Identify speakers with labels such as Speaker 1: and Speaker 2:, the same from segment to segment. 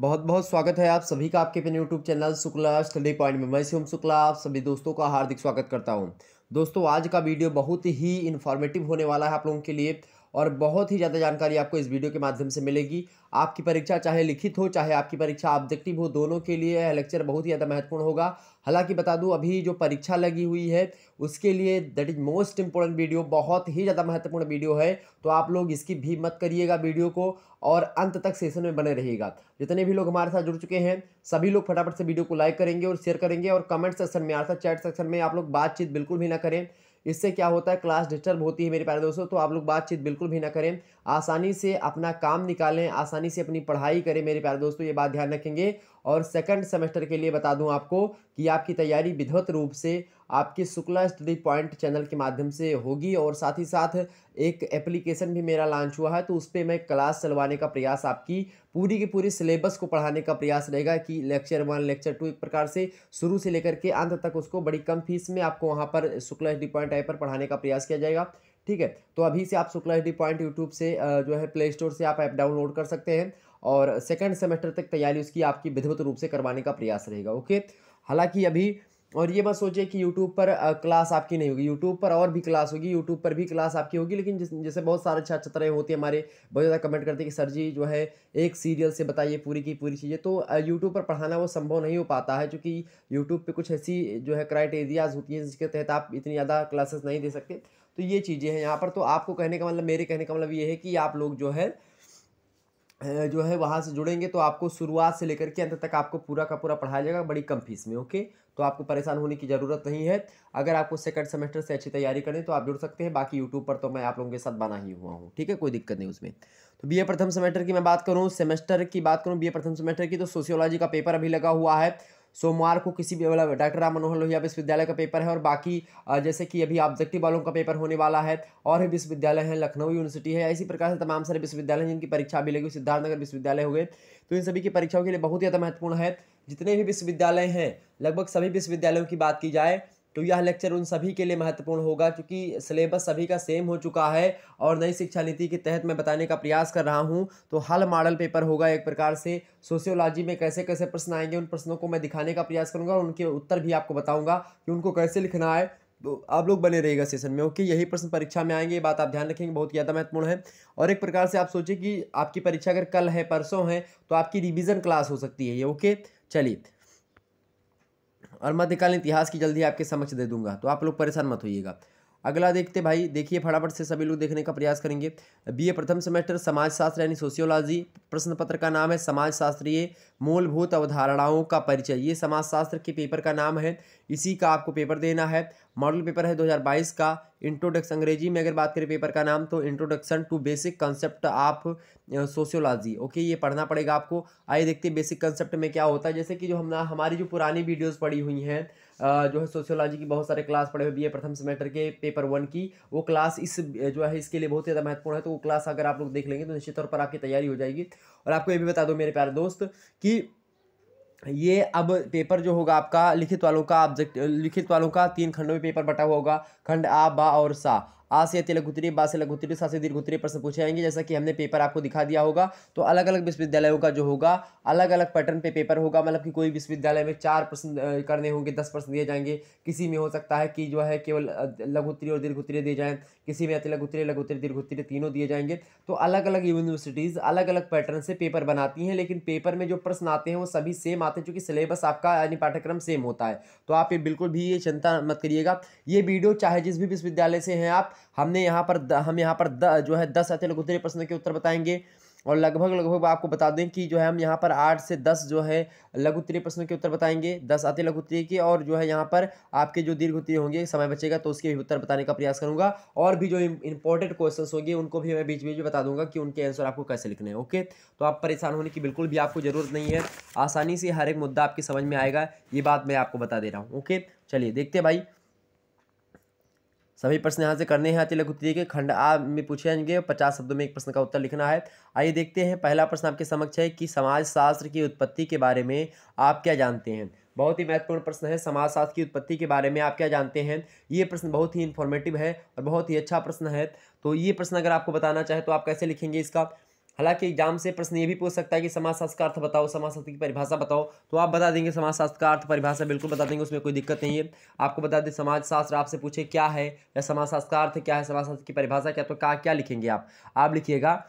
Speaker 1: बहुत बहुत स्वागत है आप सभी का आपके अपने YouTube channel Shukla study point में मैं शिवम शुक्ला आप सभी दोस्तों का हार्दिक स्वागत करता हूं दोस्तों आज का वीडियो बहुत ही इन्फॉर्मेटिव होने वाला है आप लोगों के लिए और बहुत ही ज़्यादा जानकारी आपको इस वीडियो के माध्यम से मिलेगी आपकी परीक्षा चाहे लिखित हो चाहे आपकी परीक्षा ऑब्जेक्टिव हो दोनों के लिए यह लेक्चर बहुत ही ज़्यादा महत्वपूर्ण होगा हालांकि बता दूं अभी जो परीक्षा लगी हुई है उसके लिए that is most important video बहुत ही ज़्यादा महत्वपूर्ण वीडियो है तो आप लोग इसकी भी मत करिएगा वीडियो को और अंत तक सेशन में बने रहिएगा जितने भी लोग हमारे साथ जुड़ चुके हैं सभी लोग फटाफट से वीडियो को लाइक करेंगे और शेयर करेंगे और कमेंट सेक्शन में हमारे साथ चैट सेक्शन में आप लोग बातचीत बिल्कुल भी ना करें इससे क्या होता है क्लास डिस्टर्ब होती है मेरे प्यारे दोस्तों तो आप लोग बातचीत बिल्कुल भी ना करें आसानी से अपना काम निकालें आसानी से अपनी पढ़ाई करें मेरे प्यारे दोस्तों ये बात ध्यान रखेंगे और सेकंड सेमेस्टर के लिए बता दूं आपको कि आपकी तैयारी विधवत रूप से आपकी शुक्ला स्टडी पॉइंट चैनल के माध्यम से होगी और साथ ही साथ एक एप्लीकेशन भी मेरा लॉन्च हुआ है तो उस पर मैं क्लास चलवाने का प्रयास आपकी पूरी की पूरी सिलेबस को पढ़ाने का प्रयास रहेगा कि लेक्चर वन लेक्चर टू एक प्रकार से शुरू से लेकर के अंत तक उसको बड़ी कम फीस में आपको वहाँ पर शुक्ला एच पॉइंट ऐप पर पढ़ाने का प्रयास किया जाएगा ठीक है तो अभी से आप शुक्ला एच पॉइंट यूट्यूब से जो है प्ले स्टोर से आप ऐप डाउनलोड कर सकते हैं और सेकेंड सेमेस्टर तक तैयारी उसकी आपकी विधिवत रूप से करवाने का प्रयास रहेगा ओके हालांकि अभी और ये मत सोचिए कि यूट्यूब पर क्लास आपकी नहीं होगी यूट्यूब पर और भी क्लास होगी यूट्यूब पर भी क्लास आपकी होगी लेकिन जैसे बहुत सारे छात्र छात्राएँ होती है हमारे बहुत ज़्यादा कमेंट करते हैं कि सर जी जो है एक सीरियल से बताइए पूरी की पूरी चीज़ें तो यूट्यूब पर पढ़ाना वो संभव नहीं हो पाता है चूँकि यूट्यूब पर कुछ ऐसी जो है क्राइटेरियाज़ होती हैं जिसके तहत आप इतनी ज़्यादा क्लासेस नहीं दे सकते तो ये चीज़ें हैं यहाँ पर तो आपको कहने का मतलब मेरे कहने का मतलब ये है कि आप लोग जो है जो है वहाँ से जुड़ेंगे तो आपको शुरुआत से लेकर के अंत तक आपको पूरा का पूरा पढ़ाया जाएगा बड़ी कम फीस में ओके तो आपको परेशान होने की ज़रूरत नहीं है अगर आपको सेकंड सेमेस्टर से अच्छी तैयारी करनी तो आप जुड़ सकते हैं बाकी यूट्यूब पर तो मैं आप लोगों के साथ बना ही हुआ हूँ ठीक है कोई दिक्कत नहीं उसमें तो बी प्रथम सेमेस्टर की मैं बात करूँ सेमेस्टर की बात करूँ बी प्रथम सेमेस्टर की तो सोशियोलॉजी का पेपर अभी लगा हुआ है सोमवार को किसी भी मतलब डॉक्टर राम मनोहर लोहिया विश्वविद्यालय का पेपर है और बाकी जैसे कि अभी ऑब्जेक्टिव वालों का पेपर होने वाला है और भी विश्वविद्यालय हैं लखनऊ यूनिवर्सिटी है इसी प्रकार से तमाम सारे विश्वविद्यालय हैं जिनकी परीक्षा अभी लगी सिद्धार्थनगर विश्वविद्यालय हुए तो इन सभी की परीक्षाओं के लिए बहुत ही ज़्यादा महत्वपूर्ण है जितने भी विश्वविद्यालय हैं लगभग सभी विश्वविद्यालयों की बात की जाए तो यह लेक्चर उन सभी के लिए महत्वपूर्ण होगा क्योंकि सिलेबस सभी का सेम हो चुका है और नई शिक्षा नीति के तहत मैं बताने का प्रयास कर रहा हूँ तो हल मॉडल पेपर होगा एक प्रकार से सोशियोलॉजी में कैसे कैसे प्रश्न आएंगे उन प्रश्नों को मैं दिखाने का प्रयास करूँगा और उनके उत्तर भी आपको बताऊँगा कि उनको कैसे लिखना है तो आप लोग बने रहेगा सेशन में ओके यही प्रश्न परीक्षा में आएंगे ये बात आप ध्यान रखेंगे बहुत ज़्यादा महत्वपूर्ण है और एक प्रकार से आप सोचिए कि आपकी परीक्षा अगर कल है परसों है तो आपकी रिविज़न क्लास हो सकती है ये ओके चलिए और मध्यकालीन इतिहास की जल्दी आपके समक्ष दे दूंगा तो आप लोग परेशान मत होइएगा अगला देखते भाई देखिए फटाफट से सभी लोग देखने का प्रयास करेंगे बीए प्रथम सेमेस्टर समाजशास्त्र यानी सोशियोलॉजी प्रश्न पत्र का नाम है समाजशास्त्रीय मूलभूत अवधारणाओं का परिचय ये समाजशास्त्र के पेपर का नाम है इसी का आपको पेपर देना है मॉडल पेपर है 2022 का इंट्रोडक्शन अंग्रेजी में अगर बात करें पेपर का नाम तो introduction to basic concept of sociology okay ये पढ़ना पड़ेगा आपको आइए देखते हैं बेसिक कंसेप्ट में क्या होता है जैसे कि जो हम हमारी जो पुरानी वीडियोज़ पड़ी हुई हैं जो है सोशियोलॉजी की बहुत सारे क्लास पढ़े हुए बी प्रथम सेमेस्टर के पेपर वन की वो क्लास इस जो है इसके लिए बहुत ज़्यादा महत्वपूर्ण है तो वो क्लास अगर आप लोग देख लेंगे तो निश्चित तौर पर आपकी तैयारी हो जाएगी और आपको ये भी बता दो मेरे प्यारे दोस्त कि ये अब पेपर जो होगा आपका लिखित वालों का ऑब्जेक्ट लिखित वालों का तीन खंडों में पेपर बटा हुआ होगा खंड आ बा और सा आ से तिलगुत्री बा से लघुत्री सा से दीर्घुत्री प्रश्न पूछे जाएंगे जैसा कि हमने पेपर आपको दिखा दिया होगा तो अलग अलग विश्वविद्यालयों का जो होगा अलग अलग पैटर्न पे पेपर होगा मतलब कि कोई विश्वविद्यालय में चार प्रश्न करने होंगे दस प्रश्न दिए जाएंगे किसी में हो सकता है कि जो है केवल लघुत्री और दीर्घुत्री दिए जाएँ किसी में अतिलघुत्री लघुत्री दीर्घुत्री तीनों दिए जाएंगे तो अलग अलग यूनिवर्सिटीज़ अलग अलग पैटर्न से पेपर बनाती हैं लेकिन पेपर में जो प्रश्न आते हैं वो सभी सेम आते हैं चूँकि सिलेबस आपका यानी पाठ्यक्रम सेम होता है तो आप ये बिल्कुल भी ये चिंता मत करिएगा ये वीडियो चाहे जिस भी विश्वविद्यालय से हैं आप हमने यहाँ पर हम यहाँ पर द, जो है दस अति लघुतरी प्रश्न के उत्तर बताएंगे और लगभग लगभग आपको बता दें कि जो है हम यहाँ पर आठ से दस जो है लघु उत्तरीय प्रश्नों के उत्तर बताएंगे दस आते लघु उत्तरीय के और जो है यहाँ पर आपके जो दीर्घ उत्तरीय होंगे समय बचेगा तो उसके भी उत्तर बताने का प्रयास करूँगा और भी जो इंपॉर्टेंट क्वेश्चन होंगे उनको भी मैं बीच बीच में बता दूंगा कि उनके आंसर आपको कैसे लिखने हैं ओके तो आप परेशान होने की बिल्कुल भी आपको ज़रूरत नहीं है आसानी से हर एक मुद्दा आपकी समझ में आएगा ये बात मैं आपको बता दे रहा हूँ ओके चलिए देखते भाई सभी प्रश्न यहाँ से करने हैं अति लघु के खंड आ में पूछे जाएंगे पचास शब्दों में एक प्रश्न का उत्तर लिखना है आइए देखते हैं पहला प्रश्न आपके समक्ष है कि समाजशास्त्र की उत्पत्ति के बारे में आप क्या जानते हैं बहुत ही महत्वपूर्ण प्रश्न है समाजशास्त्र की उत्पत्ति के बारे में आप क्या जानते हैं ये प्रश्न बहुत ही इन्फॉर्मेटिव है और बहुत ही अच्छा प्रश्न है तो ये प्रश्न अगर आपको बताना चाहे तो आप कैसे लिखेंगे इसका हालांकि एग्जाम से प्रश्न ये भी पूछ सकता है कि समाजशास्त्र का अर्थ बताओ समाजशास्त्र की परिभाषा बताओ तो आप बता देंगे समाजशास्त्र का अर्थ परिभाषा बिल्कुल बता देंगे उसमें कोई दिक्कत नहीं है आपको बता दें समाजशास्त्र आपसे पूछे क्या है या समाजशास्त्र का अर्थ क्या है समाजशास्त्र की परिभाषा क्या तो का क्या लिखेंगे आप आप लिखिएगा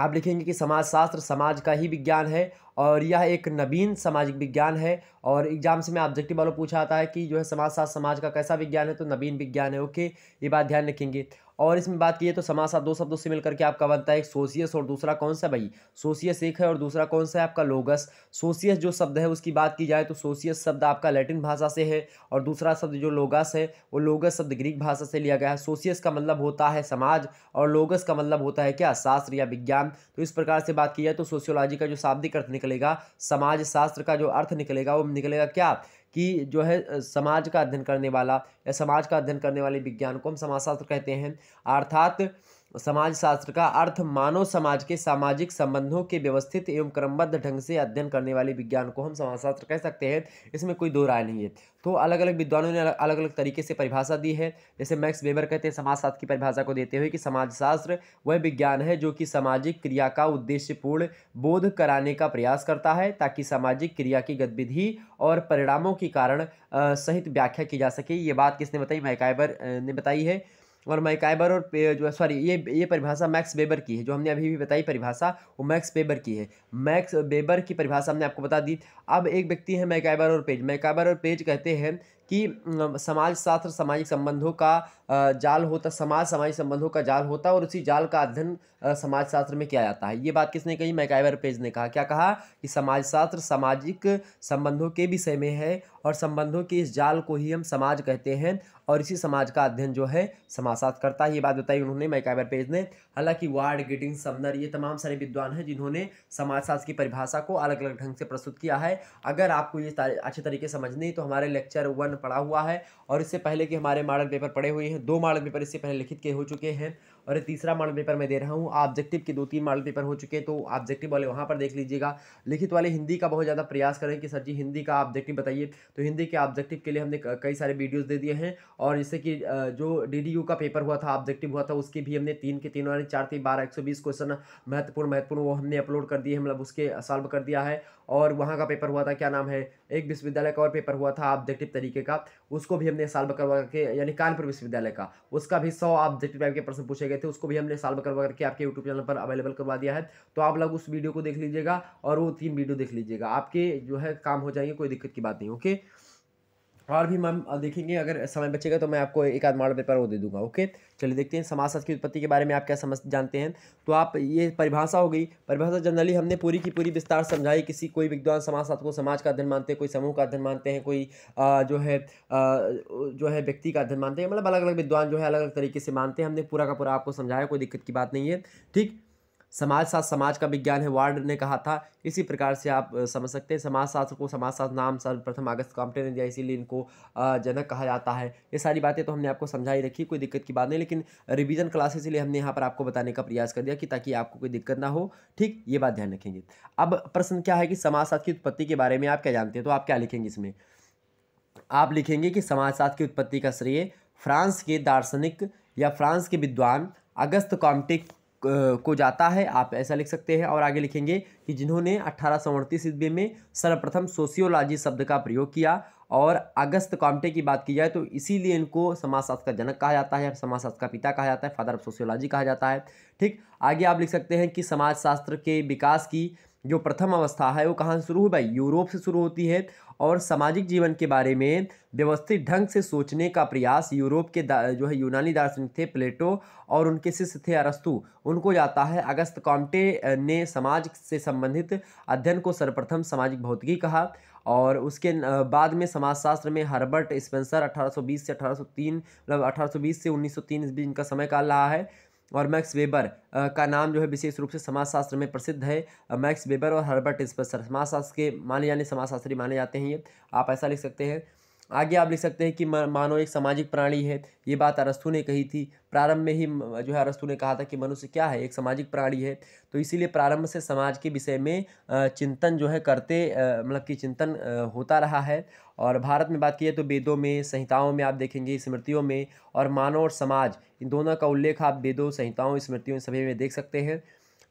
Speaker 1: आप लिखेंगे कि समाजशास्त्र समाज का ही विज्ञान है और यह एक नवीन सामाजिक विज्ञान है और एग्जाम से मैं ऑब्जेक्टिव वालों पूछा आता है कि जो है समाजशास्त्र समाज का कैसा विज्ञान है तो नवीन विज्ञान है ओके ये बात ध्यान रखेंगे और इसमें बात की तो समासा दो शब्दों से मिलकर के आपका बनता है एक सोसियस और दूसरा कौन सा भाई सोशियस एक है और दूसरा कौन सा है आपका लोगस सोशियस जो शब्द है उसकी बात की जाए तो सोशियस शब्द आपका लैटिन भाषा से है और दूसरा शब्द जो लोगस है वो लोगस शब्द ग्रीक भाषा से लिया गया है सोशियस का मतलब होता है समाज और लोगस का मतलब होता है क्या शास्त्र या विज्ञान तो इस प्रकार से बात की जाए तो सोशियोलॉजी का जो शाब्दिक अर्थ निकलेगा समाज शास्त्र का जो अर्थ निकलेगा वो निकलेगा क्या कि जो है समाज का अध्ययन करने वाला या समाज का अध्ययन करने वाले विज्ञान को हम समाजशास्त्र कहते हैं अर्थात समाज शास्त्र का अर्थ मानव समाज के सामाजिक संबंधों के व्यवस्थित एवं क्रमबद्ध ढंग से अध्ययन करने वाले विज्ञान को हम समाजशास्त्र कह सकते हैं इसमें कोई दो राय नहीं है तो अलग अलग विद्वानों ने अलग अलग तरीके से परिभाषा दी है जैसे मैक्स वेबर कहते हैं समाजशास्त्र की परिभाषा को देते हुए कि समाजशास्त्र वह विज्ञान है जो कि सामाजिक क्रिया का उद्देश्यपूर्ण बोध कराने का प्रयास करता है ताकि सामाजिक क्रिया की गतिविधि और परिणामों के कारण सहित व्याख्या की जा सके ये बात किसने बताई मैकाइबर ने बताई है और मैकाइबर और जो है सॉरी ये ये परिभाषा मैक्स बेबर की है जो हमने अभी भी बताई परिभाषा वो मैक्स बेबर की है मैक्स बेबर की परिभाषा हमने आपको बता दी अब एक व्यक्ति है मैकाइबर और पेज मैकाइबर और पेज कहते हैं कि समाजशास्त्र सामाजिक संबंधों का जाल होता समाज समाज संबंधों का जाल होता है और उसी जाल का अध्ययन समाजशास्त्र में किया जाता है ये बात किसने कही मैकाइवर पेज ने कहा क्या कहा कि समाजशास्त्र सामाजिक संबंधों के विषय में है और संबंधों के इस जाल को ही हम समाज कहते हैं और इसी समाज का अध्ययन जो है समाजशास्त्र करता है ये बात बताई उन्होंने मैकाइवर पेज ने हालांकि वार्ड गेटिंग समनर ये तमाम सारे विद्वान हैं जिन्होंने समाजशास्त्र की परिभाषा को अलग अलग ढंग से प्रस्तुत किया है अगर आपको ये अच्छे तरीके समझ नहीं तो हमारे लेक्चर वन पढ़ा हुआ है और इससे पहले कि हमारे मॉडल पेपर पढ़े हुए हैं दो मॉडल पेपर इससे पहले लिखित के हो चुके हैं और तीसरा मॉडल पेपर मैं दे रहा हूँ ऑब्जेक्टिव के दो तीन मॉडल पेपर हो चुके हैं तो ऑब्जेक्टिव वाले वहाँ पर देख लीजिएगा लिखित वाले हिंदी का बहुत ज़्यादा प्रयास करें कि सर जी हिंदी का ऑब्जेक्टिव बताइए तो हिंदी के ऑब्जेक्टिव के लिए हमने कई सारे वीडियोज़ दे दिए हैं और जैसे कि जो डी का पेपर हुआ था ऑब्जेक्टिव हुआ था उसकी भी हमने तीन के तीन यानी चार तीन बारह एक क्वेश्चन महत्वपूर्ण महत्वपूर्ण वो हमने अपलोड कर दिए मतलब उसके सॉल्व कर दिया है और वहाँ का पेपर हुआ था क्या नाम है एक विश्वविद्यालय का और पेपर हुआ था ऑब्जेक्टिव तरीके का उसको भी हमने साल्व करवा करके यानी कानपुर विश्वविद्यालय का उसका भी सौ ऑब्जेक्टिव टाइप के प्रश्न पूछे गए थे उसको भी हमने साल्व करवा करके आपके यूट्यूब चैनल पर अवेलेबल करवा दिया है तो आप लोग उस वीडियो को देख लीजिएगा और वो तीन वीडियो देख लीजिएगा आपके जो है काम हो जाएंगे कोई दिक्कत की बात नहीं ओके और भी मैम देखेंगे अगर समय बचेगा तो मैं आपको एक आध मॉडल पेपर वो दे दूंगा ओके चलिए देखते हैं समाजशास्त्र की उत्पत्ति के बारे में आप क्या समझ जानते हैं तो आप ये परिभाषा हो गई परिभाषा जनरली हमने पूरी की पूरी विस्तार समझाई किसी कोई विद्वान समाजशास्त्र को समाज का अध्ययन मानते हैं कोई समूह का अध्ययन मानते हैं कोई आ, जो है आ, जो है व्यक्ति का अध्ययन मानते हैं मतलब अलग अलग विद्वान जो है अलग अलग तरीके से मानते हैं हमने पूरा का पूरा आपको समझाया कोई दिक्कत की बात नहीं है ठीक समाज शास्त्र समाज का विज्ञान है वार्ड ने कहा था इसी प्रकार से आप समझ सकते हैं समाज शास्त्र को समाज शास्त्र नाम सर्वप्रथम अगस्त काम्पटे ने दिया इसीलिए इनको जनक कहा जाता है ये सारी बातें तो हमने आपको समझाई रखी कोई दिक्कत की बात नहीं लेकिन रिविजन क्लास इसीलिए हमने यहाँ पर आपको बताने का प्रयास कर दिया कि ताकि आपको कोई दिक्कत ना हो ठीक ये बात ध्यान रखेंगे अब प्रश्न क्या है कि समाज शास्त्र की उत्पत्ति के बारे में आप क्या जानते हैं तो आप क्या लिखेंगे इसमें आप लिखेंगे कि समाजशास्त्र की उत्पत्ति का श्रेय फ्रांस के दार्शनिक या फ्रांस के विद्वान अगस्त कॉम्टिक को जाता है आप ऐसा लिख सकते हैं और आगे लिखेंगे कि जिन्होंने अठारह सौ अड़तीस ईस्वी में सर्वप्रथम सोशियोलॉजी शब्द का प्रयोग किया और अगस्त कॉम्टे की बात की जाए तो इसीलिए इनको समाजशास्त्र का जनक कहा जाता है समाजशास्त्र का पिता कहा जाता है फादर ऑफ सोशियोलॉजी कहा जाता है ठीक आगे आप लिख सकते हैं कि समाजशास्त्र के विकास की जो प्रथम अवस्था है वो कहाँ से शुरू हुई भाई यूरोप से शुरू होती है और सामाजिक जीवन के बारे में व्यवस्थित ढंग से सोचने का प्रयास यूरोप के जो है यूनानी दार्शनिक थे प्लेटो और उनके शिष्य थे अरस्तु उनको जाता है अगस्त कॉम्टे ने समाज से संबंधित अध्ययन को सर्वप्रथम सामाजिक भौतिकी कहा और उसके बाद में समाजशास्त्र में हर्बर्ट स्पेंसर 1820 से 1803 मतलब 1820 से 1903 इस बीच इनका समय काल रहा है और मैक्स वेबर का नाम जो है विशेष रूप से समाजशास्त्र में प्रसिद्ध है मैक्स वेबर और हर्बर्ट स्पेसर समाजशास्त्र के माने जाने समाजशास्त्री माने जाते हैं ये आप ऐसा लिख सकते हैं आगे आप लिख सकते हैं कि मानव एक सामाजिक प्राणी है ये बात अरस्तु ने कही थी प्रारंभ में ही जो है अरस्तु ने कहा था कि मनुष्य क्या है एक सामाजिक प्राणी है तो इसीलिए प्रारंभ से समाज के विषय में चिंतन जो है करते मतलब कि चिंतन होता रहा है और भारत में बात की जाए तो वेदों में संहिताओं में आप देखेंगे स्मृतियों में और मानव और समाज इन दोनों का उल्लेख आप वेदों संहिताओं स्मृतियों सभी में देख सकते हैं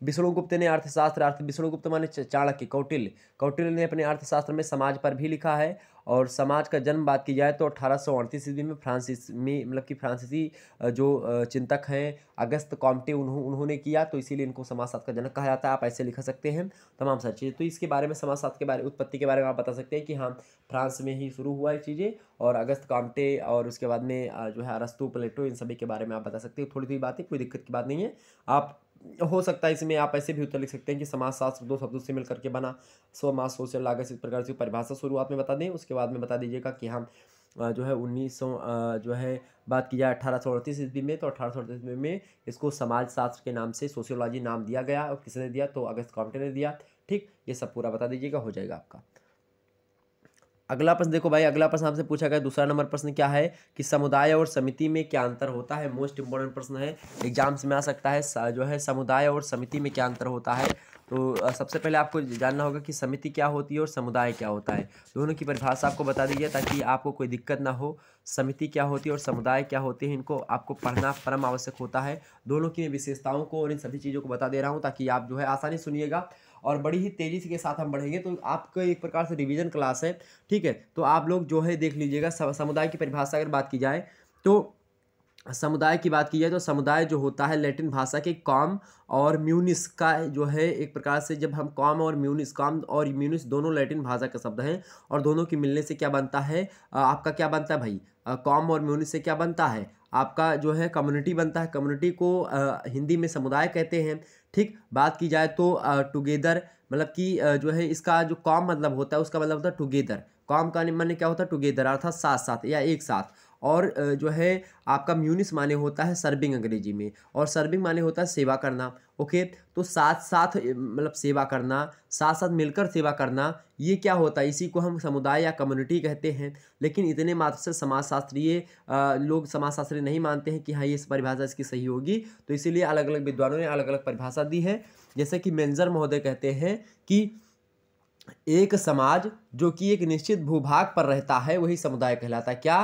Speaker 1: विष्णुगुप्त ने अर्थशास्त्र अर्थ विष्णुगुप्त माने चाणक्य कौटिल्य कौटिल्य ने अपने अर्थशास्त्र में समाज पर भी लिखा है और समाज का जन्म बात की जाए तो अठारह सौ अड़तीस ईस्वी में फ्रांसिस में मतलब कि फ्रांसीसी जो चिंतक हैं अगस्त कॉम्टे उन्हों, उन्होंने किया तो इसीलिए इनको समाजशास्त्र का जनक कहा जाता है आप ऐसे लिख सकते हैं तमाम सारी चीज़ें तो इसके बारे में समाजशास्त्र के बारे उत्पत्ति के बारे में आप बता सकते हैं कि हाँ फ्रांस में ही शुरू हुआ ये चीज़ें और अगस्त कामटे और उसके बाद में जो है अरस्तु प्लेटो इन सभी के बारे में आप बता सकते हैं थोड़ी थोड़ी बातें कोई दिक्कत की बात नहीं है आप हो सकता है इसमें आप ऐसे भी उत्तर लिख सकते हैं कि समाज शास्त्र दो शब्दों से मिलकर के बना समाज सोशल लागत इस प्रकार से परिभाषा शुरुआत में बता दें उसके बाद में बता दीजिएगा कि हम जो है उन्नीस सौ जो है बात की जाए अठारह सौ अड़तीस ईस्वी में तो अठारह सौ अड़तीस ईस्वी में इसको समाज शास्त्र के नाम से सोशियोलॉजी नाम दिया गया और किसने दिया तो अगस्त कॉम्टे ने दिया ठीक ये सब पूरा बता दीजिएगा हो जाएगा आपका अगला प्रश्न देखो भाई अगला प्रश्न आपसे पूछा गया दूसरा नंबर प्रश्न क्या है कि समुदाय और समिति में क्या अंतर होता है मोस्ट इंपॉर्टेंट प्रश्न है एग्जाम्स में आ सकता है जो है समुदाय और समिति में क्या अंतर होता है तो सबसे पहले आपको जानना होगा कि समिति क्या होती है और समुदाय क्या होता है दोनों की परिभाषा आपको बता दीजिए ताकि आपको कोई दिक्कत ना हो समिति क्या होती है और समुदाय क्या होते हैं इनको आपको पढ़ना परम आवश्यक होता है दोनों की विशेषताओं को और इन सभी चीज़ों को बता दे रहा हूँ ताकि आप जो है आसानी सुनिएगा और बड़ी ही तेज़ी के साथ हम बढ़ेंगे तो आपका एक प्रकार से रिविज़न क्लास है ठीक है तो आप लोग जो है देख लीजिएगा समुदाय की परिभाषा अगर बात की जाए तो समुदाय की बात की जाए तो समुदाय जो होता है लैटिन भाषा के कॉम और म्यूनिस का जो है एक प्रकार से जब हम कॉम और म्यूनिस कॉम और म्यूनिस दोनों लैटिन भाषा के शब्द हैं और दोनों के मिलने से क्या बनता है आपका क्या बनता है भाई कॉम और म्यूनिस से क्या बनता है आपका जो है कम्युनिटी बनता है कम्युनिटी को आ, हिंदी में समुदाय कहते हैं ठीक बात की जाए तो टुगेदर मतलब कि जो है इसका जो कॉम मतलब होता है उसका मतलब होता है टुगेदर कॉम का मैंने क्या होता है टुगेदर अर्थात साथ साथ या एक साथ और जो है आपका म्यूनिस माने होता है सर्विंग अंग्रेजी में और सर्विंग माने होता है सेवा करना ओके तो साथ साथ मतलब सेवा करना साथ साथ मिलकर सेवा करना ये क्या होता है इसी को हम समुदाय या कम्युनिटी कहते हैं लेकिन इतने मात्र से समाजशास्त्रीय लोग समाजशास्त्री नहीं मानते हैं कि हाँ ये इस परिभाषा इसकी सही होगी तो इसीलिए अलग अलग विद्वानों ने अलग अलग परिभाषा दी है जैसे कि मेंजर महोदय कहते हैं कि एक समाज जो कि एक निश्चित भूभाग पर रहता है वही समुदाय कहलाता है क्या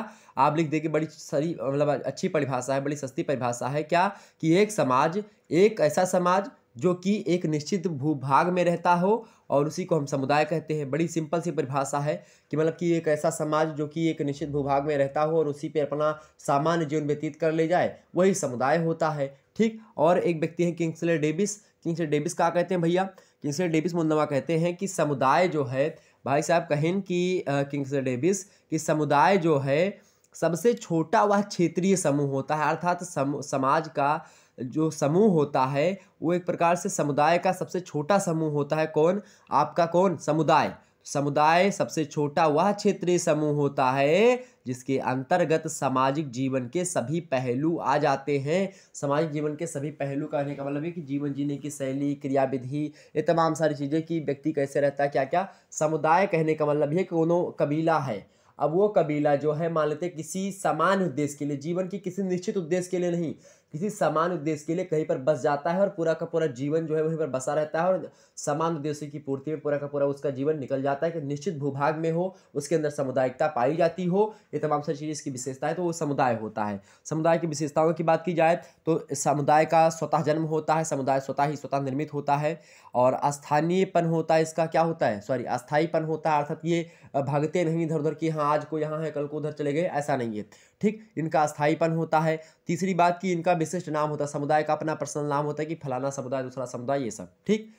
Speaker 1: आप लिख देखिए बड़ी सारी मतलब अच्छी परिभाषा है बड़ी सस्ती परिभाषा है क्या कि एक समाज एक ऐसा समाज जो कि एक निश्चित भूभाग में रहता हो और उसी को हम समुदाय कहते हैं बड़ी सिंपल सी परिभाषा है कि मतलब कि एक ऐसा समाज जो कि एक निश्चित भूभाग में रहता हो और उसी पे अपना सामान्य जीवन व्यतीत कर ले जाए वही समुदाय होता है ठीक और एक व्यक्ति है किंग्सले डेविस किंग्सले डेविस क्या कहते हैं भैया किंग्सले डेविस मुन्नमा कहते हैं कि समुदाय जो है भाई साहब कहें कि किंग्सले डेविस कि समुदाय जो है सबसे छोटा वह क्षेत्रीय समूह होता है अर्थात सम, समाज का जो समूह होता है वो एक प्रकार से समुदाय का सबसे छोटा समूह होता है कौन आपका कौन समुदाय समुदाय सबसे छोटा वह क्षेत्रीय समूह होता है जिसके अंतर्गत सामाजिक जीवन के सभी पहलू आ जाते हैं सामाजिक जीवन के सभी पहलू का का मतलब है कि जीवन जीने की शैली क्रियाविधि ये तमाम सारी चीज़ें कि व्यक्ति कैसे रहता है क्या क्या समुदाय कहने का मतलब ये कोनो कबीला है अब वो कबीला जो है मान लेते किसी समान उद्देश्य के लिए जीवन की किसी निश्चित उद्देश्य के लिए नहीं किसी समान उद्देश्य के लिए कहीं पर बस जाता है और पूरा का पूरा जीवन जो है वहीं पर बसा रहता है और समान उद्देश्य की पूर्ति में पूरा का पूरा उसका जीवन निकल जाता है कि निश्चित भूभाग में हो उसके अंदर समुदायिकता पाई जाती हो ये तमाम सारी चीज़ इसकी विशेषता है तो वो समुदाय होता है समुदाय की विशेषताओं की बात की जाए तो समुदाय का स्वतः जन्म होता है समुदाय स्वतः ही स्वतः निर्मित होता है और स्थानीयपन होता है इसका क्या होता है सॉरी अस्थायीपन होता है अर्थात ये भागते नहीं इधर उधर कि हाँ आज को यहाँ है कल को उधर चले गए ऐसा नहीं है ठीक इनका अस्थायीपन होता है तीसरी बात कि इनका विशिष्ट नाम होता है समुदाय का अपना पर्सनल नाम होता है कि फलाना समुदाय दूसरा समुदाय ये सब ठीक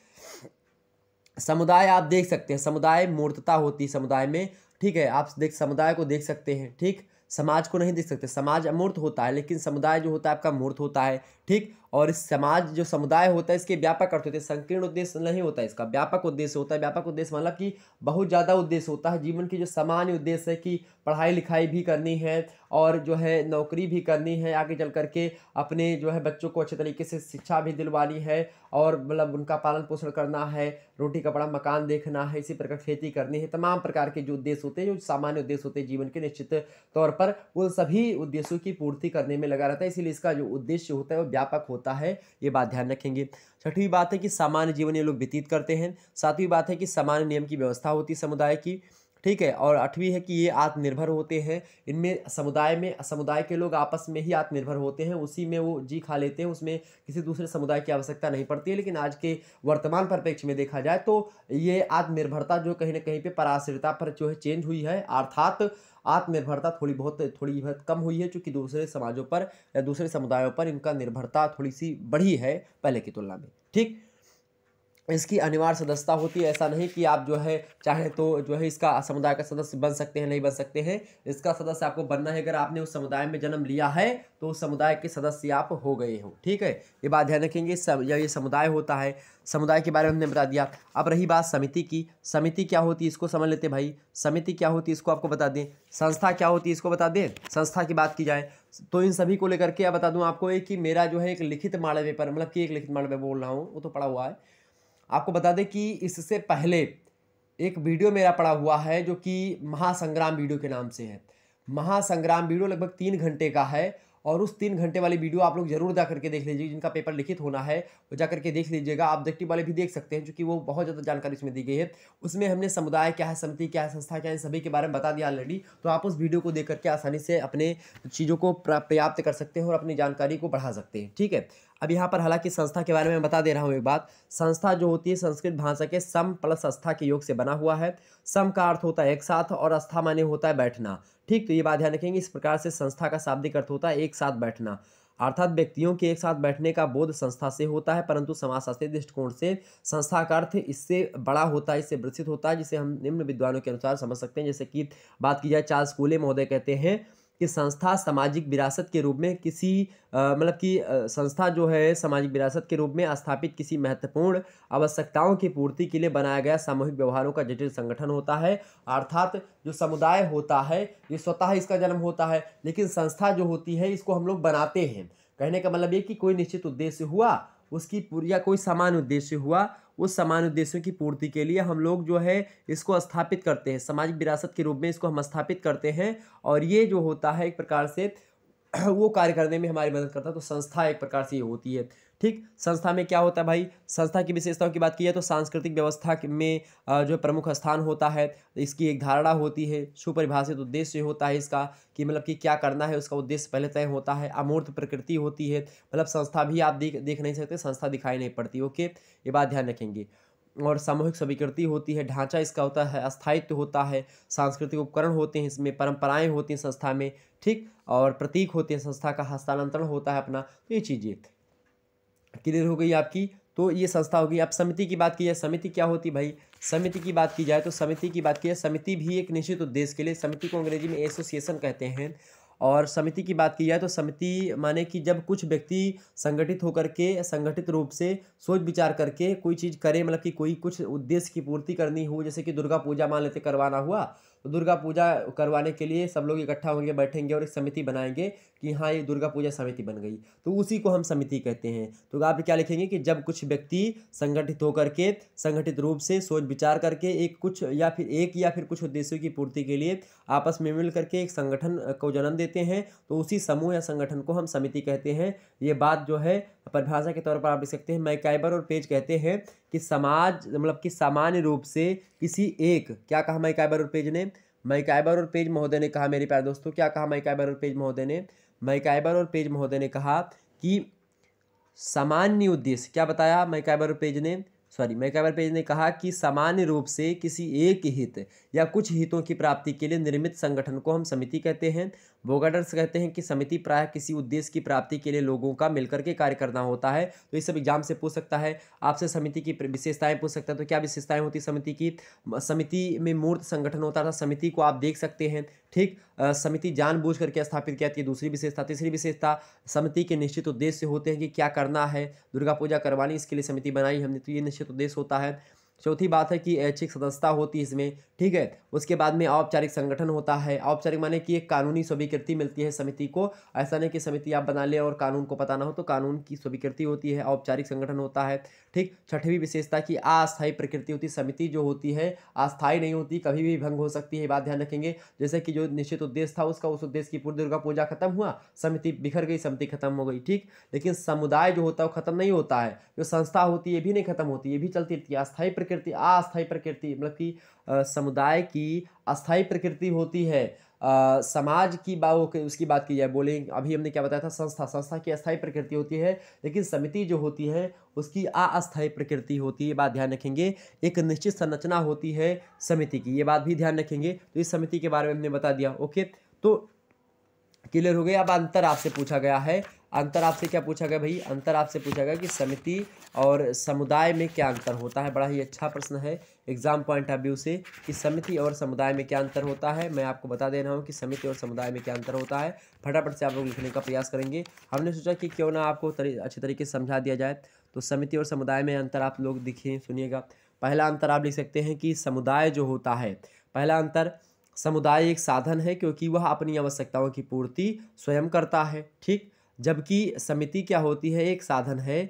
Speaker 1: समुदाय आप देख सकते हैं समुदाय मूर्तता होती है समुदाय में ठीक है आप देख समुदाय को देख सकते हैं ठीक समाज को नहीं देख सकते समाज अमूर्त होता है लेकिन समुदाय जो होता है आपका मूर्त होता है ठीक और समाज जो समुदाय होता है इसके व्यापक अर्थ होते हैं संकीर्ण उद्देश्य नहीं होता है इसका व्यापक उद्देश्य होता है व्यापक उद्देश्य मतलब कि बहुत ज़्यादा उद्देश्य होता है जीवन की जो सामान्य उद्देश्य है कि पढ़ाई लिखाई भी करनी है और जो है नौकरी भी करनी है आगे चल करके अपने जो है बच्चों को अच्छे तरीके से शिक्षा भी दिलवानी है और मतलब उनका पालन पोषण करना है रोटी कपड़ा मकान देखना है इसी प्रकार खेती करनी है तमाम प्रकार के जो उद्देश्य होते हैं जो सामान्य उद्देश्य होते हैं जीवन के निश्चित तौर पर उन सभी उद्देश्यों की पूर्ति करने में लगा रहता है इसीलिए इसका जो उद्देश्य होता है वो व्यापक होता है होता है ये बात ध्यान रखेंगे छठवीं बात है कि सामान्य जीवन ये लोग व्यतीत करते हैं सातवीं बात है कि सामान्य नियम की व्यवस्था होती है समुदाय की ठीक है और आठवीं है कि ये आत्मनिर्भर होते हैं इनमें समुदाय में समुदाय के लोग आपस में ही आत्मनिर्भर होते हैं उसी में वो जी खा लेते हैं उसमें किसी दूसरे समुदाय की आवश्यकता नहीं पड़ती है लेकिन आज के वर्तमान परिप्रेक्ष्य में देखा जाए तो ये आत्मनिर्भरता जो कहीं ना कहीं पे पराश्रिता पर जो है चेंज हुई है अर्थात आत्मनिर्भरता थोड़ी बहुत थोड़ी बहुत कम हुई है चूँकि दूसरे समाजों पर या दूसरे समुदायों पर इनका निर्भरता थोड़ी सी बढ़ी है पहले की तुलना में ठीक इसकी अनिवार्य सदस्यता होती है ऐसा नहीं कि आप जो है चाहे तो जो है इसका समुदाय का सदस्य बन सकते हैं नहीं बन सकते हैं इसका सदस्य आपको बनना है अगर आपने उस समुदाय में जन्म लिया है तो उस समुदाय के सदस्य आप हो गए हो ठीक है ये बात ध्यान रखेंगे ये समुदाय होता है समुदाय के बारे में हमने बता दिया अब रही बात समिति की समिति क्या होती है इसको समझ लेते भाई समिति क्या होती है इसको आपको बता दें संस्था क्या होती है इसको बता दें संस्था की बात की जाए तो इन सभी को लेकर के बता दूँ आपको कि मेरा जो है एक लिखित माड़े पेपर मतलब कि एक लिखित माड़े पेपर बोल रहा हूँ वो तो पड़ा हुआ है आपको बता दें कि इससे पहले एक वीडियो मेरा पड़ा हुआ है जो कि महासंग्राम वीडियो के नाम से है महासंग्राम वीडियो लगभग तीन घंटे का है और उस तीन घंटे वाली वीडियो आप लोग जरूर जा करके देख लीजिए जिनका पेपर लिखित होना है वो जा करके देख लीजिएगा आप ऑब्जेक्टिव वाले भी देख सकते हैं क्योंकि वो बहुत ज़्यादा जानकारी इसमें दी गई है उसमें हमने समुदाय क्या है समिति क्या है संस्था क्या है सभी के बारे में बता दिया ऑलरेडी तो आप उस वीडियो को देख करके आसानी से अपने चीज़ों को पर्याप्त कर सकते हैं और अपनी जानकारी को बढ़ा सकते हैं ठीक है अब यहाँ पर हालांकि संस्था के बारे में बता दे रहा हूँ एक बात संस्था जो होती है संस्कृत भाषा के सम प्लस अस्था के योग से बना हुआ है सम का अर्थ होता है एक साथ और अस्था माने होता है बैठना ठीक तो ये बात ध्यान रखेंगे इस प्रकार से संस्था का शाब्दिक अर्थ होता है एक साथ बैठना अर्थात व्यक्तियों के एक साथ बैठने का बोध संस्था से होता है परंतु समाजशास्त्रीय दृष्टिकोण से संस्था का अर्थ इससे बड़ा होता है इससे विकसित होता है जिसे हम निम्न विद्वानों के अनुसार समझ सकते हैं जैसे कि बात की जाए चार्ल्स कूले महोदय कहते हैं कि संस्था सामाजिक विरासत के रूप में किसी मतलब कि संस्था जो है सामाजिक विरासत के रूप में स्थापित किसी महत्वपूर्ण आवश्यकताओं की पूर्ति के लिए बनाया गया सामूहिक व्यवहारों का जटिल संगठन होता है अर्थात जो समुदाय होता है ये स्वतः इसका जन्म होता है लेकिन संस्था जो होती है इसको हम लोग बनाते हैं कहने का मतलब ये कि कोई निश्चित उद्देश्य हुआ उसकी या कोई समान उद्देश्य हुआ उस समान उद्देश्यों की पूर्ति के लिए हम लोग जो है इसको स्थापित करते हैं सामाजिक विरासत के रूप में इसको हम स्थापित करते हैं और ये जो होता है एक प्रकार से वो कार्य करने में हमारी मदद करता है तो संस्था एक प्रकार से ये होती है ठीक संस्था में क्या होता है भाई संस्था की विशेषताओं की बात की जाए तो सांस्कृतिक व्यवस्था में जो प्रमुख स्थान होता है इसकी एक धारणा होती है सुपरिभाषित उद्देश्य होता है इसका कि मतलब कि क्या करना है उसका उद्देश्य पहले तय होता है अमूर्त प्रकृति होती है मतलब संस्था भी आप देख देख नहीं सकते संस्था दिखाई नहीं पड़ती ओके ये बात ध्यान रखेंगे और सामूहिक स्वीकृति होती है ढांचा इसका होता है अस्थायित्व होता है सांस्कृतिक उपकरण होते हैं इसमें परंपराएं होती हैं संस्था में ठीक और प्रतीक होते हैं संस्था का हस्तांतरण होता है अपना तो ये चीज़ें क्लियर हो गई आपकी तो ये संस्था होगी आप समिति की बात की जाए समिति क्या होती भाई समिति की बात की जाए तो समिति की बात की जाए समिति भी एक निश्चित उद्देश्य के लिए समिति को अंग्रेजी में एसोसिएशन कहते हैं और समिति की बात की जाए तो समिति माने कि जब कुछ व्यक्ति संगठित होकर के संगठित रूप से सोच विचार करके कोई चीज़ करे मतलब कि कोई कुछ उद्देश्य की पूर्ति करनी हो जैसे कि दुर्गा पूजा मान लेते करवाना हुआ तो दुर्गा पूजा करवाने के लिए सब लोग इकट्ठा होंगे बैठेंगे और एक समिति बनाएंगे कि हाँ ये दुर्गा पूजा समिति बन गई तो उसी को हम समिति कहते हैं तो आप क्या लिखेंगे कि जब कुछ व्यक्ति संगठित होकर के संगठित रूप से सोच विचार करके एक कुछ या फिर एक या फिर कुछ उद्देश्यों की पूर्ति के लिए आपस में मिल करके एक संगठन को जन्म देते हैं तो उसी समूह या संगठन को हम समिति कहते हैं ये बात जो है परिभाषा के तौर पर आप लिख सकते हैं मैकाइबर और पेज कहते हैं कि समाज मतलब कि सामान्य रूप से किसी एक क्या कहा मैकाइबर और पेज ने मैकाइबर और पेज महोदय ने कहा मेरे प्यारे दोस्तों क्या कहा मैकाइबर और पेज महोदय ने मैकाइबर और पेज महोदय ने कहा कि सामान्य उद्देश्य क्या बताया मैकाइबर और पेज ने सॉरी मैकाइबर पेज ने कहा कि सामान्य रूप से किसी एक हित या कुछ हितों की प्राप्ति के लिए निर्मित संगठन को हम समिति कहते हैं बोगाडर्स कहते हैं कि समिति प्राय किसी उद्देश्य की प्राप्ति के लिए लोगों का मिलकर के कार्य करना होता है तो ये सब एग्जाम से पूछ सकता है आपसे समिति की विशेषताएं पूछ सकता है तो क्या विशेषताएं होती समिति की समिति में मूर्त संगठन होता था समिति को आप देख सकते हैं ठीक समिति जानबूझ करके स्थापित किया जाती है दूसरी विशेषता तीसरी विशेषता समिति के निश्चित उद्देश्य होते हैं कि क्या करना है दुर्गा पूजा करवानी इसके लिए समिति बनाई हमने तो ये निश्चित उद्देश्य होता है चौथी बात है कि ऐच्छिक सदस्यता होती है इसमें ठीक है उसके बाद में औपचारिक संगठन होता है औपचारिक माने कि एक कानूनी स्वीकृति मिलती है समिति को ऐसा नहीं कि समिति आप बना लें और कानून को पता ना हो तो कानून की स्वीकृति होती है औपचारिक संगठन होता है ठीक छठवीं विशेषता की अस्थायी प्रकृति होती समिति जो होती है अस्थायी नहीं होती कभी भी भंग हो सकती है बात ध्यान रखेंगे जैसे कि जो निश्चित उद्देश्य था उसका उस उद्देश्य की पूरी दुर्गा पूजा खत्म हुआ समिति बिखर गई समिति खत्म हो गई ठीक लेकिन समुदाय जो होता है वो खत्म नहीं होता है जो संस्था होती है ये भी नहीं खत्म होती ये भी चलती रहती है अस्थायी प्रकृति अस्थाई प्रकृति मतलब कि समुदाय की अस्थाई प्रकृति होती है आ, समाज की बात उसकी बात की जाए बोले अभी हमने क्या बताया था संस्था संस्था की अस्थाई प्रकृति होती है लेकिन समिति जो होती है उसकी अस्थाई प्रकृति होती है ये बात ध्यान रखेंगे एक निश्चित संरचना होती है समिति की ये बात भी ध्यान रखेंगे तो इस समिति के बारे में हमने बता दिया ओके तो क्लियर हो गया अब अंतर आपसे पूछा गया है अंतर आपसे क्या पूछा गया भाई अंतर आपसे पूछा गया कि समिति और समुदाय में क्या अंतर होता है बड़ा ही अच्छा प्रश्न है एग्जाम पॉइंट ऑफ व्यू से कि समिति और समुदाय में क्या अंतर होता है मैं आपको बता दे रहा हूँ कि समिति और समुदाय में क्या अंतर होता है फटाफट से आप लोग लिखने का प्रयास करेंगे हमने सोचा कि क्यों ना आपको तरी, अच्छे तरीके से समझा दिया जाए तो समिति और समुदाय में अंतर आप लोग दिखे सुनिएगा पहला अंतर आप लिख सकते हैं कि समुदाय जो होता है पहला अंतर समुदाय एक साधन है क्योंकि वह अपनी आवश्यकताओं की पूर्ति स्वयं करता है ठीक जबकि समिति क्या होती है एक साधन है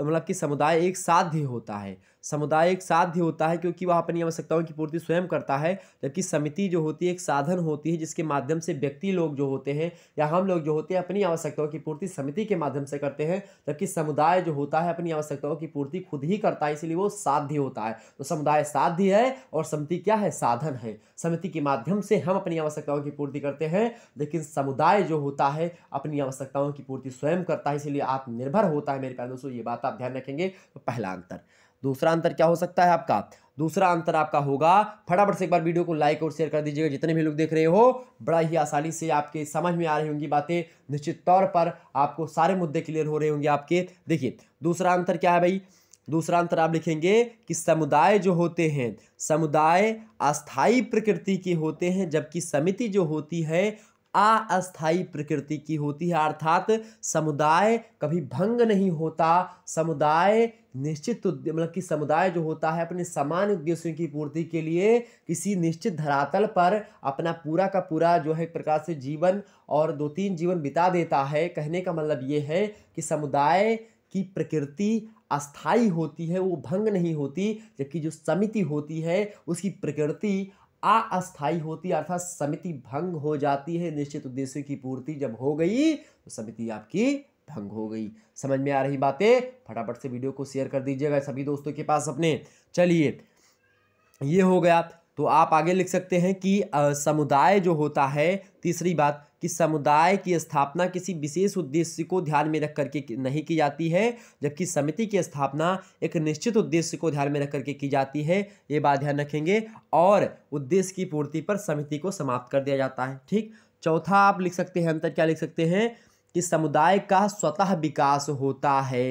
Speaker 1: मतलब कि समुदाय एक साध्य होता है समुदाय एक साध्य होता है क्योंकि वह अपनी आवश्यकताओं की पूर्ति स्वयं करता है जबकि समिति जो होती है एक साधन होती है जिसके माध्यम से व्यक्ति लोग जो होते हैं या हम लोग जो होते हैं अपनी आवश्यकताओं की पूर्ति समिति के माध्यम से करते हैं जबकि समुदाय जो होता है अपनी आवश्यकताओं की पूर्ति खुद ही करता है इसलिए वो साध्य होता है तो समुदाय साध्य है और समिति क्या है साधन है समिति के माध्यम से हम अपनी आवश्यकताओं की पूर्ति करते हैं लेकिन समुदाय जो होता है अपनी आवश्यकताओं की पूर्ति स्वयं करता है इसीलिए आत्मनिर्भर होता है मेरे प्यारे दोस्तों ये बात आप ध्यान रखेंगे तो पहला अंतर दूसरा अंतर क्या हो सकता है आपका दूसरा अंतर आपका होगा फटाफट से एक बार वीडियो को लाइक और शेयर कर दीजिएगा जितने भी लोग देख रहे हो बड़ा ही आसानी से आपके समझ में आ रही होंगी बातें निश्चित तौर पर आपको सारे मुद्दे क्लियर हो रहे होंगे आपके देखिए दूसरा अंतर क्या है भाई दूसरा अंतर आप लिखेंगे कि समुदाय जो होते हैं समुदाय अस्थाई प्रकृति के होते हैं जबकि समिति जो होती है अस्थाई प्रकृति की होती है अर्थात समुदाय कभी भंग नहीं होता समुदाय निश्चित तो मतलब कि समुदाय जो होता है अपने समान उद्देश्यों की पूर्ति के लिए किसी निश्चित धरातल पर अपना पूरा का पूरा जो है एक प्रकार से जीवन और दो तीन जीवन बिता देता है कहने का मतलब ये है कि समुदाय की प्रकृति अस्थाई होती है वो भंग नहीं होती जबकि जो समिति होती है उसकी प्रकृति अस्थाई होती अर्थात समिति भंग हो जाती है निश्चित उद्देश्य की पूर्ति जब हो गई तो समिति आपकी भंग हो गई समझ में आ रही बातें फटाफट से वीडियो को शेयर कर दीजिएगा सभी दोस्तों के पास अपने चलिए ये हो गया तो आप आगे लिख सकते हैं कि समुदाय जो होता है तीसरी बात कि समुदाय की स्थापना किसी विशेष उद्देश्य को ध्यान में रख करके नहीं की जाती है जबकि समिति की स्थापना एक निश्चित उद्देश्य को ध्यान में रख करके की जाती है ये बात ध्यान रखेंगे और उद्देश्य की पूर्ति पर समिति को समाप्त कर दिया जाता है ठीक चौथा आप लिख सकते हैं अंतर क्या लिख सकते हैं कि समुदाय का स्वतः विकास होता है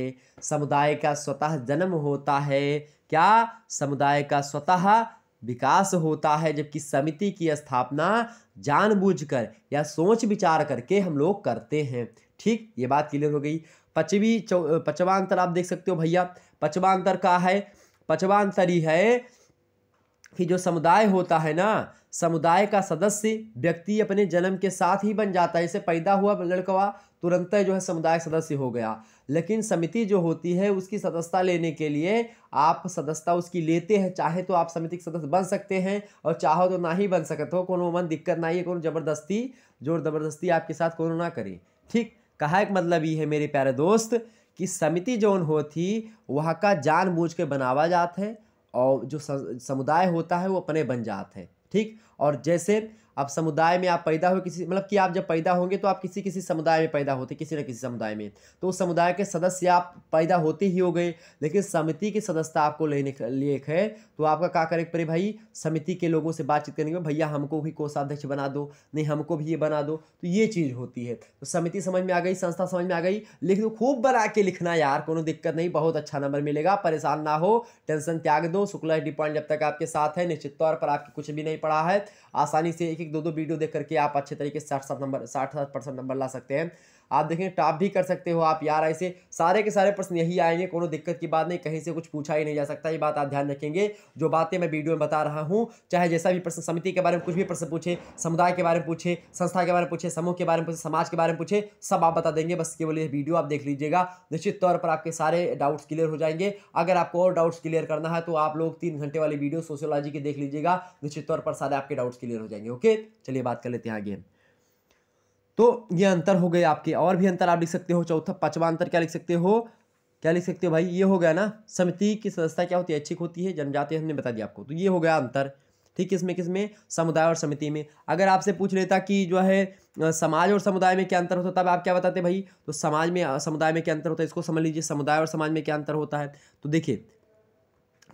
Speaker 1: समुदाय का स्वतः जन्म होता है क्या समुदाय का स्वतः विकास होता है जबकि समिति की स्थापना जानबूझकर या सोच विचार करके हम लोग करते हैं ठीक ये बात क्लियर हो गई पचवी पचवा अंतर आप देख सकते हो भैया पचवा अंतर का है पचवा अंतर ही है कि जो समुदाय होता है ना समुदाय का सदस्य व्यक्ति अपने जन्म के साथ ही बन जाता है इसे पैदा हुआ लड़कवा तुरंत जो है समुदाय सदस्य हो गया लेकिन समिति जो होती है उसकी सदस्यता लेने के लिए आप सदस्यता उसकी लेते हैं चाहे तो आप समिति के सदस्य बन सकते हैं और चाहो तो ना ही बन सकते हो कोनो मन दिक्कत ना ही है कोनो जबरदस्ती जोर जबरदस्ती आपके साथ कोनो ना करे ठीक कहा एक मतलब ये है मेरे प्यारे दोस्त कि समिति जो होती वहाँ का जानबूझ के बनावा जात है और जो समुदाय होता है वो अपने बन जाते हैं ठीक और जैसे आप समुदाय में आप पैदा हो किसी मतलब कि आप जब पैदा होंगे तो आप किसी किसी समुदाय में पैदा होते किसी न किसी समुदाय में तो उस समुदाय के सदस्य आप पैदा होते ही हो गए लेकिन समिति की सदस्यता आपको लेने लिए है तो आपका क्या करे परे भाई समिति के लोगों से बातचीत करने में भैया हमको भी कोषाध्यक्ष बना दो नहीं हमको भी ये बना दो तो ये चीज़ होती है तो समिति समझ में आ गई संस्था समझ में आ गई लेकिन खूब बना के लिखना यार कोई दिक्कत नहीं बहुत अच्छा नंबर मिलेगा परेशान ना हो टेंशन त्याग दो शुक्ला डी पॉइंट जब तक आपके साथ है निश्चित तौर पर आपकी कुछ भी नहीं पढ़ा है आसानी से एक दो दो वीडियो देख करके आप अच्छे तरीके से साठ सात नंबर साठ सात परसेंट नंबर ला सकते हैं आप देखें टाप भी कर सकते हो आप यार ऐसे सारे के सारे प्रश्न यही आएंगे कोई दिक्कत की बात नहीं कहीं से कुछ पूछा ही नहीं जा सकता ये बात आप ध्यान रखेंगे जो बातें मैं वीडियो में बता रहा हूँ चाहे जैसा भी प्रश्न समिति के बारे में कुछ भी प्रश्न पूछे समुदाय के बारे में पूछे संस्था के बारे में पूछे समूह के बारे में पूछे समाज के बारे में पूछे सब आप बता देंगे बस केवल ये वीडियो आप देख लीजिएगा निश्चित तौर पर आपके सारे डाउट्स क्लियर हो जाएंगे अगर आपको और डाउट्स क्लियर करना है तो आप लोग तीन घंटे वाली वीडियो सोशियोलॉजी की देख लीजिएगा निश्चित तौर पर सारे आपके डाउट्स क्लियर हो जाएंगे ओके चलिए बात कर लेते हैं आगे तो ये अंतर हो गए आपके और भी अंतर आप लिख सकते हो चौथा पांचवा अंतर क्या लिख सकते हो क्या लिख सकते हो भाई ये हो गया ना समिति की सदस्यता क्या होती है ऐच्छिक होती है जनजाति हमने बता दिया आपको तो ये हो गया अंतर ठीक किसमें किसमें समुदाय और समिति में अगर आपसे पूछ लेता कि जो है समाज और समुदाय में क्या अंतर होता है तब आप क्या बताते भाई तो समाज में समुदाय में क्या अंतर होता है इसको समझ लीजिए समुदाय और समाज में क्या अंतर होता है तो देखिए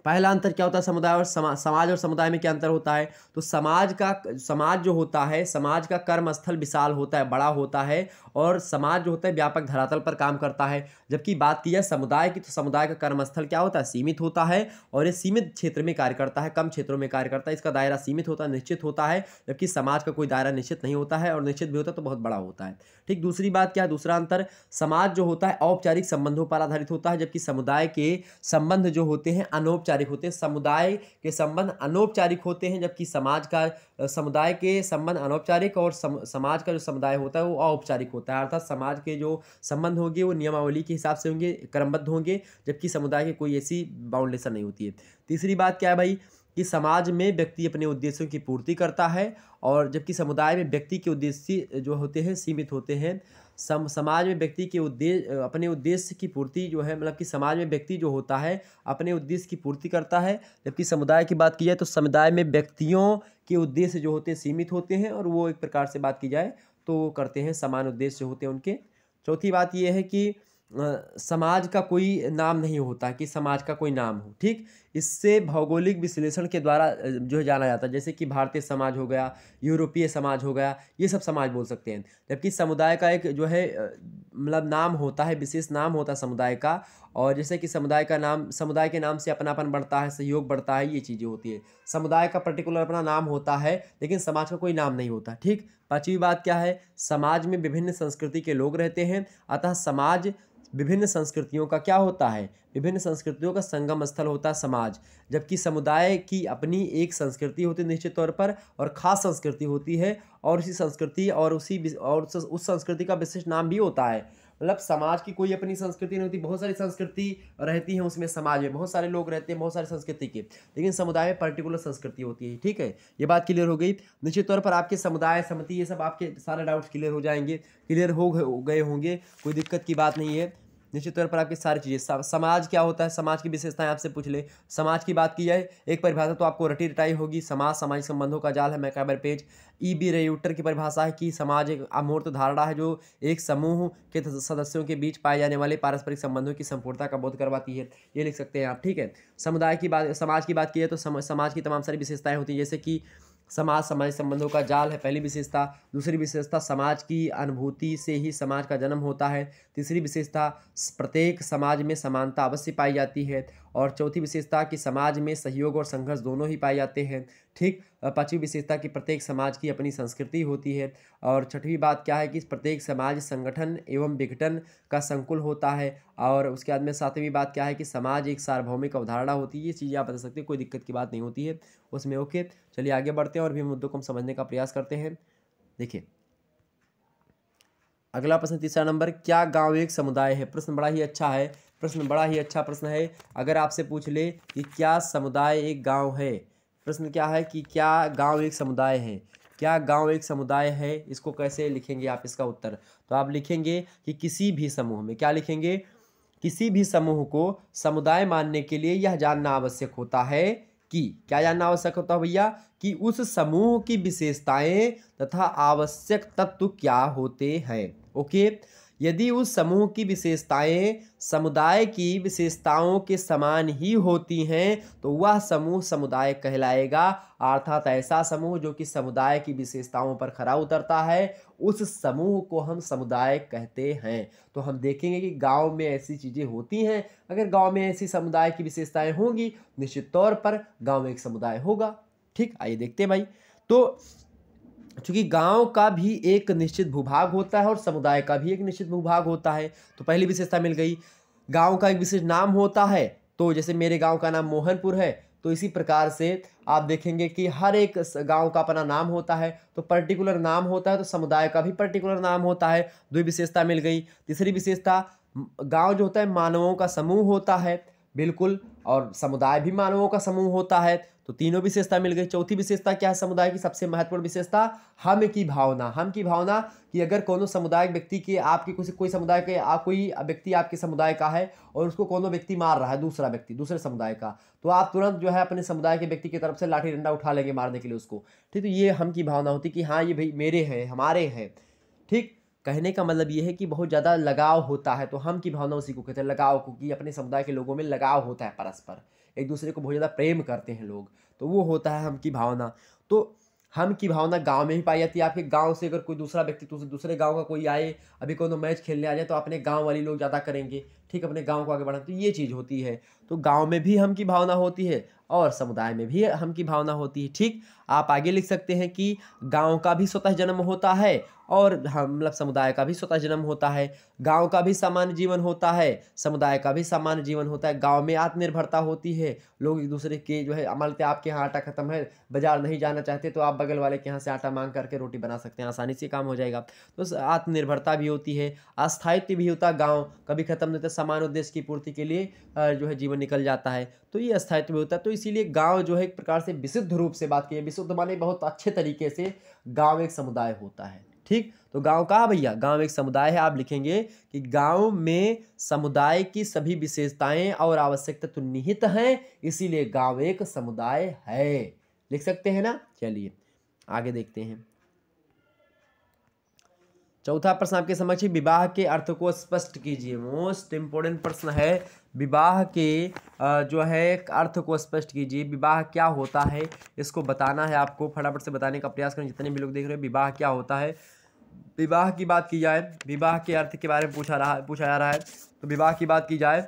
Speaker 1: पहला अंतर क्या होता है समुदाय और समा, समाज और समुदाय में क्या अंतर होता है तो समाज का समाज जो होता है समाज का कर्म स्थल विशाल होता है बड़ा होता है और समाज जो होता है व्यापक धरातल पर काम करता है जबकि बात की जाए समुदाय की तो समुदाय का कर्मस्थल क्या होता है सीमित होता है और ये सीमित क्षेत्र में कार्य करता है कम क्षेत्रों में कार्य करता है इसका दायरा सीमित होता है निश्चित होता है जबकि समाज का कोई दायरा निश्चित नहीं होता है और निश्चित भी होता है तो बहुत बड़ा होता है ठीक दूसरी बात क्या है दूसरा अंतर समाज जो होता है औपचारिक संबंधों पर आधारित होता है जबकि समुदाय के संबंध जो होते हैं अनौपचारिक होते हैं समुदाय के संबंध अनौपचारिक होते हैं जबकि समाज का समुदाय के संबंध अनौपचारिक और समाज का जो समुदाय होता है वो औपचारिक होता है अर्थात समाज के जो संबंध होंगे वो नियमावली के हिसाब से होंगे क्रमबद्ध होंगे जबकि समुदाय की कोई ऐसी बाउंडेशन नहीं होती है तीसरी बात क्या है भाई कि समाज में व्यक्ति अपने उद्देश्यों की पूर्ति करता है और जबकि समुदाय में व्यक्ति के उद्देश्य जो होते हैं सीमित होते हैं सम समाज में व्यक्ति के उद्देश्य अपने उद्देश्य की पूर्ति जो है मतलब कि समाज में व्यक्ति जो होता है अपने उद्देश्य की पूर्ति करता है जबकि समुदाय की बात की जाए तो समुदाय में व्यक्तियों के उद्देश्य जो होते हैं सीमित होते हैं और वो एक प्रकार से बात की जाए तो वो करते हैं समान उद्देश्य होते हैं उनके चौथी बात यह है कि समाज का कोई नाम नहीं होता कि समाज का कोई नाम हो ठीक इससे भौगोलिक विश्लेषण के द्वारा जो है जाना जाता है जैसे कि भारतीय समाज हो गया यूरोपीय समाज हो गया ये सब समाज बोल सकते हैं जबकि समुदाय का एक जो है मतलब नाम होता है विशेष नाम होता है समुदाय का और जैसे कि समुदाय का नाम समुदाय के नाम से अपनापन बढ़ता है सहयोग बढ़ता है ये चीज़ें होती है समुदाय का पर्टिकुलर अपना नाम होता है लेकिन समाज का कोई नाम नहीं होता ठीक पाँचवीं बात क्या है समाज में विभिन्न संस्कृति के लोग रहते हैं अतः समाज विभिन्न संस्कृतियों का क्या होता है विभिन्न संस्कृतियों का संगम स्थल होता है समाज जबकि समुदाय की अपनी एक संस्कृति होती है निश्चित तौर पर और ख़ास संस्कृति होती है और उसी संस्कृति और उसी और उस संस्कृति का विशिष्ट नाम भी होता है मतलब समाज की कोई अपनी संस्कृति नहीं होती बहुत सारी संस्कृति रहती है उसमें समाज में बहुत सारे लोग रहते हैं बहुत सारी संस्कृति के लेकिन समुदाय में पर्टिकुलर संस्कृति होती है ठीक है ये बात क्लियर हो गई निश्चित तौर पर आपके समुदाय समिति ये सब आपके सारे डाउट्स क्लियर हो जाएंगे क्लियर हो गए होंगे कोई दिक्कत की बात नहीं है निश्चित तौर पर आपकी सारी चीज़ें समाज क्या होता है समाज की विशेषताएं आपसे पूछ ले समाज की बात की जाए एक परिभाषा तो आपको रटी रटाई होगी समाज सामाजिक संबंधों का जाल है कैबर पेज ई बी रेयूटर की परिभाषा है कि समाज एक अमूर्त धारणा है जो एक समूह के सदस्यों के बीच पाए जाने वाले पारस्परिक संबंधों की संपूर्णता का बोध करवाती है ये लिख सकते हैं आप ठीक है समुदाय की बात समाज की बात की जाए तो समाज की तमाम सारी विशेषताएँ होती हैं जैसे कि समाज समाज संबंधों का जाल है पहली विशेषता दूसरी विशेषता समाज की अनुभूति से ही समाज का जन्म होता है तीसरी विशेषता प्रत्येक समाज में समानता अवश्य पाई जाती है और चौथी विशेषता कि समाज में सहयोग और संघर्ष दोनों ही पाए जाते हैं ठीक पांचवी विशेषता कि प्रत्येक समाज की अपनी संस्कृति होती है और छठवीं बात क्या है कि प्रत्येक समाज संगठन एवं विघटन का संकुल होता है और उसके बाद में सातवीं बात क्या है कि समाज एक सार्वभौमिक अवधारणा होती है ये चीज़ें आप बता सकते हैं कोई दिक्कत की बात नहीं होती है उसमें ओके चलिए आगे बढ़ते हैं और भी मुद्दों को हम समझने का प्रयास करते हैं देखिए अगला प्रश्न तीसरा नंबर क्या गांव एक समुदाय है प्रश्न बड़ा ही अच्छा है प्रश्न बड़ा ही अच्छा प्रश्न है अगर आपसे पूछ ले कि क्या समुदाय एक गांव है प्रश्न क्या है कि क्या गांव एक समुदाय है क्या गांव एक समुदाय है इसको कैसे लिखेंगे आप इसका उत्तर तो आप लिखेंगे कि किसी भी समूह में क्या लिखेंगे किसी भी समूह को समुदाय मानने के लिए यह जानना आवश्यक होता है कि क्या जानना आवश्यक होता है भैया कि उस समूह की विशेषताएं तथा आवश्यक तत्व क्या होते हैं ओके यदि उस समूह की विशेषताएं समुदाय की विशेषताओं के समान ही होती हैं तो वह समूह समुदाय कहलाएगा अर्थात ऐसा समूह जो कि समुदाय की विशेषताओं पर खरा उतरता है उस समूह को हम समुदाय कहते हैं तो हम देखेंगे कि गांव में ऐसी चीज़ें होती हैं अगर गांव में ऐसी समुदाय की विशेषताएं होंगी निश्चित तौर पर गाँव में एक समुदाय होगा ठीक आइए देखते हैं भाई तो चूँकि गांव का भी एक निश्चित भूभाग होता है और समुदाय का भी एक निश्चित भूभाग होता है तो पहली विशेषता मिल गई गांव का एक विशेष नाम होता है तो जैसे मेरे गांव का नाम मोहनपुर है तो इसी प्रकार से आप देखेंगे कि हर एक गांव का अपना नाम होता है तो पर्टिकुलर नाम होता है तो समुदाय का भी पर्टिकुलर नाम होता है दो विशेषता मिल गई तीसरी विशेषता गाँव जो होता है मानवों का समूह होता है बिल्कुल और समुदाय भी मानवों का समूह होता है तो तीनों विशेषता मिल गई चौथी विशेषता क्या है समुदाय की सबसे महत्वपूर्ण विशेषता हम की भावना हम की भावना कि अगर कोनो समुदाय व्यक्ति के आपके कुछ कोई समुदाय के आप कोई व्यक्ति आपके समुदाय का है और उसको कोनो व्यक्ति मार रहा है दूसरा व्यक्ति दूसरे समुदाय का तो आप तुरंत जो है अपने समुदाय के व्यक्ति की तरफ से लाठी डंडा उठा लेंगे मारने के लिए उसको ठीक तो ये हम की भावना होती कि हाँ ये भाई मेरे हैं हमारे हैं ठीक कहने का मतलब ये है कि बहुत ज़्यादा लगाव होता है तो हम की भावना उसी को कहते हैं लगाव को कि अपने समुदाय के लोगों में लगाव होता है परस्पर एक दूसरे को बहुत ज़्यादा प्रेम करते हैं लोग तो वो होता है हम की भावना तो हम की भावना गांव में ही पाई जाती है आपके गांव से अगर कोई दूसरा व्यक्ति दूसरे गांव का कोई आए अभी कोई तो मैच खेलने आ जाए तो अपने गांव वाले लोग ज़्यादा करेंगे ठीक अपने गांव को आगे बढ़ाते तो ये चीज़ होती है तो गांव में भी हम की भावना होती है और समुदाय में भी हम की भावना होती है ठीक आप आगे लिख सकते हैं कि गांव का भी स्वतः जन्म होता है और हम मतलब समुदाय का भी स्वतः जन्म होता है गांव का भी सामान्य जीवन होता है समुदाय का भी सामान्य जीवन होता है गांव में आत्मनिर्भरता होती है लोग एक दूसरे के जो है मान आपके यहाँ आटा खत्म है बाजार नहीं जाना चाहते तो आप बगल वाले के यहाँ से आटा मांग करके रोटी बना सकते हैं आसानी से काम हो जाएगा तो आत्मनिर्भरता भी होती है अस्थायित्व भी होता है गाँव कभी खत्म नहीं होता समान उद्देश्य की पूर्ति के लिए जो है जीवन निकल जाता है तो ये अस्थायित्व भी होता है तो इसीलिए गांव जो है एक प्रकार से विशुद्ध रूप से बात की है विशुद्ध माने बहुत अच्छे तरीके से गांव एक समुदाय होता है ठीक तो गांव कहा भैया गांव एक समुदाय है आप लिखेंगे कि गांव में समुदाय की सभी विशेषताएं और आवश्यकता तो निहित है इसीलिए गाँव एक समुदाय है लिख सकते हैं ना चलिए आगे देखते हैं चौथा प्रश्न आपके समक्ष विवाह के अर्थ को स्पष्ट कीजिए मोस्ट इम्पोर्टेंट प्रश्न है विवाह के जो है अर्थ को स्पष्ट कीजिए विवाह क्या होता है इसको बताना है आपको फटाफट से बताने का प्रयास करें जितने भी लोग देख रहे हैं विवाह क्या होता है विवाह की बात की जाए विवाह के अर्थ के बारे में पूछा रहा पूछा जा रहा है तो विवाह की बात की जाए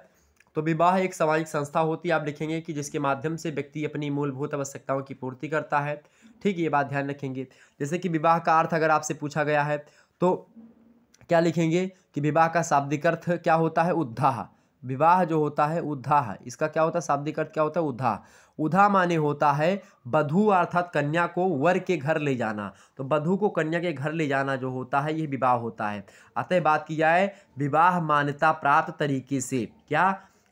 Speaker 1: तो विवाह एक सामाजिक संस्था होती है आप लिखेंगे कि जिसके माध्यम से व्यक्ति अपनी मूलभूत आवश्यकताओं की पूर्ति करता है ठीक ये बात ध्यान रखेंगे जैसे कि विवाह का अर्थ अगर आपसे पूछा गया है तो क्या लिखेंगे कि विवाह का शाब्दिक अर्थ क्या होता है उद्धाह विवाह जो होता है उद्धाह इसका क्या होता है शाब्दिक अर्थ क्या होता है उद्धाह उधा माने होता है बधु अर्थात कन्या को वर के घर ले जाना तो बधु को कन्या के घर ले जाना जो होता है यह विवाह होता है अतः बात की जाए विवाह मान्यता प्राप्त तरीके से क्या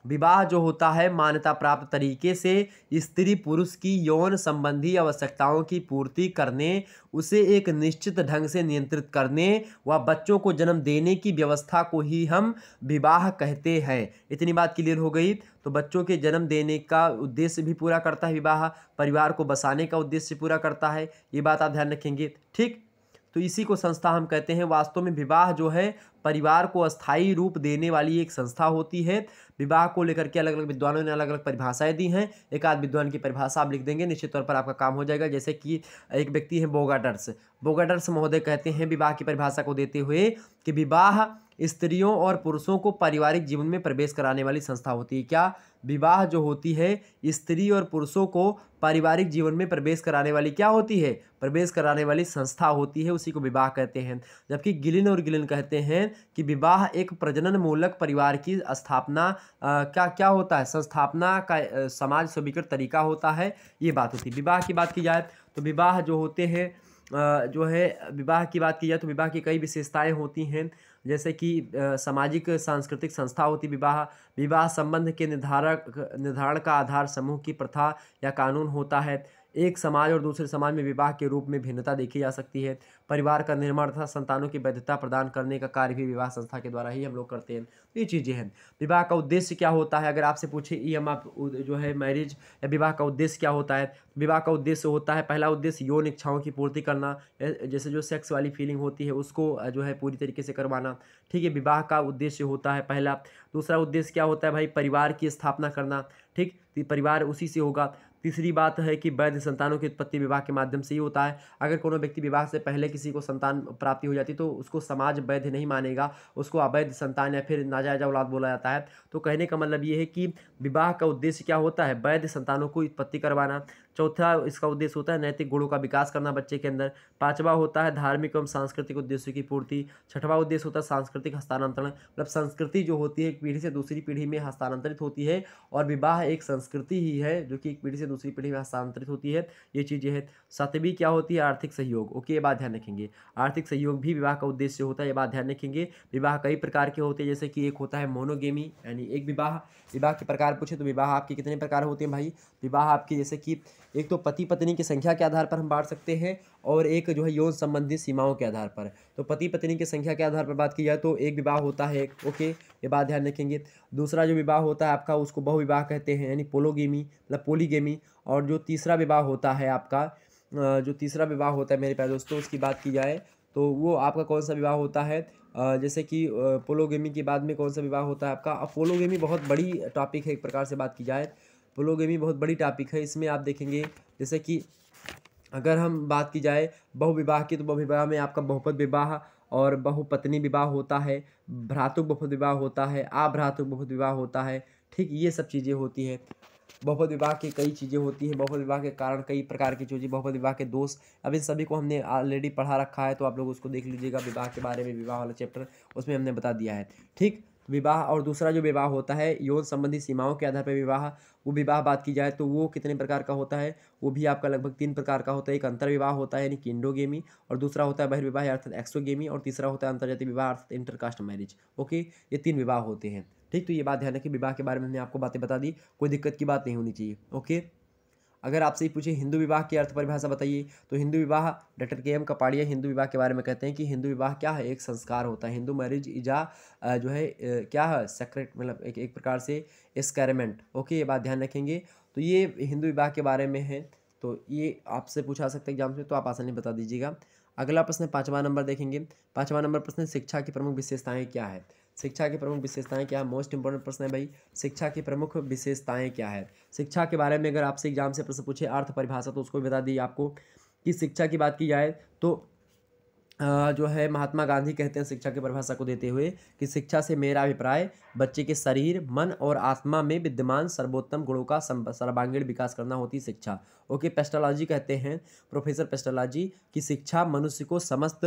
Speaker 1: विवाह जो होता है मान्यता प्राप्त तरीके से स्त्री पुरुष की यौन संबंधी आवश्यकताओं की पूर्ति करने उसे एक निश्चित ढंग से नियंत्रित करने व बच्चों को जन्म देने की व्यवस्था को ही हम विवाह कहते हैं इतनी बात क्लियर हो गई तो बच्चों के जन्म देने का उद्देश्य भी पूरा करता है विवाह परिवार को बसाने का उद्देश्य पूरा करता है ये बात आप ध्यान रखेंगे ठीक तो इसी को संस्था हम कहते हैं वास्तव में विवाह जो है परिवार को अस्थायी रूप देने वाली एक संस्था होती है विवाह को लेकर के अलग अलग विद्वानों ने अलग अलग परिभाषाएं दी हैं एक आध विद्वान की परिभाषा आप लिख देंगे निश्चित तौर पर आपका काम हो जाएगा जैसे कि एक व्यक्ति है बोगाडर्स बोगाडर्स महोदय कहते हैं विवाह की परिभाषा को देते हुए कि विवाह स्त्रियों और पुरुषों को पारिवारिक जीवन में प्रवेश कराने वाली संस्था होती है क्या विवाह जो होती है स्त्री और पुरुषों को पारिवारिक जीवन में प्रवेश कराने वाली क्या होती है प्रवेश कराने वाली संस्था होती है उसी को विवाह कहते हैं जबकि गिलिन और गिलिन कहते हैं कि विवाह एक प्रजनन मूलक परिवार की स्थापना का क्या क्या होता है संस्थापना का आ, समाज स्वीकृत तरीका होता है ये बात होती है विवाह की बात की जाए तो विवाह जो होते हैं जो है विवाह की बात की जाए तो विवाह की कई विशेषताएँ होती हैं जैसे कि सामाजिक सांस्कृतिक संस्था होती विवाह विवाह संबंध के निर्धारक निर्धारण का आधार समूह की प्रथा या कानून होता है एक समाज और दूसरे समाज में विवाह के रूप में भिन्नता देखी जा सकती है परिवार का निर्माण तथा संतानों की वैधता प्रदान करने का कार्य भी विवाह संस्था के द्वारा ही हम लोग करते हैं तो ये चीज़ें हैं विवाह का उद्देश्य क्या होता है अगर आपसे पूछे ई एम जो है मैरिज या विवाह का उद्देश्य क्या होता है विवाह का उद्देश्य होता है पहला उद्देश्य यौन इच्छाओं की पूर्ति करना जैसे जो सेक्स वाली फीलिंग होती है उसको जो है पूरी तरीके से करवाना ठीक है विवाह का उद्देश्य होता है पहला दूसरा उद्देश्य क्या होता है भाई परिवार की स्थापना करना ठीक तो परिवार उसी से होगा तीसरी बात है कि वैध संतानों की उत्पत्ति विवाह के माध्यम से ही होता है अगर कोनो व्यक्ति विवाह से पहले किसी को संतान प्राप्ति हो जाती तो उसको समाज वैध नहीं मानेगा उसको अवैध संतान या फिर नाजायजा औलाद बोला जाता है तो कहने का मतलब ये है कि विवाह का उद्देश्य क्या होता है वैध संतानों को उत्पत्ति करवाना चौथा इसका उद्देश्य होता है नैतिक गुणों का विकास करना बच्चे के अंदर पाँचवा होता है धार्मिक एवं सांस्कृतिक उद्देश्यों की पूर्ति छठवा उद्देश्य होता है सांस्कृतिक हस्तांतरण मतलब संस्कृति जो होती है एक पीढ़ी से दूसरी पीढ़ी में हस्तांतरित होती है और विवाह एक संस्कृति ही है जो कि एक पीढ़ी से दूसरी पीढ़ी में हस्तांतरित होती है ये चीज़ें हैं सातवीं क्या होती है आर्थिक सहयोग ओके ये बात ध्यान रखेंगे आर्थिक सहयोग भी विवाह का उद्देश्य होता है ये बात ध्यान रखेंगे विवाह कई प्रकार के होते हैं जैसे कि एक होता है मोनोगेमी यानी एक विवाह विवाह के प्रकार पूछे तो विवाह आपके कितने प्रकार होते हैं भाई विवाह आपके जैसे कि एक तो पति पत्नी की संख्या के आधार पर हम बांट सकते हैं और एक जो है यौन संबंधी सीमाओं के आधार पर तो पति पत्नी की संख्या के आधार पर बात की जाए तो एक विवाह होता है ओके ये बात ध्यान रखेंगे दूसरा जो विवाह होता है आपका उसको बहुविवाह कहते हैं यानी पोलोगेमी मतलब पोलीगेमी और जो तीसरा विवाह होता है आपका जो तीसरा विवाह होता है मेरे प्यारे दोस्तों उसकी बात की जाए तो वो आपका कौन सा विवाह होता है जैसे कि पोलोगेमी के बाद में कौन सा विवाह होता है आपका अब पोलोगेमी बहुत बड़ी टॉपिक है एक प्रकार से बात की जाए पोलोगेमी बहुत बड़ी टॉपिक है इसमें आप देखेंगे जैसे कि अगर हम बात की जाए बहुविवाह की तो बहुविवाह में आपका बहुपत विवाह और बहुपत्नी विवाह होता है भ्रातुक बहुत विवाह होता है आभ्रातुक बहुत विवाह होता है ठीक ये सब चीज़ें होती हैं बहुपत विवाह की कई चीज़ें होती हैं बहुपत विवाह के कारण कई प्रकार की चीज़ें बहुपत विवाह के दोष अब इन सभी को हमने ऑलरेडी पढ़ा रखा है तो आप लोग उसको देख लीजिएगा विवाह के बारे में विवाह वाला चैप्टर उसमें हमने बता दिया है ठीक विवाह और दूसरा जो विवाह होता है यौन संबंधी सीमाओं के आधार पर विवाह वो विवाह बात की जाए तो वो कितने प्रकार का होता है वो भी आपका लगभग तीन प्रकार का होता है एक अंतर विवाह होता है यानी कि इंडोगेमी और दूसरा होता है बहिर्विवाह अर्थात एक्सोगेमी और तीसरा होता है अंतर्जातीय विवाह अर्थात इंटरकास्ट मैरिज ओके ये तीन विवाह होते हैं ठीक तो ये बात ध्यान रखिए विवाह के बारे में हमने आपको बातें बता दी कोई दिक्कत की बात नहीं होनी चाहिए ओके अगर आपसे पूछे हिंदू विवाह की अर्थ परिभाषा बताइए तो हिंदू विवाह डॉक्टर के एम कपाड़िया हिंदू विवाह के बारे में कहते हैं कि हिंदू विवाह क्या है एक संस्कार होता है हिंदू मैरिज इजा जो है क्या है सेक्रेट मतलब एक, एक प्रकार से एस्कैरमेंट ओके ये बात ध्यान रखेंगे तो ये हिंदू विवाह के बारे में है तो ये आपसे पूछा सकते हैं एग्जाम से तो आप आसानी बता दीजिएगा अगला प्रश्न पाँचवा नंबर देखेंगे पाँचवा नंबर प्रश्न शिक्षा की प्रमुख विशेषताएँ क्या है शिक्षा की प्रमुख विशेषताएं क्या है मोस्ट इंपॉर्टेंट प्रश्न है भाई शिक्षा की प्रमुख विशेषताएं क्या है शिक्षा के बारे में अगर आपसे एग्जाम से प्रश्न पूछे अर्थ परिभाषा तो उसको बता दी आपको कि शिक्षा की बात की जाए तो जो है महात्मा गांधी कहते हैं शिक्षा की परिभाषा को देते हुए कि शिक्षा से मेरा अभिप्राय बच्चे के शरीर मन और आत्मा में विद्यमान सर्वोत्तम गुणों का सर्वांगीण विकास करना होती शिक्षा ओके पेस्टोलॉजी कहते हैं प्रोफेसर पेस्टोलॉजी कि शिक्षा मनुष्य को समस्त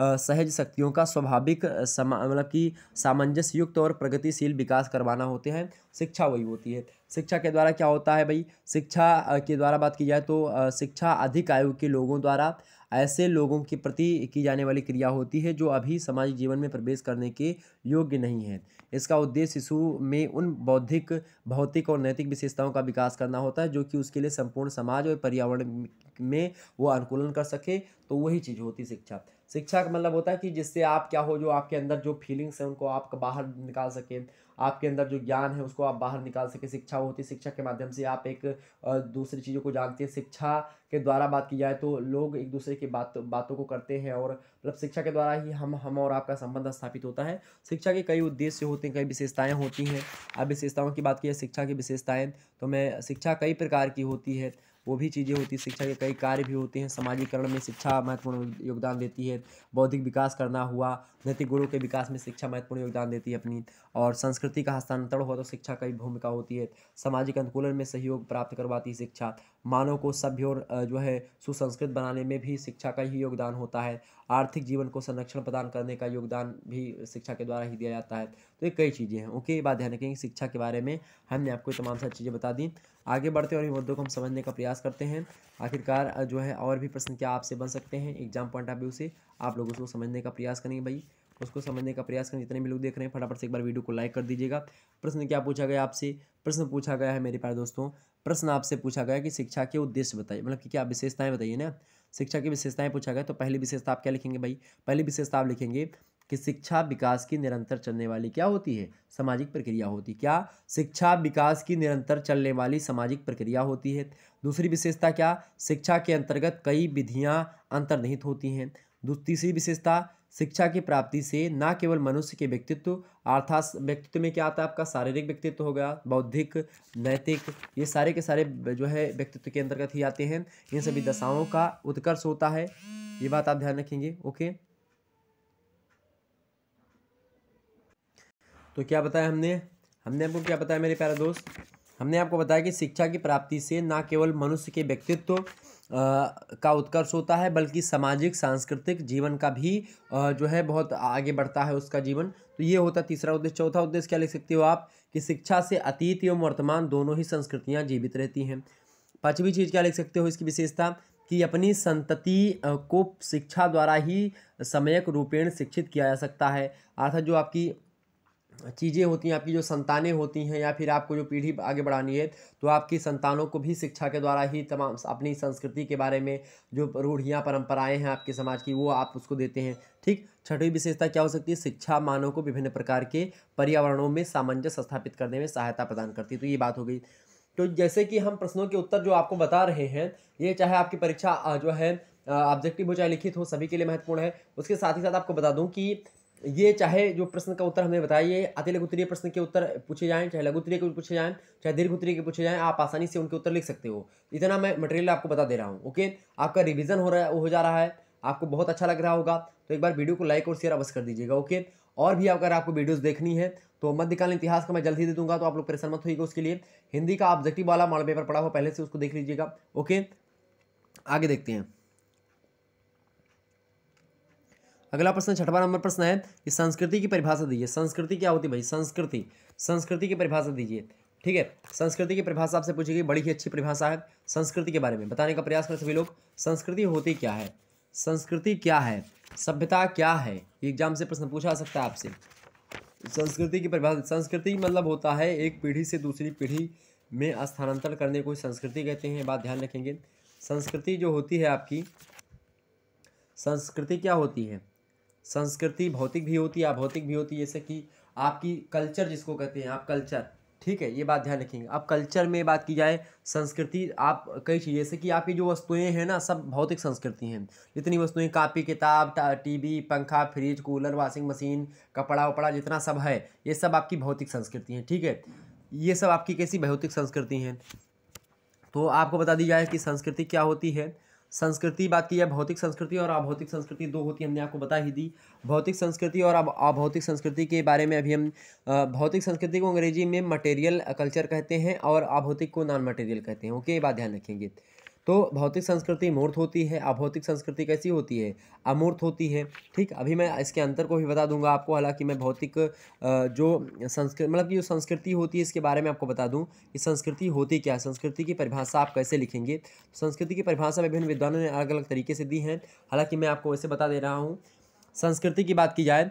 Speaker 1: सहज शक्तियों का स्वाभाविक मतलब कि सामंजस्य युक्त और प्रगतिशील विकास करवाना होते हैं शिक्षा वही होती है शिक्षा के द्वारा क्या होता है भाई शिक्षा के द्वारा बात की जाए तो शिक्षा अधिक आयु के लोगों द्वारा ऐसे लोगों के प्रति की जाने वाली क्रिया होती है जो अभी सामाजिक जीवन में प्रवेश करने के योग्य नहीं है इसका उद्देश्य शिशु में उन बौद्धिक भौतिक और नैतिक विशेषताओं का विकास करना होता है जो कि उसके लिए संपूर्ण समाज और पर्यावरण में वो अनुकूलन कर सके तो वही चीज़ होती शिक्षा शिक्षा का मतलब होता है कि जिससे आप क्या हो जो आपके अंदर जो फीलिंग्स हैं उनको आप बाहर निकाल सकें आपके अंदर जो ज्ञान है उसको आप बाहर निकाल सके शिक्षा होती है शिक्षा के माध्यम से आप एक दूसरी चीज़ों को जानते हैं शिक्षा के द्वारा बात की जाए तो लोग एक दूसरे की बात बातों को करते हैं और मतलब शिक्षा के द्वारा ही हम हम और आपका संबंध स्थापित होता है शिक्षा के कई उद्देश्य होते हैं कई विशेषताएँ होती हैं अब विशेषताओं की बात की जाए शिक्षा की विशेषताएँ तो मैं शिक्षा कई प्रकार की होती है वो भी चीज़ें होती शिक्षा के कई कार्य भी होते हैं समाजीकरण में शिक्षा महत्वपूर्ण योगदान देती है बौद्धिक विकास करना हुआ नैतिक गुणों के विकास में शिक्षा महत्वपूर्ण योगदान देती है अपनी और संस्कृति का हस्तांतरण हुआ तो शिक्षा का भी भूमिका होती है सामाजिक अनुकूलन में सहयोग प्राप्त करवाती है शिक्षा मानव को सभ्य और जो है सुसंस्कृत बनाने में भी शिक्षा का ही योगदान होता है आर्थिक जीवन को संरक्षण प्रदान करने का योगदान भी शिक्षा के द्वारा ही दिया जाता है तो ये कई चीज़ें हैं ओके ये बात ध्यान रखेंगे शिक्षा के बारे में हमने आपको तमाम सारी चीज़ें बता दी आगे बढ़ते और इन मुद्दों को हम समझने का प्रयास करते हैं आखिरकार जो है और भी प्रश्न क्या आपसे बन सकते हैं एग्जाम पॉइंट ऑफ व्यू से आप लोग उसको समझने का प्रयास करेंगे भाई उसको समझने का प्रयास करें जितने भी लोग देख रहे हैं फटाफट से एक बार वीडियो को लाइक कर दीजिएगा प्रश्न क्या पूछा गया आपसे प्रश्न पूछा गया है मेरे प्यारे दोस्तों प्रश्न आपसे पूछा गया कि शिक्षा के उद्देश्य बताइए मतलब कि क्या विशेषताएं बताइए ना शिक्षा की विशेषताएं पूछा गया तो पहली विशेषता आप क्या लिखेंगे भाई पहली विशेषता आप लिखेंगे कि शिक्षा विकास की निरंतर चलने वाली क्या होती है सामाजिक प्रक्रिया होती क्या शिक्षा विकास की निरंतर चलने वाली सामाजिक प्रक्रिया होती है दूसरी विशेषता क्या शिक्षा के अंतर्गत कई विधियाँ अंतर्निहित होती हैं तीसरी विशेषता शिक्षा की प्राप्ति से ना केवल मनुष्य के व्यक्तित्व अर्थात व्यक्तित्व में क्या आता है आपका शारीरिक व्यक्तित्व हो गया बौद्धिक नैतिक ये सारे के सारे जो है व्यक्तित्व के अंतर्गत ही आते हैं इन सभी दशाओं का उत्कर्ष होता है ये बात आप ध्यान रखेंगे ओके तो क्या बताया हमने हमने आपको क्या बताया मेरे प्यारा दोस्त हमने आपको बताया कि शिक्षा की प्राप्ति से ना केवल मनुष्य के व्यक्तित्व का उत्कर्ष होता है बल्कि सामाजिक सांस्कृतिक जीवन का भी जो है बहुत आगे बढ़ता है उसका जीवन तो ये होता है तीसरा उद्देश्य चौथा उद्देश्य क्या लिख सकते हो आप कि शिक्षा से अतीत एवं वर्तमान दोनों ही संस्कृतियाँ जीवित रहती हैं पाँचवीं चीज़ क्या लिख सकते हो इसकी विशेषता कि अपनी संतति को शिक्षा द्वारा ही समयक रूपेण शिक्षित किया जा सकता है अर्थात जो आपकी चीज़ें होती हैं आपकी जो संतानें होती हैं या फिर आपको जो पीढ़ी आगे बढ़ानी है तो आपकी संतानों को भी शिक्षा के द्वारा ही तमाम अपनी संस्कृति के बारे में जो रूढ़ियाँ परंपराएं हैं आपके समाज की वो आप उसको देते हैं ठीक छठवीं विशेषता क्या हो सकती है शिक्षा मानव को विभिन्न प्रकार के पर्यावरणों में सामंजस्य स्थापित करने में सहायता प्रदान करती है तो ये बात हो गई तो जैसे कि हम प्रश्नों के उत्तर जो आपको बता रहे हैं ये चाहे आपकी परीक्षा जो है ऑब्जेक्टिव हो चाहे लिखित हो सभी के लिए महत्वपूर्ण है उसके साथ ही साथ आपको बता दूं कि ये चाहे जो प्रश्न का उत्तर हमने बताया ये अति लघु उत्तरीय प्रश्न के उत्तर पूछे जाएं चाहे लघु उत्तरीय के पूछे जाएं चाहे दीर्घ उत्तरीय के पूछे जाएं आप आसानी से उनके उत्तर लिख सकते हो इतना मैं मटेरियल आपको बता दे रहा हूँ ओके आपका रिविजन हो रहा हो जा रहा है आपको बहुत अच्छा लग रहा होगा तो एक बार वीडियो को लाइक और शेयर अवश्य कर दीजिएगा ओके और भी अगर आपको वीडियोज़ देखनी है तो मध्यकालीन इतिहास का मैं जल्द ही दे दूंगा तो आप लोग परेशान मत होगा उसके लिए हिंदी का ऑब्जेक्टिव वाला मॉडल पेपर पड़ा हुआ पहले से उसको देख लीजिएगा ओके आगे देखते हैं अगला प्रश्न छठवा नंबर प्रश्न है कि संस्कृति की परिभाषा दीजिए संस्कृति क्या होती है भाई संस्कृति संस्कृति की परिभाषा दीजिए ठीक है संस्कृति की परिभाषा आपसे पूछी गई बड़ी ही अच्छी परिभाषा है संस्कृति के बारे में बताने का प्रयास करें सभी लोग संस्कृति होती क्या है संस्कृति क्या है सभ्यता क्या है ये एग्जाम से प्रश्न पूछा सकता है आपसे संस्कृति की परिभाषा संस्कृति मतलब होता है एक पीढ़ी से दूसरी पीढ़ी में स्थानांतरण करने को संस्कृति कहते हैं बात ध्यान रखेंगे संस्कृति जो होती है आपकी संस्कृति क्या होती है संस्कृति भौतिक भी होती है अभौतिक भी होती है जैसे कि आपकी कल्चर जिसको कहते हैं आप कल्चर ठीक है ये बात ध्यान रखेंगे अब कल्चर में बात की जाए संस्कृति आप कई चीज़ जैसे कि आपकी जो वस्तुएं हैं ना सब भौतिक संस्कृति हैं जितनी वस्तुएं कापी किताब टीवी पंखा फ्रिज कूलर वाशिंग मशीन कपड़ा उपड़ा जितना सब है ये सब आपकी भौतिक संस्कृति हैं ठीक है ये सब आपकी कैसी भौतिक संस्कृति हैं तो आपको बता दी जाए कि संस्कृति क्या होती है संस्कृति बात की है भौतिक संस्कृति और अभौतिक संस्कृति दो होती है हमने आपको बता ही दी भौतिक संस्कृति और अब अभौतिक संस्कृति के बारे में अभी हम भौतिक संस्कृति को अंग्रेजी में मटेरियल कल्चर कहते हैं और अभौतिक को नॉन मटेरियल कहते हैं ओके ये बात ध्यान रखेंगे तो भौतिक संस्कृति मूर्त होती है अभौतिक संस्कृति कैसी होती है अमूर्त होती है ठीक अभी मैं इसके अंतर को भी बता दूंगा आपको हालांकि मैं भौतिक जो संस्कृत मतलब कि जो संस्कृति होती है इसके बारे में आपको बता दूं कि संस्कृति होती क्या है संस्कृति की परिभाषा आप कैसे लिखेंगे संस्कृति की परिभाषा विभिन्न विद्वानों ने अलग अलग तरीके से दी है हालाँकि मैं आपको वैसे बता दे रहा हूँ संस्कृति की बात की जाए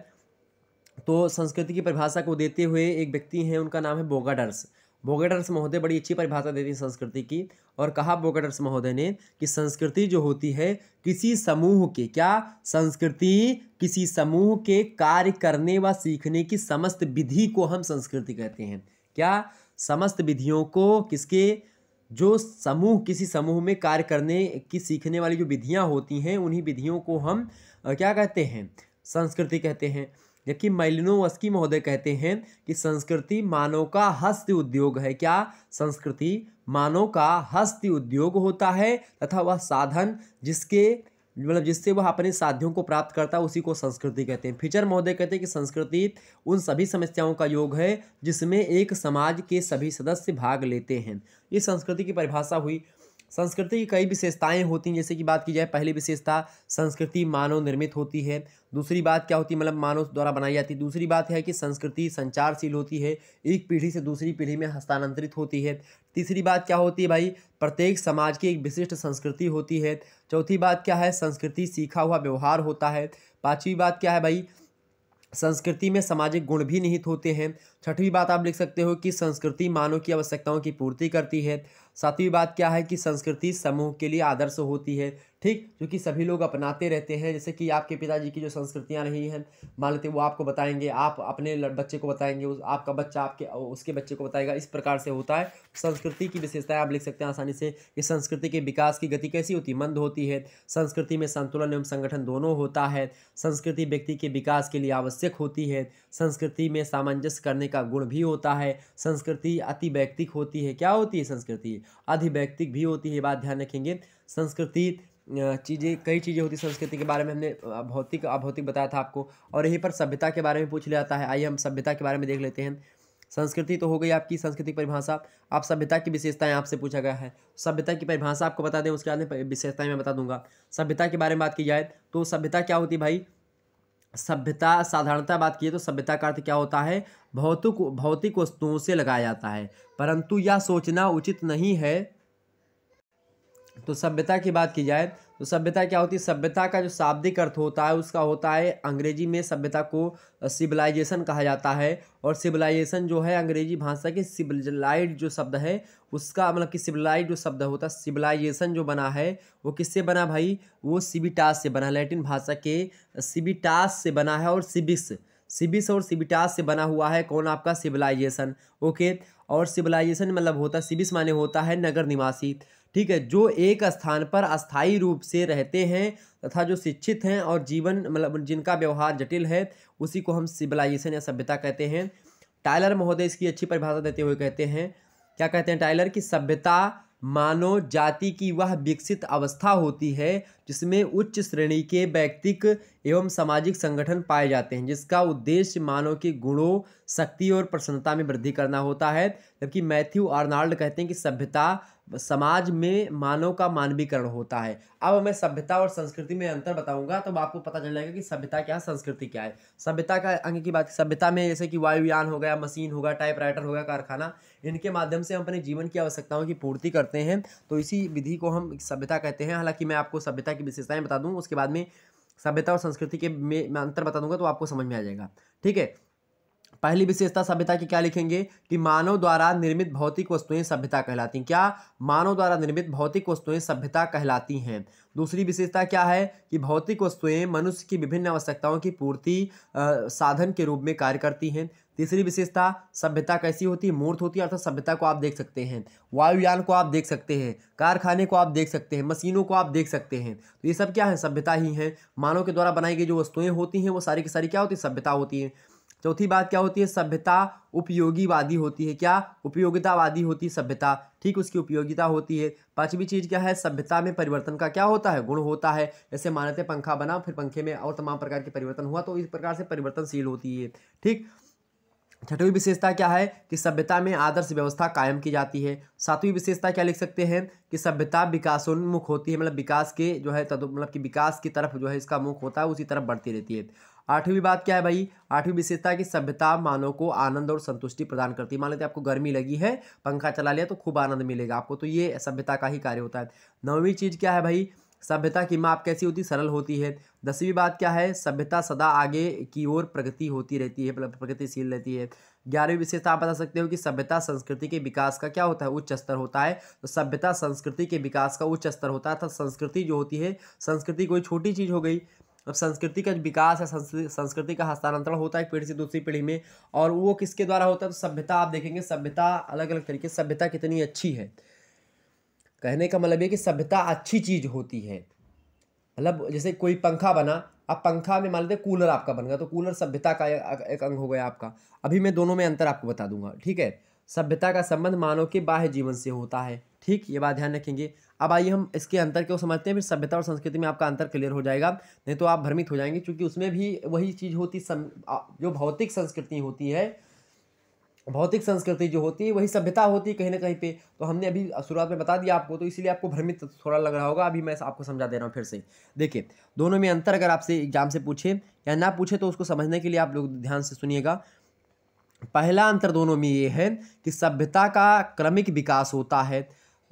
Speaker 1: तो संस्कृति की परिभाषा को देते हुए एक व्यक्ति हैं उनका नाम है बोगाडर्स बोगेटर्स महोदय बड़ी अच्छी परिभाषा देती हैं संस्कृति की और कहा बोगेटर्स महोदय ने कि संस्कृति जो होती है किसी समूह के क्या संस्कृति किसी समूह के कार्य करने व सीखने की समस्त विधि को हम संस्कृति कहते हैं क्या समस्त विधियों को किसके जो समूह किसी समूह में कार्य करने की सीखने वाली जो विधियाँ होती हैं उन्हीं विधियों को हम क्या कहते हैं संस्कृति कहते हैं जबकि मैलिनोवस्की महोदय कहते हैं कि संस्कृति मानव का हस्त उद्योग है क्या संस्कृति मानव का हस्त उद्योग होता है तथा वह साधन जिसके मतलब जिससे वह अपने साध्यों को प्राप्त करता है उसी को संस्कृति कहते हैं फीचर महोदय कहते हैं कि संस्कृति उन सभी समस्याओं का योग है जिसमें एक समाज के सभी सदस्य भाग लेते हैं ये संस्कृति की परिभाषा हुई संस्कृति की कई विशेषताएं होती हैं जैसे कि बात की जाए पहली विशेषता संस्कृति मानव निर्मित होती है दूसरी बात क्या होती है मतलब मानव द्वारा बनाई जाती है दूसरी बात है कि संस्कृति संचारशील होती है एक पीढ़ी से दूसरी पीढ़ी में हस्तांतरित होती है तीसरी बात क्या होती है भाई प्रत्येक समाज की एक विशिष्ट संस्कृति होती है चौथी बात क्या है संस्कृति सीखा हुआ व्यवहार होता है पाँचवीं बात क्या है भाई संस्कृति में सामाजिक गुण भी निहित होते हैं छठवीं बात आप लिख सकते हो कि संस्कृति मानव की आवश्यकताओं की पूर्ति करती है सातवीं बात क्या है कि संस्कृति समूह के लिए आदर्श होती है ठीक जो कि सभी लोग अपनाते रहते हैं जैसे कि आपके पिताजी की जो संस्कृतियाँ रही हैं मान लेते वो आपको बताएंगे आप अपने बच्चे को बताएंगे उस आपका बच्चा आपके उसके बच्चे को बताएगा इस प्रकार से होता है संस्कृति की विशेषताएं आप लिख सकते हैं आसानी से कि संस्कृति के विकास की गति कैसी होती मंद होती है संस्कृति में संतुलन एवं संगठन दोनों होता है संस्कृति व्यक्ति के विकास के लिए आवश्यक होती है संस्कृति में सामंजस्य करने का गुण भी होता है संस्कृति व्यक्तिक होती है क्या होती है संस्कृति अधिव्यक्तिक भी होती है बात ध्यान रखेंगे संस्कृति चीज़ें कई चीज़ें होती संस्कृति के बारे में हमने भौतिक अभौतिक बताया था आपको और यहीं पर सभ्यता के बारे में पूछ लिया जाता है आइए हम सभ्यता के बारे में देख लेते हैं संस्कृति तो हो गई आपकी सांस्कृतिक परिभाषा आप सभ्यता की विशेषताएं आपसे पूछा गया है सभ्यता की परिभाषा आपको बता दें उसके बाद में विशेषताएं मैं बता दूंगा सभ्यता के बारे में बात की जाए तो सभ्यता क्या होती भाई सभ्यता साधारणता बात की तो सभ्यता का अर्थ क्या होता है भौतिक भौतिक वस्तुओं से लगाया जाता है परंतु यह सोचना उचित नहीं है तो सभ्यता की बात की जाए तो सभ्यता क्या होती है सभ्यता का जो शाब्दिक अर्थ होता है उसका होता है अंग्रेजी में सभ्यता को सिविलाइजेशन कहा जाता है और सिविलाइजेशन जो है अंग्रेजी भाषा के सिविलाइड जो शब्द है उसका मतलब कि सिविलाइड जो शब्द होता है सिविलाइजेशन जो बना है वो किससे बना भाई वो सिविटास से बना लैटिन भाषा के सिविटास से बना है और सिबिस सिबिस और सिबिटास से बना हुआ है कौन आपका सिविलाइजेशन ओके और सिविलाइजेशन मतलब होता है सिबिस माने होता है नगर निवासी ठीक है जो एक स्थान पर अस्थायी रूप से रहते हैं तथा जो शिक्षित हैं और जीवन मतलब जिनका व्यवहार जटिल है उसी को हम सिविलाइजेशन या सभ्यता कहते हैं टाइलर महोदय इसकी अच्छी परिभाषा देते हुए कहते हैं क्या कहते हैं टाइलर की सभ्यता मानव जाति की वह विकसित अवस्था होती है जिसमें उच्च श्रेणी के व्यक्तिक एवं सामाजिक संगठन पाए जाते हैं जिसका उद्देश्य मानव के गुणों शक्ति और प्रसन्नता में वृद्धि करना होता है जबकि मैथ्यू आर्नाल्ड कहते हैं कि सभ्यता समाज में मानव का मानवीकरण होता है अब मैं सभ्यता और संस्कृति में अंतर बताऊंगा तो आपको पता चल जाएगा कि सभ्यता क्या है संस्कृति क्या है सभ्यता का अंग की बात सभ्यता में जैसे कि वायुयान हो गया मशीन होगा टाइपराइटर होगा कारखाना इनके माध्यम से हम अपने जीवन की आवश्यकताओं की पूर्ति करते हैं तो इसी विधि को हम सभ्यता कहते हैं हालांकि मैं आपको सभ्यता की विशेषताएँ बता दूँ उसके बाद में सभ्यता और संस्कृति के में अंतर बता दूंगा तो आपको समझ में आ जाएगा ठीक है पहली विशेषता सभ्यता की क्या लिखेंगे कि मानव द्वारा निर्मित भौतिक वस्तुएं सभ्यता कहलाती हैं क्या मानव द्वारा निर्मित भौतिक वस्तुएं सभ्यता कहलाती हैं दूसरी विशेषता क्या है कि भौतिक वस्तुएं मनुष्य की विभिन्न आवश्यकताओं की पूर्ति साधन के रूप में कार्य करती हैं तीसरी विशेषता सभ्यता कैसी होती है मूर्त होती है अर्थात सभ्यता को आप देख सकते हैं वायुयान को आप देख सकते हैं कारखाने को आप देख सकते हैं मशीनों को आप देख सकते हैं तो ये सब क्या है सभ्यता ही है मानव के द्वारा बनाई गई जो वस्तुएं होती हैं वो सारी की सारी क्या होती है सभ्यता होती है चौथी बात क्या होती है सभ्यता उपयोगीवादी होती है क्या उपयोगितावादी होती है सभ्यता ठीक उसकी उपयोगिता होती है पांचवी चीज क्या है सभ्यता में परिवर्तन का क्या होता है गुण होता है जैसे मानते पंखा बना फिर पंखे में और तमाम प्रकार के परिवर्तन हुआ तो इस प्रकार से परिवर्तनशील होती है ठीक छठवीं विशेषता क्या है कि सभ्यता में आदर्श व्यवस्था कायम की जाती है सातवीं विशेषता क्या लिख सकते हैं कि सभ्यता विकासोन्मुख होती है मतलब विकास के जो है मतलब कि विकास की तरफ जो है इसका मुख होता है उसी तरफ बढ़ती रहती है आठवीं बात क्या है भाई आठवीं विशेषता की सभ्यता मानव को आनंद और संतुष्टि प्रदान करती है मान लेते आपको गर्मी लगी है पंखा चला लिया तो खूब आनंद मिलेगा आपको तो ये सभ्यता का ही कार्य होता है नौवीं चीज़ क्या है भाई सभ्यता की माप कैसी होती सरल होती है दसवीं बात क्या है सभ्यता सदा आगे की ओर प्रगति होती रहती है मतलब प्रगतिशील रहती है ग्यारहवीं विशेषता आप बता सकते हो कि सभ्यता संस्कृति के विकास का क्या होता है उच्च स्तर होता है तो सभ्यता संस्कृति के विकास का उच्च स्तर होता है अर्थात संस्कृति जो होती है संस्कृति कोई छोटी चीज़ हो गई अब मतलब संस्कृति का विकास है संस्कृति का हस्तांतरण होता है एक पीढ़ी से दूसरी पीढ़ी में और वो किसके द्वारा होता है तो सभ्यता आप देखेंगे सभ्यता अलग अलग तरीके सभ्यता कितनी अच्छी है कहने का मतलब ये कि सभ्यता अच्छी चीज़ होती है मतलब जैसे कोई पंखा बना अब पंखा में मान लेते कूलर आपका बन गया तो कूलर सभ्यता का एक अंग हो गया आपका अभी मैं दोनों में अंतर आपको बता दूंगा ठीक है सभ्यता का संबंध मानव के बाह्य जीवन से होता है ठीक ये बात ध्यान रखेंगे अब आइए हम इसके अंतर क्यों समझते हैं फिर सभ्यता और संस्कृति में आपका अंतर क्लियर हो जाएगा नहीं तो आप भ्रमित हो जाएंगे क्योंकि उसमें भी वही चीज़ होती सम, जो भौतिक संस्कृति होती है भौतिक संस्कृति जो होती है वही सभ्यता होती है कहीं ना कहीं पे तो हमने अभी शुरुआत में बता दिया आपको तो इसीलिए आपको भ्रमित थोड़ा लग रहा होगा अभी मैं आपको समझा दे रहा हूँ फिर से देखिए दोनों में अंतर अगर आपसे एग्जाम से पूछे या ना पूछे तो उसको समझने के लिए आप लोग ध्यान से सुनिएगा पहला अंतर दोनों में ये है कि सभ्यता का क्रमिक विकास होता है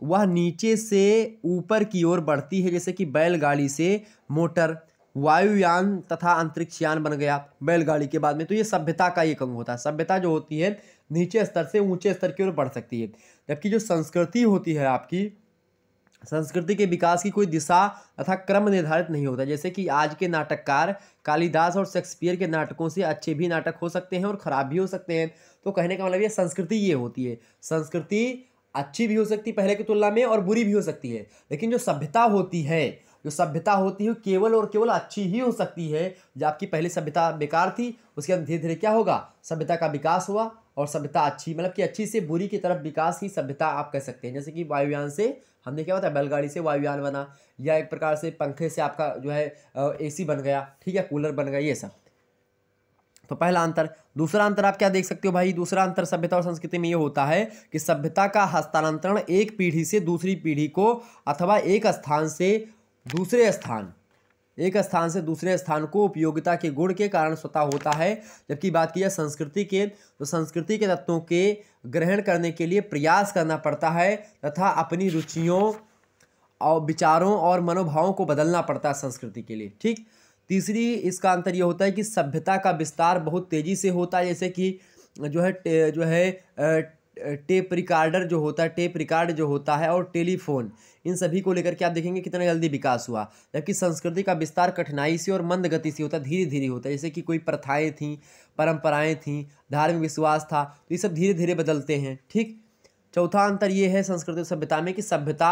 Speaker 1: वह नीचे से ऊपर की ओर बढ़ती है जैसे कि बैलगाड़ी से मोटर वायुयान तथा अंतरिक्षयान बन गया बैलगाड़ी के बाद में तो ये सभ्यता का एक अंग होता है सभ्यता जो होती है नीचे स्तर से ऊंचे स्तर की ओर बढ़ सकती है जबकि जो संस्कृति होती है आपकी संस्कृति के विकास की कोई दिशा तथा क्रम निर्धारित नहीं होता जैसे कि आज के नाटककार कालिदास और शेक्सपियर के नाटकों से अच्छे भी नाटक हो सकते हैं और ख़राब भी हो सकते हैं तो कहने का मतलब ये संस्कृति ये होती है संस्कृति अच्छी भी हो सकती है पहले की तुलना में और बुरी भी हो सकती है लेकिन जो सभ्यता होती है जो सभ्यता होती है केवल और केवल अच्छी ही हो सकती है जो आपकी पहली सभ्यता बेकार थी उसके अंदर धीरे धीरे क्या होगा सभ्यता का विकास हुआ और सभ्यता अच्छी मतलब कि अच्छी से बुरी की तरफ विकास ही सभ्यता आप कह सकते हैं जैसे कि वायुयान से हमने क्या बताया बैलगाड़ी से वायुयान बना या एक प्रकार से पंखे से आपका जो है एसी बन गया ठीक है कूलर बन गया ये सब तो पहला अंतर दूसरा अंतर आप क्या देख सकते हो भाई दूसरा अंतर सभ्यता और संस्कृति में ये होता है कि सभ्यता का हस्तांतरण एक पीढ़ी से दूसरी पीढ़ी को अथवा एक स्थान से दूसरे स्थान एक स्थान से दूसरे स्थान को उपयोगिता के गुण के कारण स्वतः होता है जबकि बात की जाए संस्कृति के तो संस्कृति के तत्वों के ग्रहण करने के लिए प्रयास करना पड़ता है तथा अपनी रुचियों और विचारों और मनोभावों को बदलना पड़ता है संस्कृति के लिए ठीक तीसरी इसका अंतर यह होता है कि सभ्यता का विस्तार बहुत तेज़ी से होता है जैसे कि जो है टे, जो है टेप रिकॉर्डर जो होता है टेप रिकॉर्ड जो होता है और टेलीफोन इन सभी को लेकर के आप देखेंगे कितना जल्दी विकास हुआ जबकि संस्कृति का विस्तार कठिनाई से और मंद गति से होता है धीरे धीरे होता है जैसे कि कोई प्रथाएँ थीं परम्पराएँ थीं धार्मिक विश्वास था तो ये सब धीरे धीरे बदलते हैं ठीक चौथा अंतर ये है संस्कृति सभ्यता में कि सभ्यता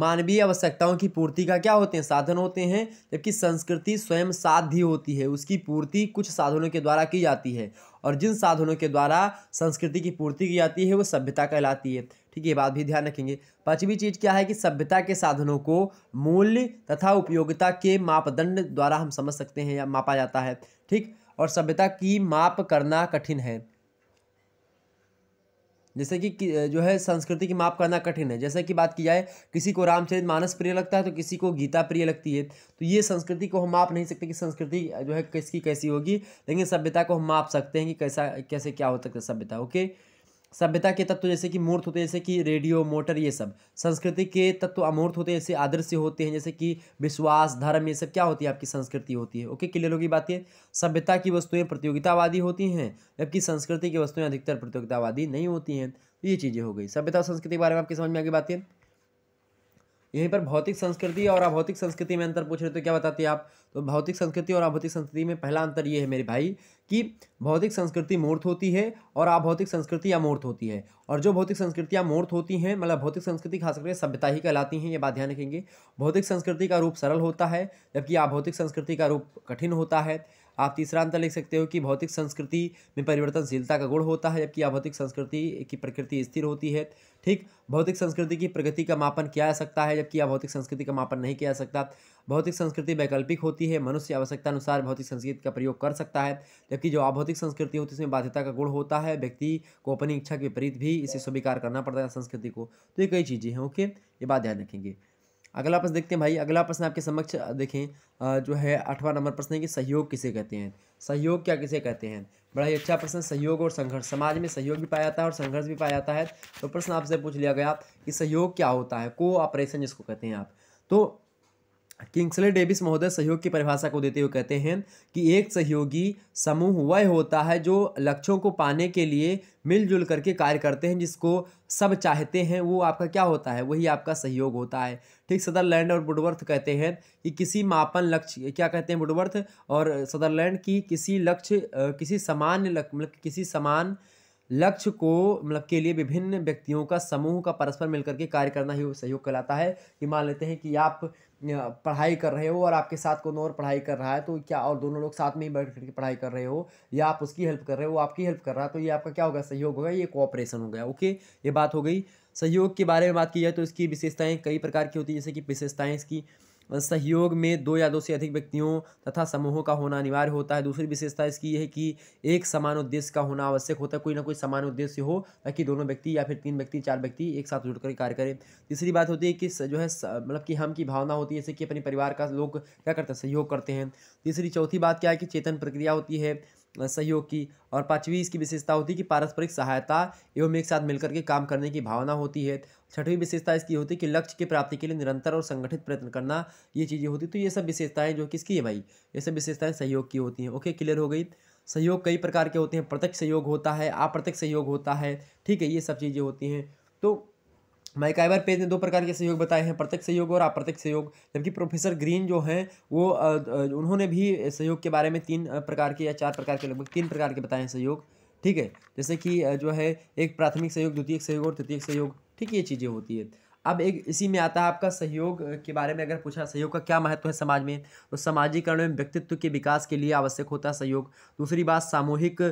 Speaker 1: मानवीय आवश्यकताओं की पूर्ति का क्या होते हैं साधन होते हैं जबकि संस्कृति स्वयं साध्य होती है उसकी पूर्ति कुछ साधनों के द्वारा की जाती है और जिन साधनों के द्वारा संस्कृति की पूर्ति की जाती है वो सभ्यता कहलाती है ठीक है ये बात भी ध्यान रखेंगे पांचवी चीज़ क्या है कि सभ्यता के साधनों को मूल्य तथा उपयोगिता के मापदंड द्वारा हम समझ सकते हैं या मापा जाता है ठीक और सभ्यता की माप करना कठिन है जैसे कि जो है संस्कृति की माप करना कठिन है जैसे कि बात की जाए किसी को रामचरित मानस प्रिय लगता है तो किसी को गीता प्रिय लगती है तो ये संस्कृति को हम माप नहीं सकते कि संस्कृति जो है किसकी कैसी होगी लेकिन सभ्यता को हम माप सकते हैं कि कैसा कैसे क्या हो सकता है सभ्यता ओके सभ्यता के तत्व जैसे कि मूर्त होते हैं जैसे कि रेडियो मोटर ये सब संस्कृति के तत्व अमूर्त होते हैं जैसे आदर्श होते हैं जैसे कि विश्वास धर्म ये सब क्या होती है आपकी संस्कृति होती है ओके क्लियर होगी ये सभ्यता की वस्तुएं प्रतियोगितावादी होती हैं जबकि संस्कृति की वस्तुएँ अधिकतर प्रतियोगितावादी नहीं होती हैं तो ये चीज़ें हो गई सभ्यता और संस्कृति के बारे में आपकी समझ में आगे बात बातें यहीं पर भौतिक संस्कृति और अभौतिक संस्कृति में अंतर पूछ रहे तो क्या बताते हैं आप तो भौतिक संस्कृति और अभौतिक संस्कृति में पहला अंतर ये है मेरे भाई कि भौतिक संस्कृति मूर्त होती है और आभौतिक संस्कृति अमूर्त होती है और जो भौतिक संस्कृतियाँ मूर्त होती हैं मतलब भौतिक संस्कृति खास करके सभ्यता ही कहलाती हैं ये बात ध्यान रखेंगे भौतिक संस्कृति का रूप सरल होता है जबकि अभौतिक संस्कृति का रूप कठिन होता है आप तीसरा अंतर लिख सकते हो कि भौतिक संस्कृति में परिवर्तनशीलता का गुण होता है जबकि अभौतिक संस्कृति की प्रकृति स्थिर होती है ठीक भौतिक संस्कृति की प्रगति का मापन किया जा सकता है जबकि अभौतिक संस्कृति का मापन नहीं किया जा सकता भौतिक संस्कृति वैकल्पिक होती है मनुष्य आवश्यकता अनुसार भौतिक संस्कृति का प्रयोग कर सकता है जबकि जो अभौतिक संस्कृति होती है उसमें बाध्यता का गुण होता है व्यक्ति को अपनी इच्छा के विपरीत भी इसे स्वीकार करना पड़ता है संस्कृति को तो ये कई चीज़ें हैं ओके ये बात ध्यान रखेंगे अगला प्रश्न देखते हैं भाई अगला प्रश्न आपके समक्ष देखें जो है आठवां नंबर प्रश्न है कि सहयोग किसे कहते हैं सहयोग क्या किसे कहते हैं बड़ा ही अच्छा प्रश्न सहयोग और संघर्ष समाज में सहयोग भी पाया जाता है और संघर्ष भी पाया जाता है तो प्रश्न आपसे पूछ लिया गया कि सहयोग क्या होता है को ऑपरेशन जिसको कहते हैं आप तो किंग्सले डेविस महोदय सहयोग की परिभाषा को देते हुए कहते हैं कि एक सहयोगी समूह वह होता है जो लक्ष्यों को पाने के लिए मिलजुल करके कार्य करते हैं जिसको सब चाहते हैं वो आपका क्या होता है वही आपका सहयोग होता है ठीक सदरलैंड और बुडवर्थ कहते हैं कि किसी मापन लक्ष्य क्या कहते हैं बुडवर्थ और सदरलैंड की किसी लक्ष्य किसी सामान्य मतलब किसी समान लक्ष्य को मतलब के लिए विभिन्न व्यक्तियों का समूह का परस्पर मिलकर के कार्य करना ही सहयोग कहलाता है कि मान लेते हैं कि आप पढ़ाई कर रहे हो और आपके साथ कोई और पढ़ाई कर रहा है तो क्या और दोनों लोग साथ में ही बैठ करके पढ़ाई कर रहे हो या आप उसकी हेल्प कर रहे हो आपकी हेल्प कर रहा है तो ये आपका क्या होगा सहयोग होगा ये कोऑपरेशन हो गया ओके ये बात हो गई सहयोग के बारे में बात की जाए तो इसकी विशेषताएँ कई प्रकार की होती है जैसे कि विशेषताएँ इसकी सहयोग में दो या दो से अधिक व्यक्तियों तथा समूहों का होना अनिवार्य होता है दूसरी विशेषता इसकी यह है कि एक समान उद्देश्य का होना आवश्यक होता है कोई ना कोई समान उद्देश्य हो ताकि दोनों व्यक्ति या फिर तीन व्यक्ति चार व्यक्ति एक साथ जुड़कर कार्य करें तीसरी बात होती है कि जो है मतलब कि हम की भावना होती है जैसे कि अपने परिवार का लोग क्या करते हैं सहयोग करते हैं तीसरी चौथी बात क्या है कि चेतन प्रक्रिया होती है मतलब सहयोग की और पाँचवीं इसकी विशेषता होती है कि पारस्परिक सहायता एवं एक साथ मिलकर के काम करने की भावना होती है छठवीं विशेषता इसकी होती है कि लक्ष्य की प्राप्ति के लिए निरंतर और संगठित प्रयत्न करना ये चीज़ें होती तो ये सब विशेषताएँ जो किसकी है भाई ये सब विशेषताएँ सहयोग की होती हैं ओके क्लियर हो गई सहयोग कई प्रकार के होते हैं प्रत्यक्ष सहयोग होता है अप्रत्यक्ष सहयोग होता है ठीक है ये सब चीज़ें होती हैं तो माइकाइवर पेज ने दो प्रकार के सहयोग बताए हैं प्रत्यक्ष सहयोग और अप्रत्यक्ष सहयोग जबकि प्रोफेसर ग्रीन जो हैं वो उन्होंने भी सहयोग के बारे में तीन प्रकार के या चार प्रकार के लगभग तीन प्रकार के बताए हैं सहयोग ठीक है जैसे कि जो है एक प्राथमिक सहयोग द्वितीय सहयोग और तृतीय सहयोग ठीक ये चीज़ें होती है अब एक इसी में आता है आपका सहयोग के बारे में अगर पूछा सहयोग का क्या महत्व है समाज में तो सामाजिकरण में व्यक्तित्व के विकास के लिए आवश्यक होता है सहयोग दूसरी बात सामूहिक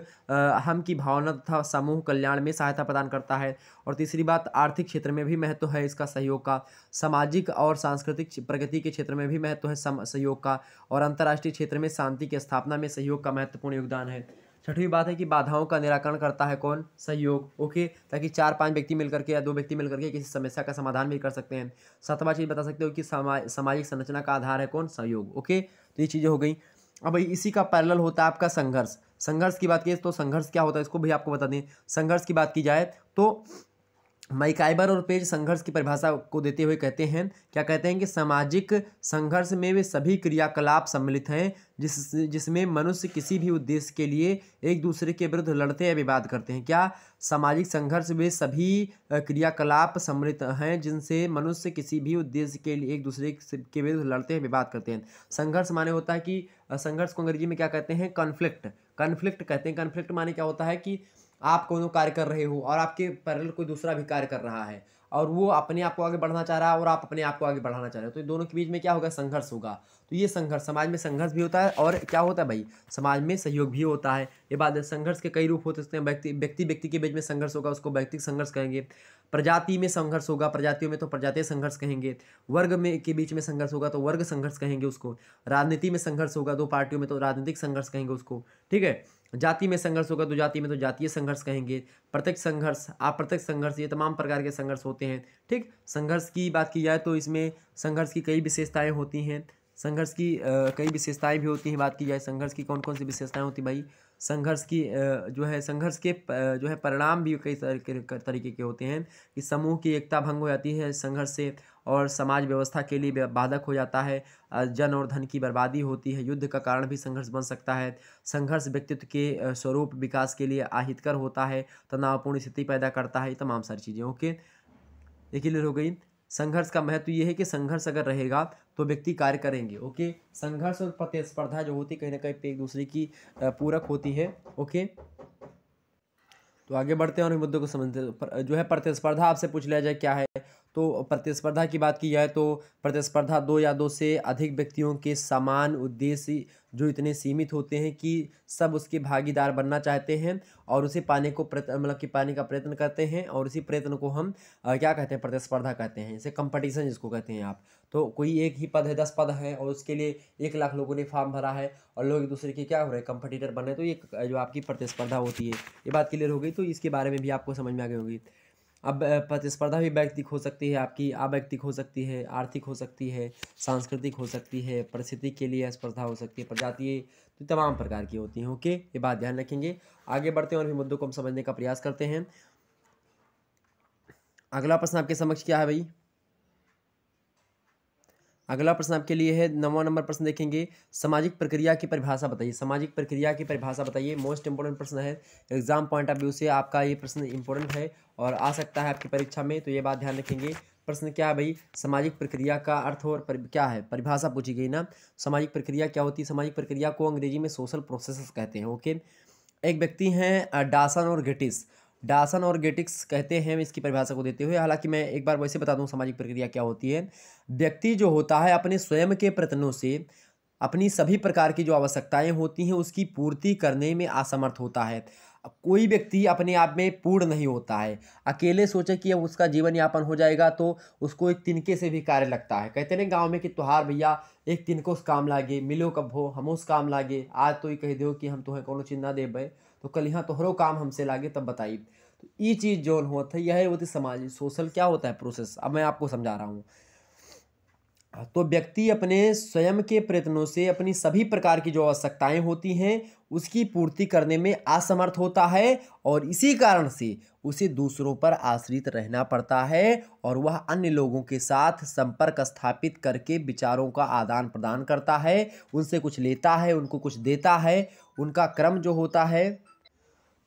Speaker 1: हम की भावना तथा समूह कल्याण में सहायता प्रदान करता है और तीसरी बात आर्थिक क्षेत्र में भी महत्व है इसका सहयोग का सामाजिक और सांस्कृतिक प्रगति के क्षेत्र में भी महत्व है सहयोग का और अंतर्राष्ट्रीय क्षेत्र में शांति की स्थापना में सहयोग का महत्वपूर्ण योगदान है छठवीं बात है कि बाधाओं का निराकरण करता है कौन सहयोग ओके ताकि चार पांच व्यक्ति मिलकर के या दो व्यक्ति मिलकर के किसी समस्या का समाधान भी कर सकते हैं सातवां चीज़ बता सकते हो कि समा सामाजिक संरचना का आधार है कौन सहयोग ओके तो ये चीज़ें हो गई अब इसी का पैरल होता है आपका संघर्ष संघर्ष की बात की तो संघर्ष क्या होता है इसको भी आपको बता दें संघर्ष की बात की जाए तो माइकाइबर और पेज संघर्ष की परिभाषा को देते हुए कहते हैं क्या कहते हैं कि सामाजिक संघर्ष में वे सभी क्रियाकलाप सम्मिलित हैं जिस जिसमें मनुष्य किसी भी उद्देश्य के लिए एक दूसरे के विरुद्ध लड़ते या विवाद करते हैं क्या सामाजिक संघर्ष में सभी क्रियाकलाप सम्मिलित हैं जिनसे मनुष्य किसी भी उद्देश्य के लिए एक दूसरे के विरुद्ध लड़ते हैं विवाद करते हैं संघर्ष माने होता है कि संघर्ष को अंग्रेजी में क्या कहते हैं कॉन्फ्लिक्ट कन्फ्लिक्ट कहते हैं कन्फ्लिक्ट माने क्या होता है कि आप को कार्य कर रहे हो और आपके पैरल कोई दूसरा भी कार्य कर रहा है और वो अपने आप को आगे बढ़ना चाह रहा है और आप अपने आप को आगे बढ़ाना चाह रहे हो तो दोनों के बीच में क्या होगा संघर्ष होगा तो ये संघर्ष समाज में संघर्ष भी होता है और क्या होता है भाई समाज में सहयोग भी होता है ये बात है संघर्ष के कई रूप होते हैं तो व्यक्ति व्यक्ति व्यक्ति के बीच में संघर्ष होगा उसको व्यक्तिक संघर्ष कहेंगे प्रजाति में संघर्ष होगा प्रजातियों में तो प्रजातीय संघर्ष कहेंगे वर्ग में के बीच में संघर्ष होगा तो वर्ग संघर्ष कहेंगे उसको राजनीति में संघर्ष होगा दो पार्टियों में तो राजनीतिक संघर्ष कहेंगे उसको ठीक है जाति में संघर्ष होगा तो जाति में तो जातीय संघर्ष कहेंगे प्रत्यक्ष संघर्ष अप्रत्यक्ष संघर्ष ये तमाम प्रकार के संघर्ष होते हैं ठीक संघर्ष की बात की जाए तो इसमें संघर्ष की कई विशेषताएँ होती हैं संघर्ष की कई विशेषताएँ भी होती हैं बात की जाए संघर्ष की कौन कौन सी विशेषताएँ होती भाई संघर्ष की जो है संघर्ष के जो है परिणाम भी कई तरीके के होते हैं कि समूह की एकता भंग हो जाती है संघर्ष से और समाज व्यवस्था के लिए बाधक हो जाता है जन और धन की बर्बादी होती है युद्ध का कारण भी संघर्ष बन सकता है संघर्ष व्यक्तित्व के स्वरूप विकास के लिए आहितकर होता है तनावपूर्ण स्थिति पैदा करता है तमाम सारी चीज़ें ओके ये क्लियर हो गई संघर्ष का महत्व ये है कि संघर्ष अगर रहेगा तो व्यक्ति कार्य करेंगे ओके संघर्ष और प्रतिस्पर्धा जो होती है कहीं ना कहीं एक दूसरे की पूरक होती है ओके तो आगे बढ़ते हैं और मुद्दों को समझते जो है प्रतिस्पर्धा आपसे पूछ लिया जाए क्या है तो प्रतिस्पर्धा की बात की जाए तो प्रतिस्पर्धा दो या दो से अधिक व्यक्तियों के समान उद्देश्य जो इतने सीमित होते हैं कि सब उसके भागीदार बनना चाहते हैं और उसे पाने को मतलब कि पाने का प्रयत्न करते हैं और उसी प्रयत्न को हम आ, क्या कहते हैं प्रतिस्पर्धा कहते हैं इसे कंपटीशन जिसको कहते हैं आप तो कोई एक ही पद है दस पद है और उसके लिए एक लाख लोगों ने फॉर्म भरा है और लोग एक दूसरे के क्या हो रहे हैं कंपटीटर बने तो ये जो आपकी प्रतिस्पर्धा होती है ये बात क्लियर हो गई तो इसके बारे में भी आपको समझ में आ गई होगी अब प्रतिस्पर्धा भी व्यक्तिक हो सकती है आपकी अव्यक्तिक हो सकती है आर्थिक हो सकती है सांस्कृतिक हो सकती है परिस्थिति के लिए स्पर्धा हो सकती है प्रजातीय तो तमाम प्रकार की होती हैं ओके ये बात ध्यान रखेंगे आगे बढ़ते हैं और भी मुद्दों को हम समझने का प्रयास करते हैं अगला प्रश्न आपके समक्ष क्या है भाई अगला प्रश्न आपके लिए है नवा नंबर प्रश्न देखेंगे सामाजिक प्रक्रिया की परिभाषा बताइए सामाजिक प्रक्रिया की परिभाषा बताइए मोस्ट इंपॉर्टेंट प्रश्न है एग्जाम पॉइंट ऑफ व्यू से आपका ये प्रश्न इंपॉर्टेंट है और आ सकता है आपकी परीक्षा में तो ये बात ध्यान रखेंगे प्रश्न क्या है भाई सामाजिक प्रक्रिया का अर्थ और पर, क्या है परिभाषा पूछी गई ना सामाजिक प्रक्रिया क्या होती है सामाजिक प्रक्रिया को अंग्रेजी में सोशल प्रोसेस कहते हैं ओके एक व्यक्ति हैं डासन और गेटिस डासन और गेटिक्स कहते हैं इसकी परिभाषा को देते हुए हालांकि मैं एक बार वैसे बता दूं सामाजिक प्रक्रिया क्या होती है व्यक्ति जो होता है अपने स्वयं के प्रयत्नों से अपनी सभी प्रकार की जो आवश्यकताएं होती हैं उसकी पूर्ति करने में असमर्थ होता है कोई व्यक्ति अपने आप में पूर्ण नहीं होता है अकेले सोचे कि अब उसका जीवन यापन हो जाएगा तो उसको एक तिनके से भी कार्य लगता है कहते ना गांव में कि तुहार भैया एक तिनको उस काम लागे मिलो कब हो हम उस काम लागे आज तो ये कह दो कि हम तुम्हें कोनो चिन्ह ना दे भाई तो कल यहाँ तोहरो काम हमसे लागे तब बताइए तो ये चीज़ जो होता है यह होती समाज सोशल क्या होता है प्रोसेस अब मैं आपको समझा रहा हूँ तो व्यक्ति अपने स्वयं के प्रयत्नों से अपनी सभी प्रकार की जो आवश्यकताएं होती हैं उसकी पूर्ति करने में असमर्थ होता है और इसी कारण से उसे दूसरों पर आश्रित रहना पड़ता है और वह अन्य लोगों के साथ संपर्क स्थापित करके विचारों का आदान प्रदान करता है उनसे कुछ लेता है उनको कुछ देता है उनका क्रम जो होता है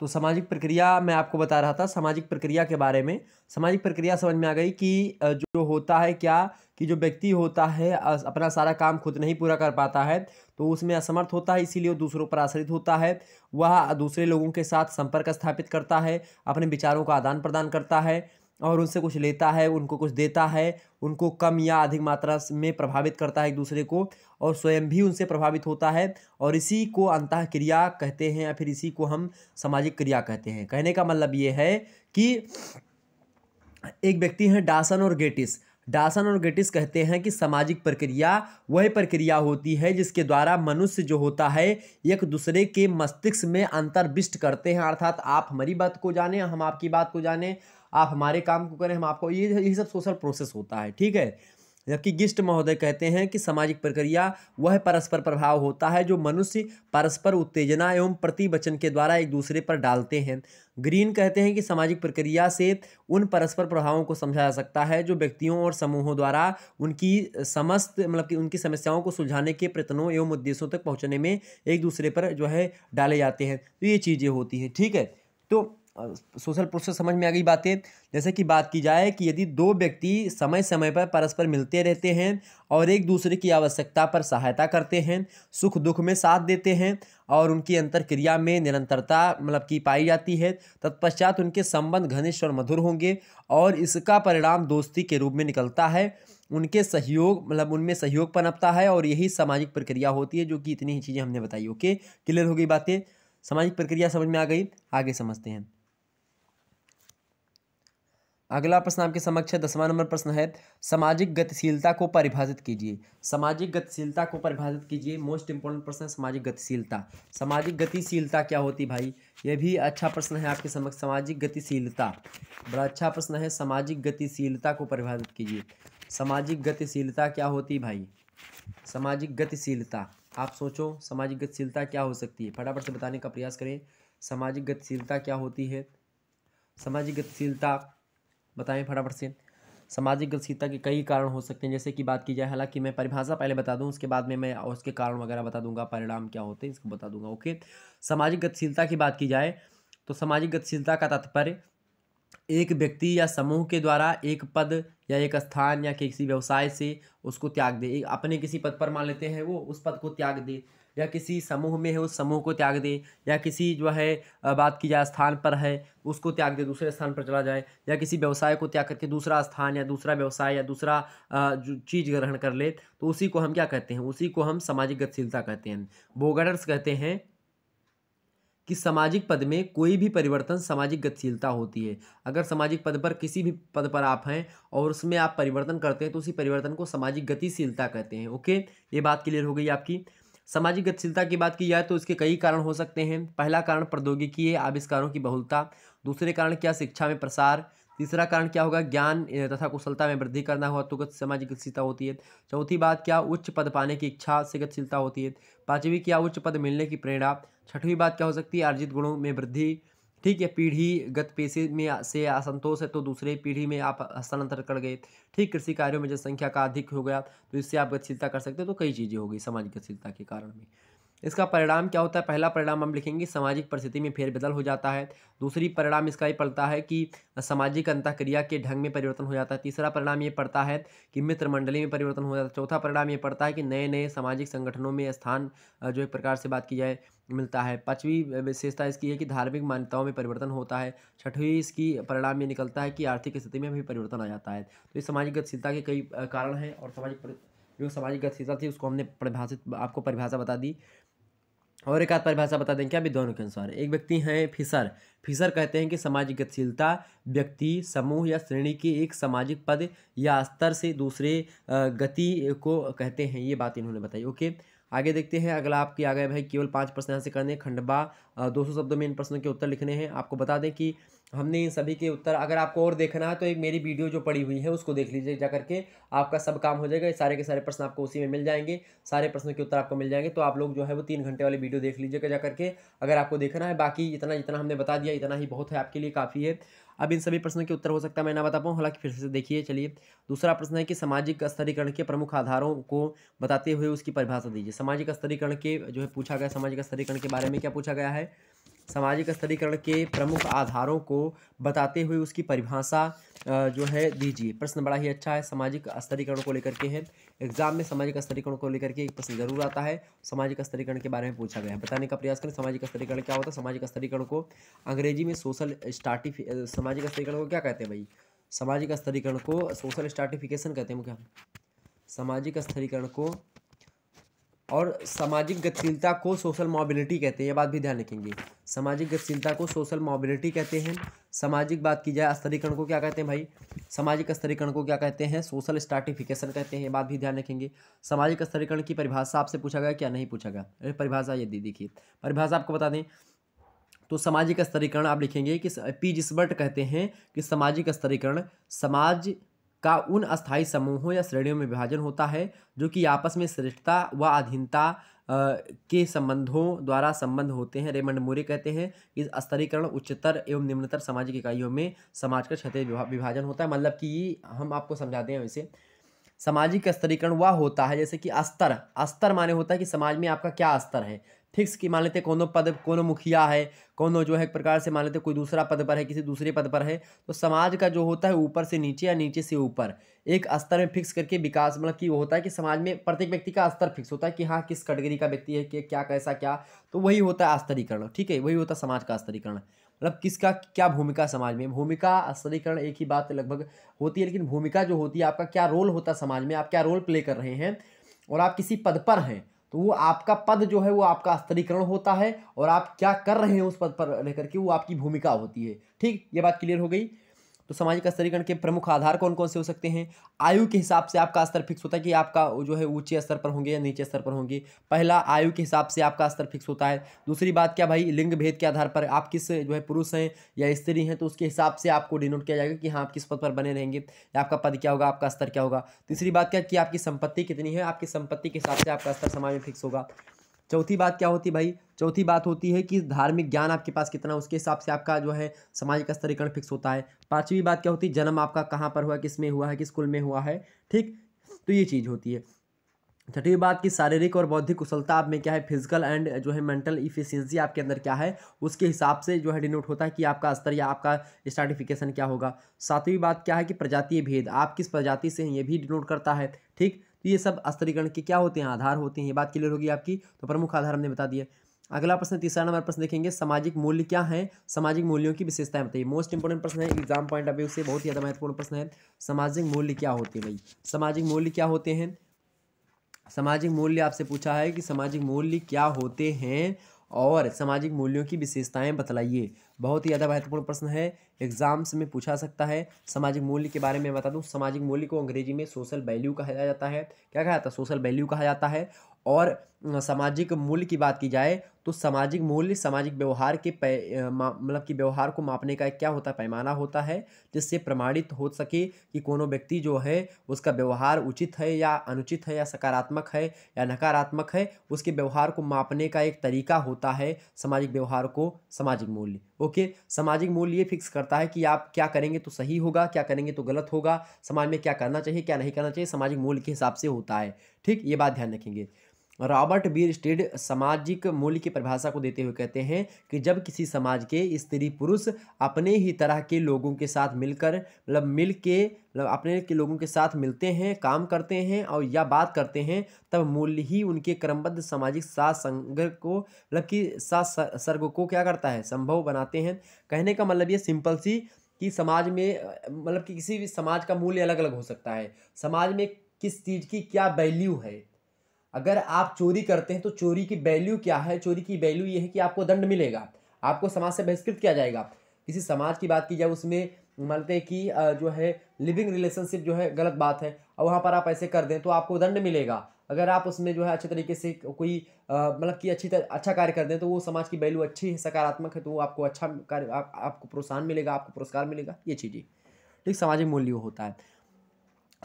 Speaker 1: तो सामाजिक प्रक्रिया मैं आपको बता रहा था सामाजिक प्रक्रिया के बारे में सामाजिक प्रक्रिया समझ में आ गई कि जो होता है क्या कि जो व्यक्ति होता है अपना सारा काम खुद नहीं पूरा कर पाता है तो उसमें असमर्थ होता है इसीलिए वो दूसरों पर आश्रित होता है वह दूसरे लोगों के साथ संपर्क स्थापित करता है अपने विचारों का आदान प्रदान करता है और उनसे कुछ लेता है उनको कुछ देता है उनको कम या अधिक मात्रा में प्रभावित करता है एक दूसरे को और स्वयं भी उनसे प्रभावित होता है और इसी को अंत क्रिया कहते हैं या फिर इसी को हम सामाजिक क्रिया कहते हैं कहने का मतलब ये है कि एक व्यक्ति हैं डासन और गेटिस डासन और गेटिस कहते हैं कि सामाजिक प्रक्रिया वह प्रक्रिया होती है जिसके द्वारा मनुष्य जो होता है एक दूसरे के मस्तिष्क में अंतर्विष्ट करते हैं अर्थात आप हमारी बात को जाने हम आपकी बात को जाने आप हमारे काम को करें हम आपको ये यही सब सोशल प्रोसेस होता है ठीक है जबकि गिस्ट महोदय कहते हैं कि सामाजिक प्रक्रिया वह परस्पर प्रभाव होता है जो मनुष्य परस्पर उत्तेजना एवं प्रतिवचन के द्वारा एक दूसरे पर डालते हैं ग्रीन कहते हैं कि सामाजिक प्रक्रिया से उन परस्पर प्रभावों को समझा जा सकता है जो व्यक्तियों और समूहों द्वारा उनकी समस्त मतलब कि उनकी समस्याओं को सुलझाने के प्रयत्नों एवं उद्देश्यों तक पहुँचने में एक दूसरे पर जो है डाले जाते हैं तो ये चीज़ें होती हैं ठीक है तो सोशल प्रोसेस समझ में आ गई बातें जैसे कि बात की जाए कि यदि दो व्यक्ति समय समय पर परस्पर मिलते रहते हैं और एक दूसरे की आवश्यकता पर सहायता करते हैं सुख दुख में साथ देते हैं और उनकी अंतर क्रिया में निरंतरता मतलब की पाई जाती है तत्पश्चात उनके संबंध घनिष्ठ और मधुर होंगे और इसका परिणाम दोस्ती के रूप में निकलता है उनके सहयोग मतलब उनमें सहयोग पनपता है और यही सामाजिक प्रक्रिया होती है जो कि इतनी ही चीज़ें हमने बताई ओके क्लियर हो गई बातें सामाजिक प्रक्रिया समझ में आ गई आगे समझते हैं अगला प्रश्न आपके समक्ष है दसवां नंबर प्रश्न है सामाजिक गतिशीलता को परिभाषित कीजिए सामाजिक गतिशीलता को परिभाषित कीजिए मोस्ट इंपॉर्टेंट प्रश्न है सामाजिक गतिशीलता सामाजिक गतिशीलता क्या होती भाई ये भी अच्छा प्रश्न है आपके समक्ष सामाजिक गतिशीलता बड़ा अच्छा प्रश्न है सामाजिक गतिशीलता को परिभाषित कीजिए सामाजिक गतिशीलता क्या होती भाई सामाजिक गतिशीलता आप सोचो सामाजिक गतिशीलता क्या हो सकती है फटाफट से बताने का प्रयास करें सामाजिक गतिशीलता क्या होती है सामाजिक गतिशीलता बताएं फटाफट से सामाजिक गलसीता के कई कारण हो सकते हैं जैसे कि बात की जाए हालांकि मैं परिभाषा पहले बता दूं उसके बाद में मैं उसके कारण वगैरह बता दूंगा परिणाम क्या होते हैं इसको बता दूंगा ओके सामाजिक गतिशीलता की बात की जाए तो सामाजिक गतिशीलता का तात्पर्य एक व्यक्ति या समूह के द्वारा एक पद या एक स्थान या किसी व्यवसाय से उसको त्याग दे अपने किसी पद पर मान लेते हैं वो उस पद को त्याग दे या किसी समूह में है उस समूह को त्याग दे या किसी जो है बात की जाए स्थान पर है उसको त्याग दे दूसरे स्थान पर चला जाए या किसी व्यवसाय को त्याग करके दूसरा स्थान या दूसरा व्यवसाय या दूसरा जो चीज़ ग्रहण कर ले तो उसी को हम क्या कहते हैं उसी को हम सामाजिक गतिशीलता कहते हैं बोगडर्स कहते हैं कि सामाजिक पद में कोई भी परिवर्तन सामाजिक गतिशीलता होती है अगर सामाजिक पद पर किसी भी पद पर आप हैं और उसमें आप परिवर्तन करते हैं तो उसी परिवर्तन को सामाजिक गतिशीलता कहते हैं ओके ये बात क्लियर हो गई आपकी सामाजिक गतिशीलता की बात की जाए तो इसके कई कारण हो सकते हैं पहला कारण प्रौद्योगिकीय आविष्कारों की बहुलता दूसरे कारण क्या शिक्षा में प्रसार तीसरा कारण क्या होगा ज्ञान तथा कुशलता में वृद्धि करना हुआ तो सामाजिक गतिशीलता होती है चौथी बात क्या उच्च पद पाने की इच्छा से गतिशीलता होती है पाँचवीं क्या उच्च पद मिलने की प्रेरणा छठवीं बात क्या हो सकती है अर्जित गुणों में वृद्धि ठीक है पीढ़ीगत पेशे में से असंतोष है तो दूसरे पीढ़ी में आप स्थानांतर कर गए ठीक कृषि कार्यों में जनसंख्या का अधिक हो गया तो इससे आप गतिशीलता कर सकते हो तो कई चीज़ें हो गई समाज गतिशीलता के कारण में इसका परिणाम क्या होता है पहला परिणाम हम लिखेंगे सामाजिक परिस्थिति में फेरबदल हो जाता है दूसरी परिणाम इसका ये पड़ता है कि सामाजिक अंतक्रिया के ढंग में परिवर्तन हो जाता है तीसरा परिणाम ये पड़ता है कि मित्र मंडली में परिवर्तन हो जाता है चौथा परिणाम ये पड़ता है कि नए नए सामाजिक संगठनों में स्थान जो एक प्रकार से बात की जाए मिलता है पाँचवीं विशेषता इसकी है कि धार्मिक मान्यताओं में परिवर्तन होता है छठवीं इसकी परिणाम ये निकलता है कि आर्थिक स्थिति में भी परिवर्तन आ जाता है तो ये सामाजिक गतिशीलता के कई कारण हैं और सामाजिक जो सामाजिक गतिशीलता थी उसको हमने परिभाषित आपको परिभाषा बता दी और एक आध परिभाषा बता दें क्या भी दोनों के अनुसार एक व्यक्ति हैं फिसर फिसर कहते हैं कि सामाजिक गतिशीलता व्यक्ति समूह या श्रेणी के एक सामाजिक पद या स्तर से दूसरे गति को कहते हैं ये बात इन्होंने बताई ओके आगे देखते हैं अगला आपकी आ गया भाई केवल पाँच प्रश्न यहाँ से करने खंडबा दो सौ शब्दों में इन प्रश्नों के उत्तर लिखने हैं आपको बता दें कि हमने इन सभी के उत्तर अगर आपको और देखना है तो एक मेरी वीडियो जो पड़ी हुई है उसको देख लीजिए जा करके आपका सब काम हो जाएगा सारे के सारे प्रश्न आपको उसी में मिल जाएंगे सारे प्रश्नों के उत्तर आपको मिल जाएंगे तो आप लोग जो है वो तीन घंटे वाली वीडियो देख लीजिएगा जा करके अगर आपको देखना है बाकी इतना जितना हमने बता दिया इतना ही बहुत है आपके लिए काफ़ी है अब इन सभी प्रश्नों के उत्तर हो सकता है मैं ना बता पाऊँ हालांकि फिर से देखिए चलिए दूसरा प्रश्न है कि सामाजिक स्तरीकरण के प्रमुख आधारों को बताते हुए उसकी परिभाषा दीजिए सामाजिक स्तरीकरण के जो है पूछा गया सामाजिक स्तरीकरण के बारे में क्या पूछा गया है सामाजिक स्तरीकरण के प्रमुख आधारों को बताते हुए उसकी परिभाषा जो है दीजिए प्रश्न बड़ा ही अच्छा है सामाजिक स्तरीकरण को लेकर के है एग्जाम में सामाजिक स्तरीकरण को लेकर के एक प्रश्न जरूर आता है सामाजिक स्तरीकरण के बारे में पूछा गया है बताने का प्रयास करें सामाजिक स्तरीकरण क्या होता है सामाजिक स्तरीकरण को अंग्रेजी में सोशल स्टार्टिफ सामाजिक स्तरीकरण को क्या कहते हैं भाई सामाजिक स्तरीकरण को सोशल स्टार्टिफिकेशन कहते हैं क्या सामाजिक स्तरीकरण को और सामाजिक गतिशीलता को सोशल मोबिलिटी कहते हैं ये बात भी ध्यान रखेंगे सामाजिक गतिशीलता को सोशल मोबिलिटी कहते हैं सामाजिक बात की जाए स्तरीकरण को क्या कहते हैं भाई सामाजिक स्तरीकरण को क्या कहते हैं सोशल स्टार्टिफिकेशन कहते हैं ये बात भी ध्यान रखेंगे सामाजिक स्तरीकरण की परिभाषा आपसे पूछा गया क्या नहीं पूछा गया अरे परिभाषा यदि देखिए परिभाषा आपको बता दें तो सामाजिक स्तरीकरण आप लिखेंगे कि पी जिसबर्ट कहते हैं कि सामाजिक स्तरीकरण समाज का उन अस्थायी समूहों या श्रेणियों में विभाजन होता है जो कि आपस में श्रेष्ठता व अधीनता के संबंधों द्वारा संबंध होते हैं रेमंड मोरे कहते हैं कि स्तरीकरण उच्चतर एवं निम्नतर सामाजिक इकाइयों में समाज का क्षत्रिय विभाजन होता है मतलब कि हम आपको समझाते हैं वैसे सामाजिक स्तरीकरण वह होता है जैसे कि अस्तर अस्तर माने होता है कि समाज में आपका क्या स्तर है फिक्स कि मान लेते हैं कोनो पद कोनो मुखिया है कोनो जो है एक प्रकार से मान लेते कोई दूसरा पद पर है किसी दूसरे पद पर है तो समाज का जो होता है ऊपर से नीचे या नीचे से ऊपर एक स्तर में फिक्स करके विकास मतलब कि वो होता है कि समाज में प्रत्येक व्यक्ति का स्तर फिक्स होता है कि हाँ किस कैटेगरी का व्यक्ति है कि क्या कैसा क्या तो वही होता है स्तरीकरण ठीक है वही होता है समाज का स्तरीकरण मतलब किसका क्या भूमिका समाज में भूमिका स्तरीकरण एक ही बात लगभग होती है लेकिन भूमिका जो होती है आपका क्या रोल होता है समाज में आप क्या रोल प्ले कर रहे हैं और आप किसी पद पर हैं तो वो आपका पद जो है वो आपका स्तरीकरण होता है और आप क्या कर रहे हैं उस पद पर रहकर के वो आपकी भूमिका होती है ठीक ये बात क्लियर हो गई तो सामाजिक स्तरीकरण के प्रमुख आधार कौन कौन से हो सकते हैं आयु के हिसाब से आपका स्तर फिक्स होता है कि आपका जो है ऊंचे स्तर पर होंगे या नीचे स्तर पर होंगे पहला आयु के हिसाब से आपका स्तर फिक्स होता है दूसरी बात क्या भाई लिंग भेद के आधार पर आप किस जो है पुरुष हैं या स्त्री हैं तो उसके हिसाब से आपको डिनोट किया जाएगा कि हाँ आप किस पद पर बने रहेंगे या आपका पद क्या होगा आपका स्तर क्या होगा तीसरी बात क्या कि आपकी संपत्ति कितनी है आपकी संपत्ति के हिसाब से आपका स्तर समाज में फिक्स होगा चौथी बात क्या होती है भाई चौथी बात होती है कि धार्मिक ज्ञान आपके पास कितना उसके हिसाब से आपका जो है सामाजिक स्तरीकरण फिक्स होता है पांचवी बात क्या होती है जन्म आपका कहाँ पर हुआ किस में हुआ है किस कुल में हुआ है ठीक तो ये चीज़ होती है छठी बात की शारीरिक और बौद्धिक कुशलता आप में क्या है फिजिकल एंड जो है मेंटल इफिशियंसी आपके अंदर क्या है उसके हिसाब से जो है डिनोट होता है कि आपका स्तर या आपका स्टार्टिफिकेशन क्या होगा सातवीं बात क्या है कि प्रजातीय भेद आप किस प्रजाति से हैं ये भी डिनोट करता है ठीक तो ये सब स्तरीकरण के क्या होते हैं आधार होते हैं ये बात क्लियर होगी आपकी तो प्रमुख आधार हमने बता दिया अगला प्रश्न तीसरा नंबर प्रश्न देखेंगे सामाजिक मूल्य क्या है सामाजिक मूल्यों की विशेषताएं बताइए मोस्ट इंपॉर्टेंट प्रश्न है एग्जाम पॉइंट ऑफ व्यू से बहुत ही ज़्यादा महत्वपूर्ण प्रश्न है सामाजिक मूल्य क्या होते हैं भाई सामाजिक मूल्य क्या होते हैं सामाजिक मूल्य आपसे पूछा है कि सामाजिक मूल्य क्या होते हैं और सामाजिक मूल्यों की विशेषताएं बतलाइए बहुत ही ज़्यादा महत्वपूर्ण प्रश्न है एग्जाम्स में पूछा सकता है सामाजिक मूल्य के बारे में बता दूँ सामाजिक मूल्य को अंग्रेजी में सोशल वैल्यू कहा जाता है क्या कहा जाता है सोशल वैल्यू कहा जाता है और सामाजिक मूल्य की बात की जाए तो सामाजिक मूल्य सामाजिक व्यवहार के मतलब कि व्यवहार को मापने का क्या होता है पैमाना होता है जिससे प्रमाणित हो सके कि कोनो व्यक्ति जो है उसका व्यवहार उचित है या अनुचित है या सकारात्मक है या नकारात्मक है उसके व्यवहार को मापने का एक तरीका होता है सामाजिक व्यवहार को सामाजिक मूल्य ओके सामाजिक मूल्य ये फिक्स करता है कि आप क्या करेंगे तो सही होगा क्या करेंगे तो गलत होगा समाज में क्या करना चाहिए क्या नहीं करना चाहिए सामाजिक मूल्य के हिसाब से होता है ठीक ये बात ध्यान रखेंगे रॉबर्ट बीर स्टेड सामाजिक मूल्य की परिभाषा को देते हुए कहते हैं कि जब किसी समाज के स्त्री पुरुष अपने ही तरह के लोगों के साथ मिलकर मतलब मिल के मतलब अपने के लोगों के साथ मिलते हैं काम करते हैं और या बात करते हैं तब मूल्य ही उनके क्रमबद्ध सामाजिक सात संग को मतलब कि सात सर्ग को क्या करता है संभव बनाते हैं कहने का मतलब ये सिंपल सी कि समाज में मतलब कि किसी भी समाज का मूल्य अलग अलग हो सकता है समाज में किस चीज़ की क्या वैल्यू है अगर आप चोरी करते हैं तो चोरी की वैल्यू क्या है चोरी की वैल्यू ये है कि आपको दंड मिलेगा आपको समाज से बहिष्कृत किया जाएगा किसी समाज की बात की जाए उसमें मानते हैं कि जो है लिविंग रिलेशनशिप जो है गलत बात है और वहाँ पर आप ऐसे कर दें तो आपको दंड मिलेगा अगर आप उसमें जो है अच्छे तरीके से कोई मतलब कि अच्छी तरह अच्छा कार्य कर दें तो वो समाज की वैल्यू अच्छी है सकारात्मक है तो वो आपको अच्छा कार्य आप, आपको प्रोत्साहन मिलेगा आपको पुरस्कार मिलेगा ये चीज़ें ठीक सामाजिक मूल्य होता है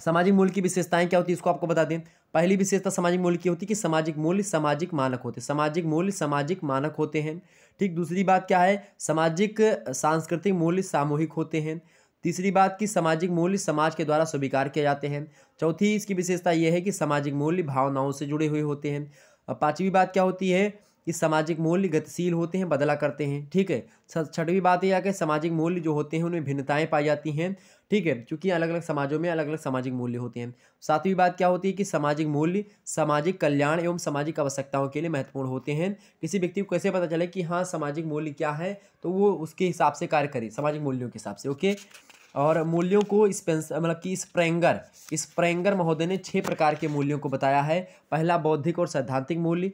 Speaker 1: सामाजिक मूल्य की विशेषताएं क्या होती है इसको आपको बता दें पहली विशेषता सामाजिक मूल्य की होती है कि सामाजिक मूल्य सामाजिक मानक होते हैं सामाजिक मूल्य सामाजिक मानक होते हैं ठीक दूसरी बात क्या है सामाजिक सांस्कृतिक मूल्य सामूहिक होते हैं तीसरी बात कि सामाजिक मूल्य समाज के द्वारा स्वीकार किए जाते हैं चौथी इसकी विशेषता यह है कि सामाजिक मूल्य भावनाओं से जुड़े हुए होते हैं पाँचवीं बात क्या होती है कि सामाजिक मूल्य गतिशील होते हैं बदला करते हैं ठीक है छठवीं बात यह कि सामाजिक मूल्य जो होते हैं उनमें भिन्नताएं पाई जाती हैं ठीक है क्योंकि अलग अलग समाजों में अलग अलग सामाजिक मूल्य होते हैं सातवीं बात क्या होती है कि सामाजिक मूल्य सामाजिक कल्याण एवं सामाजिक आवश्यकताओं के लिए महत्वपूर्ण होते हैं किसी व्यक्ति को कैसे पता चले कि हाँ सामाजिक मूल्य क्या है तो वो उसके हिसाब से कार्य करे सामाजिक मूल्यों के हिसाब से ओके और मूल्यों को स्पेंस मतलब कि स्प्रेंगर स्प्रेंगर महोदय ने छः प्रकार के मूल्यों को बताया है पहला बौद्धिक और सैद्धांतिक मूल्य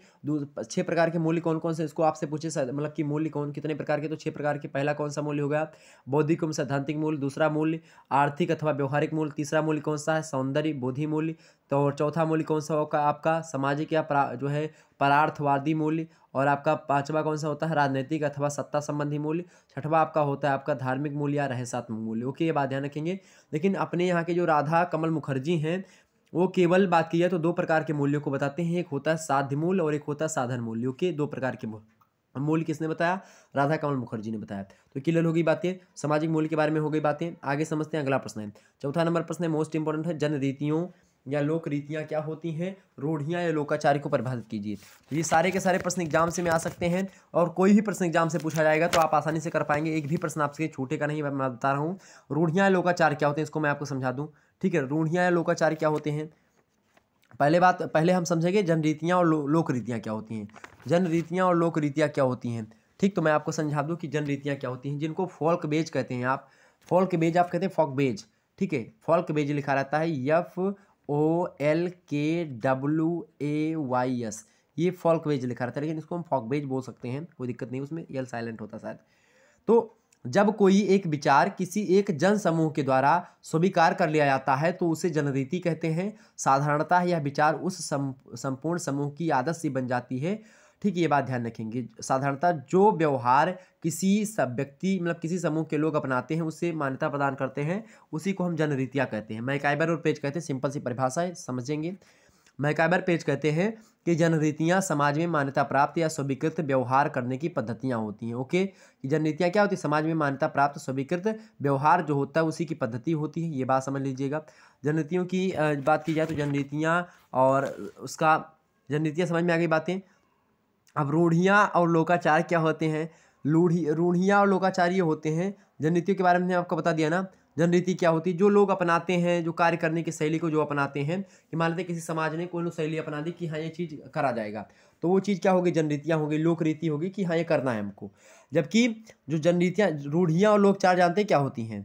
Speaker 1: छः प्रकार के मूल्य कौन कौन से इसको आपसे पूछे मतलब कि मूल्य कौन कितने प्रकार के तो छः प्रकार के पहला कौन सा मूल्य होगा बौद्धिक एवं सैद्धांतिक मूल्य दूसरा मूल्य आर्थिक अथवा व्यवहारिक मूल्य तीसरा मूल्य कौन सा है सौंदर्य बोधि मूल्य तो चौथा मूल्य कौन सा होगा आपका सामाजिक या जो है परार्थवादी मूल्य और आपका पांचवा कौन सा होता है राजनीतिक अथवा सत्ता संबंधी मूल्य छठवा आपका होता है आपका धार्मिक मूल्य या रहस्यात्मक मूल्य ओके ये बात ध्यान रखेंगे लेकिन अपने यहाँ के जो राधा कमल मुखर्जी हैं वो केवल बात की जाए तो दो प्रकार के मूल्यों को बताते हैं एक होता है साध्य मूल्य और एक होता है साधन मूल्य ओके दो प्रकार के मूल्य किसने बताया राधा कमल मुखर्जी ने बताया तो क्लियर हो गई बातें सामाजिक मूल्य के बारे में हो गई बातें आगे समझते हैं अगला प्रश्न है चौथा नंबर प्रश्न है मोस्ट इंपॉर्टेंट है जन रीतियों या लोक रीतियाँ क्या होती हैं रूढ़ियाँ या लोकाचार को परिभाषित कीजिए ये सारे के सारे प्रश्न एग्जाम से में आ सकते हैं और कोई भी प्रश्न एग्जाम से पूछा जाएगा तो आप आसानी से कर पाएंगे एक भी प्रश्न आपसे छूटे का नहीं मैं बता रहा हूँ रूढ़ियाँ या लोकाचार क्या होते हैं इसको मैं आपको समझा दूँ ठीक है रूढ़ियाँ या लोकाचार क्या होते हैं पहले बात पहले हम समझेंगे जन रीतियाँ और लो, लोक रीतियाँ क्या होती हैं रीतियाँ और लोक रीतियाँ क्या होती हैं ठीक तो मैं आपको समझा दूँ कि रीतियाँ क्या होती हैं जिनको फॉल्क बेज कहते हैं आप फॉल्क बेज आप कहते हैं फॉक बेज ठीक है फॉल्क बेज लिखा रहता है F O L K W A Y S ये फॉल्क वेज लिखा रहता है लेकिन इसको हम फॉक वेज बोल सकते हैं कोई दिक्कत नहीं उसमें यल साइलेंट होता शायद तो जब कोई एक विचार किसी एक जन समूह के द्वारा स्वीकार कर लिया जाता है तो उसे जनरीति कहते हैं साधारणता यह विचार उस संपूर्ण समूह की आदत सी बन जाती है ठीक ये बात ध्यान रखेंगे साधारणतः जो व्यवहार किसी सब व्यक्ति मतलब किसी समूह के लोग अपनाते हैं उसे मान्यता प्रदान करते हैं उसी को हम जनरीतियाँ कहते हैं मैकाइबर और पेज कहते हैं सिंपल सी परिभाषा है समझेंगे मैकाइबर पेज कहते हैं कि जनरीतियाँ समाज में मान्यता प्राप्त या स्वीकृत व्यवहार करने की पद्धतियाँ होती हैं ओके जनरीतियाँ क्या होती है समाज में मान्यता प्राप्त स्वीकृत व्यवहार जो होता है उसी की पद्धति होती है ये बात समझ लीजिएगा जनरीतियों की बात की जाए तो जनरीतियाँ और उसका जनरीतियाँ समझ में आ गई बातें अब रूढ़ियाँ और लोकाचार क्या होते हैं लूढ़ी रूढ़ियाँ और लोकाचार ये होते हैं जननीतियों के बारे में आपको बता दिया ना जनरीति क्या होती है जो लोग अपनाते हैं जो कार्य करने की शैली को जो अपनाते हैं कि मान लेते किसी समाज ने कोई शैली अपना दी कि हाँ ये चीज़ करा जाएगा तो वो चीज़ क्या होगी जनरीतियाँ होगी लोक रीति होगी कि हाँ ये करना है हमको जबकि जो जनरीतियाँ रूढ़ियाँ और लोग चार जानते हैं क्या होती हैं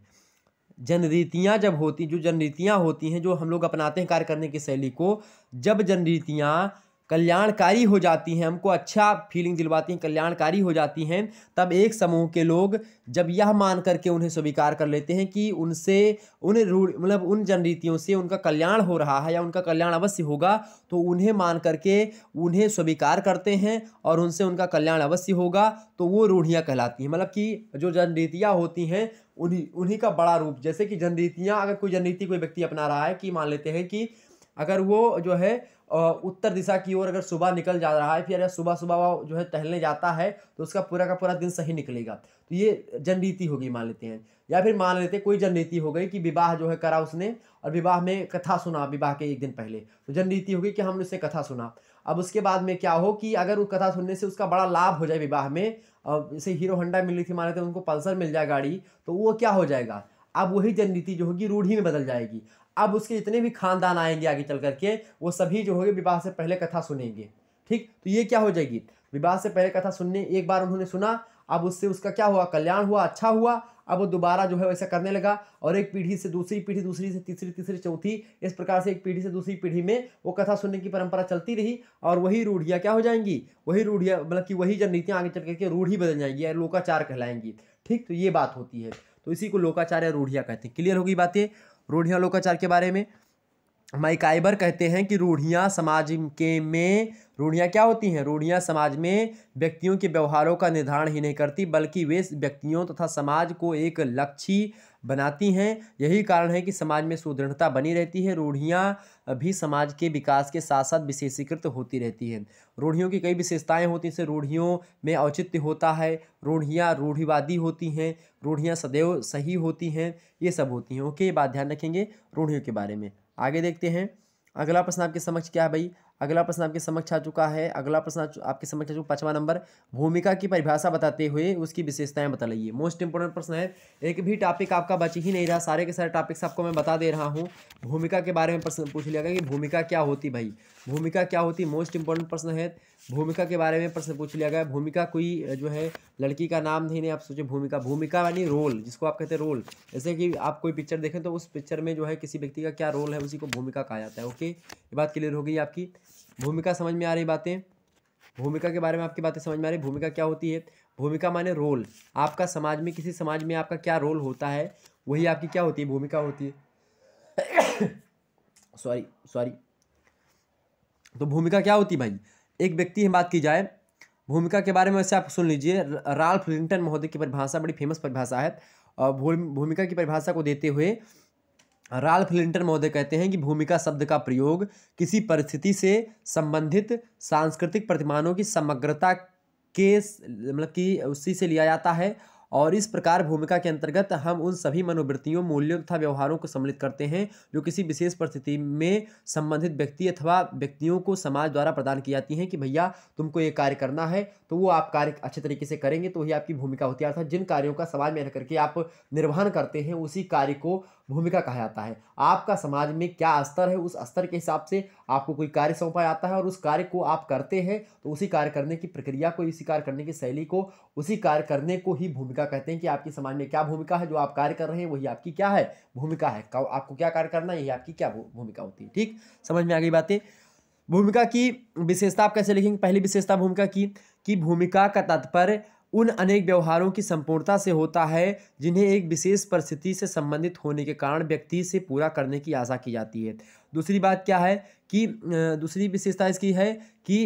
Speaker 1: जनरीतियाँ जब होती जो जनरीतियाँ होती हैं जो हम लोग अपनाते हैं कार्य करने की शैली को जब जनरीतियाँ कल्याणकारी हो जाती हैं हमको अच्छा फीलिंग दिलवाती हैं कल्याणकारी हो जाती हैं तब एक समूह के लोग जब यह मान करके उन्हें स्वीकार कर लेते हैं कि उनसे उन रूढ़ मतलब उन जनरीतियों से उनका कल्याण हो रहा है या उनका कल्याण अवश्य होगा तो उन्हें मान करके उन्हें स्वीकार करते हैं और उनसे उनका कल्याण अवश्य होगा तो वो रूढ़ियाँ कहलाती हैं मतलब कि जो जनरीतियाँ होती हैं उन्हीं उन्हीं का बड़ा रूप जैसे कि जनरीतियाँ अगर कोई जनरीति कोई व्यक्ति अपना रहा है कि मान लेते हैं कि अगर वो जो है उत्तर दिशा की ओर अगर सुबह निकल जा रहा है फिर सुबह सुबह वह जो है टहलने जाता है तो उसका पूरा का पूरा दिन सही निकलेगा तो ये जननीति होगी मान लेते हैं या फिर मान लेते हैं कोई जननीति हो गई कि विवाह जो है करा उसने और विवाह में कथा सुना विवाह के एक दिन पहले तो जननीति होगी कि हमने उससे कथा सुना अब उसके बाद में क्या हो कि अगर वो कथा सुनने से उसका बड़ा लाभ हो जाए विवाह में जैसे हीरो हंडा मिल रही थी मान लेते हैं उनको पल्सर मिल जाए गाड़ी तो वो क्या हो जाएगा अब वही जननीति जो होगी रूढ़ी में बदल जाएगी अब उसके जितने भी खानदान आएंगे आगे चल करके वो सभी जो होंगे विवाह से पहले कथा सुनेंगे ठीक तो ये क्या हो जाएगी विवाह से पहले कथा सुनने एक बार उन्होंने सुना अब उससे उसका क्या हुआ कल्याण हुआ अच्छा हुआ अब वो दोबारा जो है वैसा करने लगा और एक पीढ़ी से दूसरी पीढ़ी दूसरी से तीसरी तीसरी चौथी इस प्रकार से एक पीढ़ी से दूसरी पीढ़ी में वो कथा सुनने की परंपरा चलती रही और वही रूढ़ियाँ क्या हो जाएंगी वही रूढ़ियाँ मतलब कि वही जननीतियाँ आगे चल करके रूढ़ी बदल जाएंगी या लोकाचार कहलाएंगी ठीक तो ये बात होती है तो इसी को लोकाचार या रूढ़िया कहते हैं क्लियर होगी बातें रूढ़िया लोकाचार के बारे में माइकाइबर कहते हैं कि रूढ़ियाँ समाज के में रूढ़ियाँ क्या होती हैं रूढ़ियाँ समाज में व्यक्तियों के व्यवहारों का निर्धारण ही नहीं करती बल्कि वे व्यक्तियों तथा समाज को एक लक्ष्य बनाती हैं यही कारण है कि समाज में सुदृढ़ता बनी रहती है रूढ़ियाँ भी समाज के विकास के साथ साथ विशेषीकृत होती रहती हैं रूढ़ियों की कई विशेषताएं होती हैं जैसे रूढ़ियों में औचित्य होता है रूढ़ियाँ रूढ़िवादी होती हैं रूढ़ियाँ सदैव सही होती हैं ये सब होती हैं ओके ये बात ध्यान रखेंगे रूढ़ियों के बारे में आगे देखते हैं अगला प्रश्न आपके समक्ष क्या है भाई अगला प्रश्न आपके समक्ष आ चुका है अगला प्रश्न आपके समक्ष आ चुका पांचवा नंबर भूमिका की परिभाषा बताते हुए उसकी विशेषताएं बता लीजिए मोस्ट इंपोर्टेंट प्रश्न है एक भी टॉपिक आपका बच ही नहीं रहा सारे के सारे टॉपिक्स आपको मैं बता दे रहा हूँ भूमिका के बारे में प्रश्न पूछ लिया गया कि भूमिका क्या होती भाई भूमिका क्या होती मोस्ट इंपॉर्टेंट प्रश्न है भूमिका के बारे में प्रश्न पूछ लिया गया भूमिका कोई जो है लड़की का नाम नहीं आप सोचे भूमिका भूमिका यानी रोल जिसको आप कहते हैं रोल जैसे कि आप कोई पिक्चर देखें तो उस पिक्चर में जो है किसी व्यक्ति का क्या रोल है उसी को भूमिका कहा जाता है ओके ये बात क्लियर हो गई आपकी भूमिका समझ में आ रही बातें भूमिका के बारे में आपकी बातें समझ में आ रही भूमिका क्या होती है भूमिका माने रोल आपका समाज में किसी समाज में आपका क्या रोल होता है वही आपकी क्या होती है भूमिका होती है सॉरी सॉरी तो भूमिका क्या होती है भाई एक व्यक्ति की बात की जाए भूमिका के बारे में वैसे आप सुन लीजिए राल्फ लिंटन महोदय की परिभाषा बड़ी फेमस परिभाषा है और भूमिका की परिभाषा को देते हुए राल्फ लिंटन महोदय कहते हैं कि भूमिका शब्द का प्रयोग किसी परिस्थिति से संबंधित सांस्कृतिक प्रतिमानों की समग्रता के मतलब कि उसी से लिया जाता है और इस प्रकार भूमिका के अंतर्गत हम उन सभी मनोवृत्तियों मूल्यों तथा व्यवहारों को सम्मिलित करते हैं जो किसी विशेष परिस्थिति में संबंधित व्यक्ति अथवा व्यक्तियों को समाज द्वारा प्रदान की जाती हैं कि भैया तुमको ये कार्य करना है तो वो आप कार्य अच्छे तरीके से करेंगे तो वही आपकी भूमिका होती है अर्थात जिन कार्यों का समाज में रह करके आप निर्वहन करते हैं उसी कार्य को भूमिका कहा जाता है आपका समाज में क्या स्तर है उस स्तर के हिसाब से आपको कोई कार्य सौंपा जाता है और उस कार्य को आप करते हैं तो उसी कार्य करने की प्रक्रिया को उसी कार्य करने की शैली को उसी कार्य करने को ही भूमिका कहते हैं कि आपके समाज में क्या भूमिका है जो आप कार्य कर रहे हैं वही आपकी क्या है भूमिका है आपको क्या कार्य करना है यही आपकी क्या भूमिका होती है ठीक समझ में आ गई बातें भूमिका की विशेषता आप कैसे लिखेंगे पहली विशेषता भूमिका की कि भूमिका का तात्पर्य उन अनेक व्यवहारों की संपूर्णता से होता है जिन्हें एक विशेष परिस्थिति से संबंधित होने के कारण व्यक्ति से पूरा करने की आशा की जाती है दूसरी बात क्या है कि दूसरी विशेषता इसकी है कि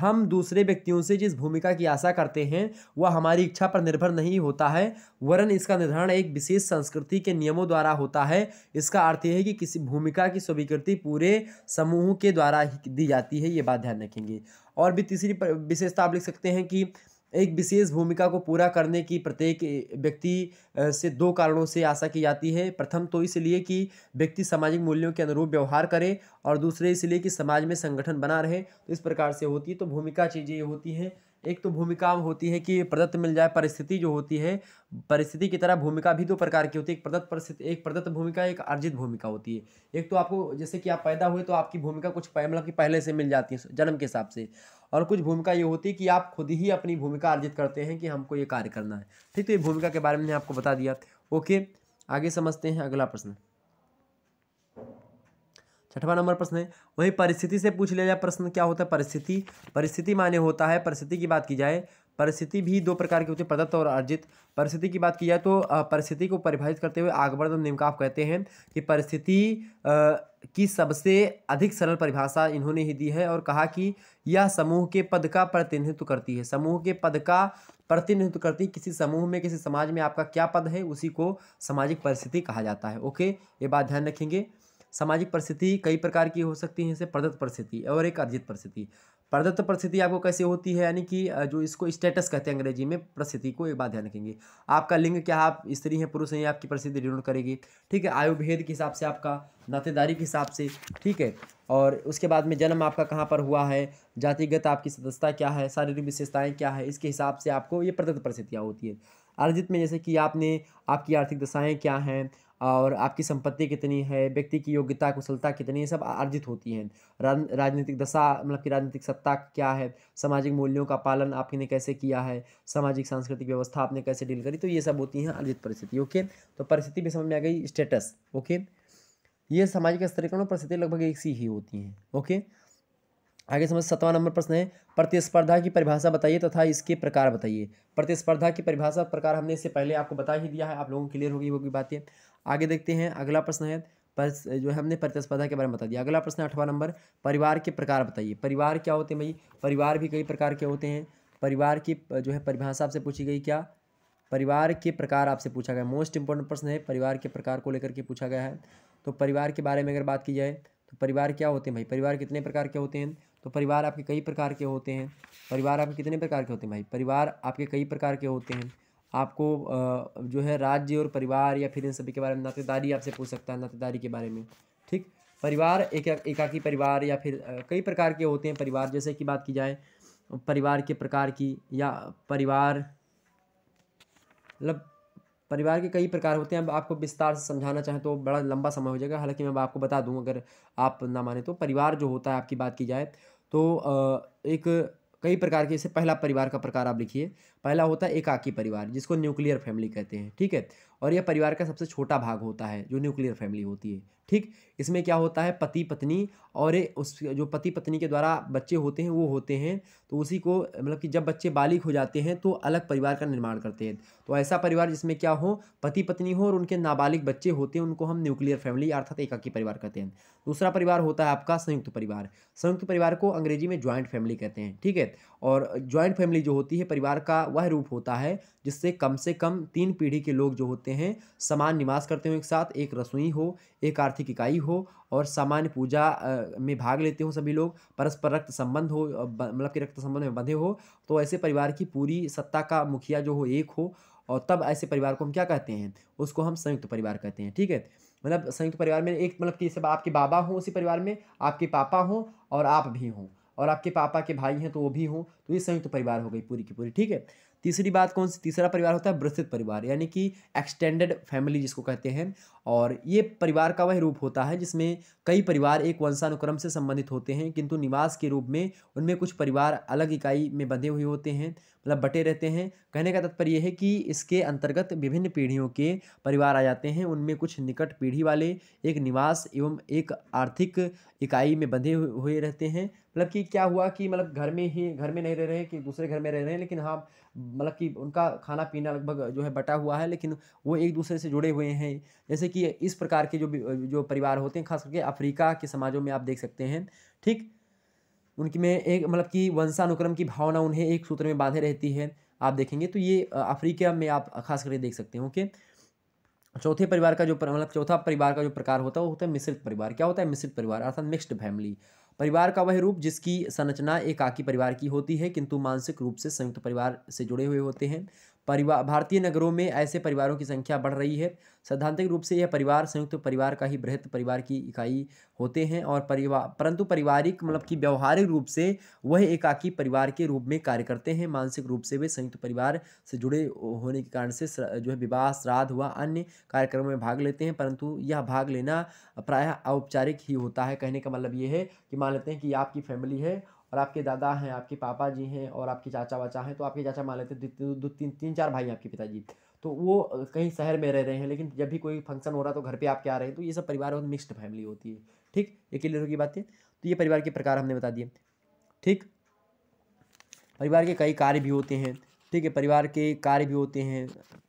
Speaker 1: हम दूसरे व्यक्तियों से जिस भूमिका की आशा करते हैं वह हमारी इच्छा पर निर्भर नहीं होता है वरन इसका निर्धारण एक विशेष संस्कृति के नियमों द्वारा होता है इसका अर्थ यह है कि किसी भूमिका की स्वीकृति पूरे समूह के द्वारा दी जाती है ये बात ध्यान रखेंगे और भी तीसरी विशेषता आप लिख सकते हैं कि एक विशेष भूमिका को पूरा करने की प्रत्येक व्यक्ति से दो कारणों से आशा की जाती है प्रथम तो इसलिए कि व्यक्ति सामाजिक मूल्यों के अनुरूप व्यवहार करे और दूसरे इसलिए कि समाज में संगठन बना रहे तो इस प्रकार से होती है तो भूमिका चीज़ें ये होती हैं एक तो भूमिका होती है कि प्रदत्त मिल जाए परिस्थिति जो होती है परिस्थिति की तरह भूमिका भी दो प्रकार की होती है एक प्रदत्त परिस्थिति एक प्रदत्त भूमिका एक अर्जित भूमिका होती है एक तो आपको जैसे कि आप पैदा हुए तो आपकी भूमिका कुछ मतलब कि पहले से मिल जाती है जन्म के हिसाब से और कुछ भूमिका ये होती है कि आप खुद ही अपनी भूमिका अर्जित करते हैं कि हमको ये कार्य करना है ठीक तो ये भूमिका के बारे में आपको बता दिया ओके आगे समझते हैं अगला प्रश्न छठवा नंबर प्रश्न है वही परिस्थिति से पूछ लिया जाए प्रश्न क्या होता है परिस्थिति परिस्थिति माने होता है परिस्थिति की बात की जाए परिस्थिति भी दो प्रकार की होती है प्रदत्त और अर्जित परिस्थिति की बात की जाए तो परिस्थिति को परिभाषित करते हुए आगवर्धन निमकाफ कहते हैं कि परिस्थिति की सबसे अधिक सरल परिभाषा इन्होंने ही दी है और कहा कि यह समूह के पद का प्रतिनिधित्व करती है समूह के पद का प्रतिनिधित्व करती है किसी समूह में किसी समाज में आपका क्या पद है उसी को सामाजिक परिस्थिति कहा जाता है ओके ये बात ध्यान रखेंगे सामाजिक परिस्थिति कई प्रकार की हो सकती है जैसे प्रदत्त परिस्थिति और एक अर्जित परिस्थिति प्रदत्त परिस्थिति आपको कैसे होती है यानी कि जो इसको स्टेटस कहते हैं अंग्रेजी में परिस्थिति को एक बात ध्यान रखेंगे आपका लिंग क्या आप स्त्री हैं पुरुष हैं आपकी परिस्थिति डिनोट करेगी ठीक है आयु भेद के हिसाब से आपका नातेदारी के हिसाब से ठीक है और उसके बाद में जन्म आपका कहाँ पर हुआ है जातिगत आपकी सदस्यता क्या है शारीरिक विशेषताएँ क्या है इसके हिसाब से आपको ये प्रदत्त परिस्थितियाँ होती है अर्जित में जैसे कि आपने आपकी आर्थिक दशाएँ क्या हैं और आपकी संपत्ति कितनी है व्यक्ति की योग्यता कुशलता कितनी है सब अर्जित होती हैं राजनीतिक दशा मतलब कि राजनीतिक सत्ता क्या है सामाजिक मूल्यों का पालन आपने कैसे किया है सामाजिक सांस्कृतिक व्यवस्था आपने कैसे डील करी तो ये सब होती हैं अर्जित परिस्थिति ओके तो परिस्थिति भी समझ में आ गई स्टेटस ओके ये सामाजिक स्तरीकरण और परिस्थिति लगभग एक सी ही होती हैं ओके आगे समझ सतवा नंबर प्रश्न है प्रतिस्पर्धा की परिभाषा बताइए तथा तो इसके प्रकार बताइए प्रतिस्पर्धा की परिभाषा प्रकार हमने इससे पहले आपको बता ही दिया है आप लोगों को क्लियर होगी होगी बातें आगे देखते हैं अगला प्रश्न है पर जो है हमने प्रतिस्पर्धा के बारे में बता दिया अगला प्रश्न अठवा नंबर परिवार के प्रकार बताइए परिवार क्या होते हैं भाई परिवार भी कई प्रकार के होते हैं परिवार की जो है परिभाषा आपसे पूछी गई क्या परिवार के प्रकार आपसे पूछा गया मोस्ट इंपॉर्टेंट प्रश्न है परिवार के प्रकार को लेकर के पूछा गया है तो परिवार के बारे में अगर बात की जाए तो परिवार क्या होते हैं भाई परिवार कितने प्रकार के होते हैं तो परिवार आपके कई प्रकार के होते हैं परिवार आपके कितने प्रकार के होते हैं भाई परिवार आपके कई प्रकार के होते हैं आपको जो है राज्य और परिवार या फिर इन सभी के बारे में नातेदारी आपसे पूछ सकता है नातेदारी के बारे में ठीक परिवार एक एकाकी परिवार या फिर कई प्रकार के होते हैं परिवार जैसे कि बात की जाए परिवार के प्रकार की या परिवार मतलब परिवार के कई प्रकार होते हैं अब आपको विस्तार से समझाना चाहें तो बड़ा लंबा समय हो जाएगा हालांकि मैं आपको बता दूं अगर आप ना माने तो परिवार जो होता है आपकी बात की जाए तो एक कई प्रकार के जैसे पहला परिवार का प्रकार आप लिखिए पहला होता है एकाकी परिवार जिसको न्यूक्लियर फैमिली कहते हैं ठीक है और यह परिवार का सबसे छोटा भाग होता है जो न्यूक्लियर फैमिली होती है ठीक इसमें क्या होता है पति पत्नी और उस जो पति पत्नी के द्वारा बच्चे होते हैं वो होते हैं तो उसी को मतलब कि जब बच्चे बालिक हो जाते हैं तो अलग परिवार का निर्माण करते हैं तो ऐसा परिवार जिसमें क्या हो पति पत्नी हो और उनके नाबालिग बच्चे होते हैं उनको हम न्यूक्लियर फैमिली अर्थात एकाकी परिवार कहते हैं दूसरा परिवार होता है आपका संयुक्त परिवार संयुक्त परिवार को अंग्रेजी में ज्वाइंट फैमिली कहते हैं ठीक है और ज्वाइंट फैमिली जो होती है परिवार का वह रूप होता है जिससे कम से कम तीन पीढ़ी के लोग जो होते हैं समान निवास करते हो एक साथ एक रसोई हो एक आर्थिक इकाई हो और सामान्य पूजा में भाग लेते हो सभी लोग परस्पर रक्त संबंध हो मतलब कि रक्त संबंध में बंधे हो तो ऐसे परिवार की पूरी सत्ता का मुखिया जो हो एक हो और तब ऐसे परिवार को हम क्या कहते हैं उसको हम संयुक्त परिवार कहते हैं ठीक है मतलब संयुक्त परिवार में एक मतलब कि सब आपके बाबा हों उसी परिवार में आपके पापा हों और आप भी हों और आपके पापा के भाई हैं तो वो भी हों तो ये संयुक्त परिवार हो गई पूरी की पूरी ठीक है तीसरी बात कौन सी तीसरा परिवार होता है विस्तृत परिवार यानी कि एक्सटेंडेड फैमिली जिसको कहते हैं और ये परिवार का वह रूप होता है जिसमें कई परिवार एक वंशानुक्रम से संबंधित होते हैं किंतु निवास के रूप में उनमें कुछ परिवार अलग इकाई में बंधे हुए होते हैं मतलब बटे रहते हैं कहने का तात्पर्य यह है कि इसके अंतर्गत विभिन्न पीढ़ियों के परिवार आ जाते हैं उनमें कुछ निकट पीढ़ी वाले एक निवास एवं एक आर्थिक इकाई में बंधे हुए रहते हैं मतलब कि क्या हुआ कि मतलब घर में ही घर में नहीं रह रहे हैं कि दूसरे घर में रह रहे हैं लेकिन हाँ मतलब कि उनका खाना पीना लगभग जो है बटा हुआ है लेकिन वो एक दूसरे से जुड़े हुए हैं जैसे कि इस प्रकार के जो जो परिवार होते हैं खास करके अफ्रीका के समाजों में आप देख सकते हैं ठीक उनकी में एक मतलब कि वंशानुक्रम की भावना उन्हें एक सूत्र में बांधे रहती है आप देखेंगे तो ये अफ्रीका में आप खास करके देख सकते हैं ओके चौथे परिवार का जो मतलब चौथा परिवार का जो प्रकार होता है वो होता है मिश्रित परिवार क्या होता है मिश्रित परिवार अर्थात मिक्स्ड फैमिली परिवार का वह रूप जिसकी संरचना एकाकी परिवार की होती है किंतु मानसिक रूप से संयुक्त परिवार से जुड़े हुए होते हैं परिवार भारतीय नगरों में ऐसे परिवारों की संख्या बढ़ रही है सैद्धांतिक रूप से यह परिवार संयुक्त परिवार का ही बृहद परिवार की इकाई होते हैं और परिवार परंतु पारिवारिक मतलब कि व्यवहारिक रूप से वह एकाकी परिवार के रूप में कार्य करते हैं मानसिक रूप से वे संयुक्त परिवार से जुड़े होने के कारण से जो है विवाह श्राद्ध हुआ अन्य कार्यक्रमों में भाग लेते हैं परंतु यह भाग लेना प्रायः औपचारिक ही होता है कहने का मतलब ये है कि मान लेते हैं कि आपकी फैमिली है और आपके दादा हैं आपके पापा जी हैं और आपके चाचा वाचा हैं तो आपके चाचा मान लेते हैं दो तीन तीन चार भाई आपके पिताजी तो वो कहीं शहर में रह रहे हैं लेकिन जब भी कोई फंक्शन हो रहा तो घर पर आपके आ रहे हैं तो ये सब परिवार बहुत मिक्सड फैमिली होती है ठीक ये क्लियर होगी बातें तो ये परिवार के प्रकार हमने बता दिए ठीक परिवार के कई कार्य भी होते हैं ठीक है परिवार के कार्य भी होते हैं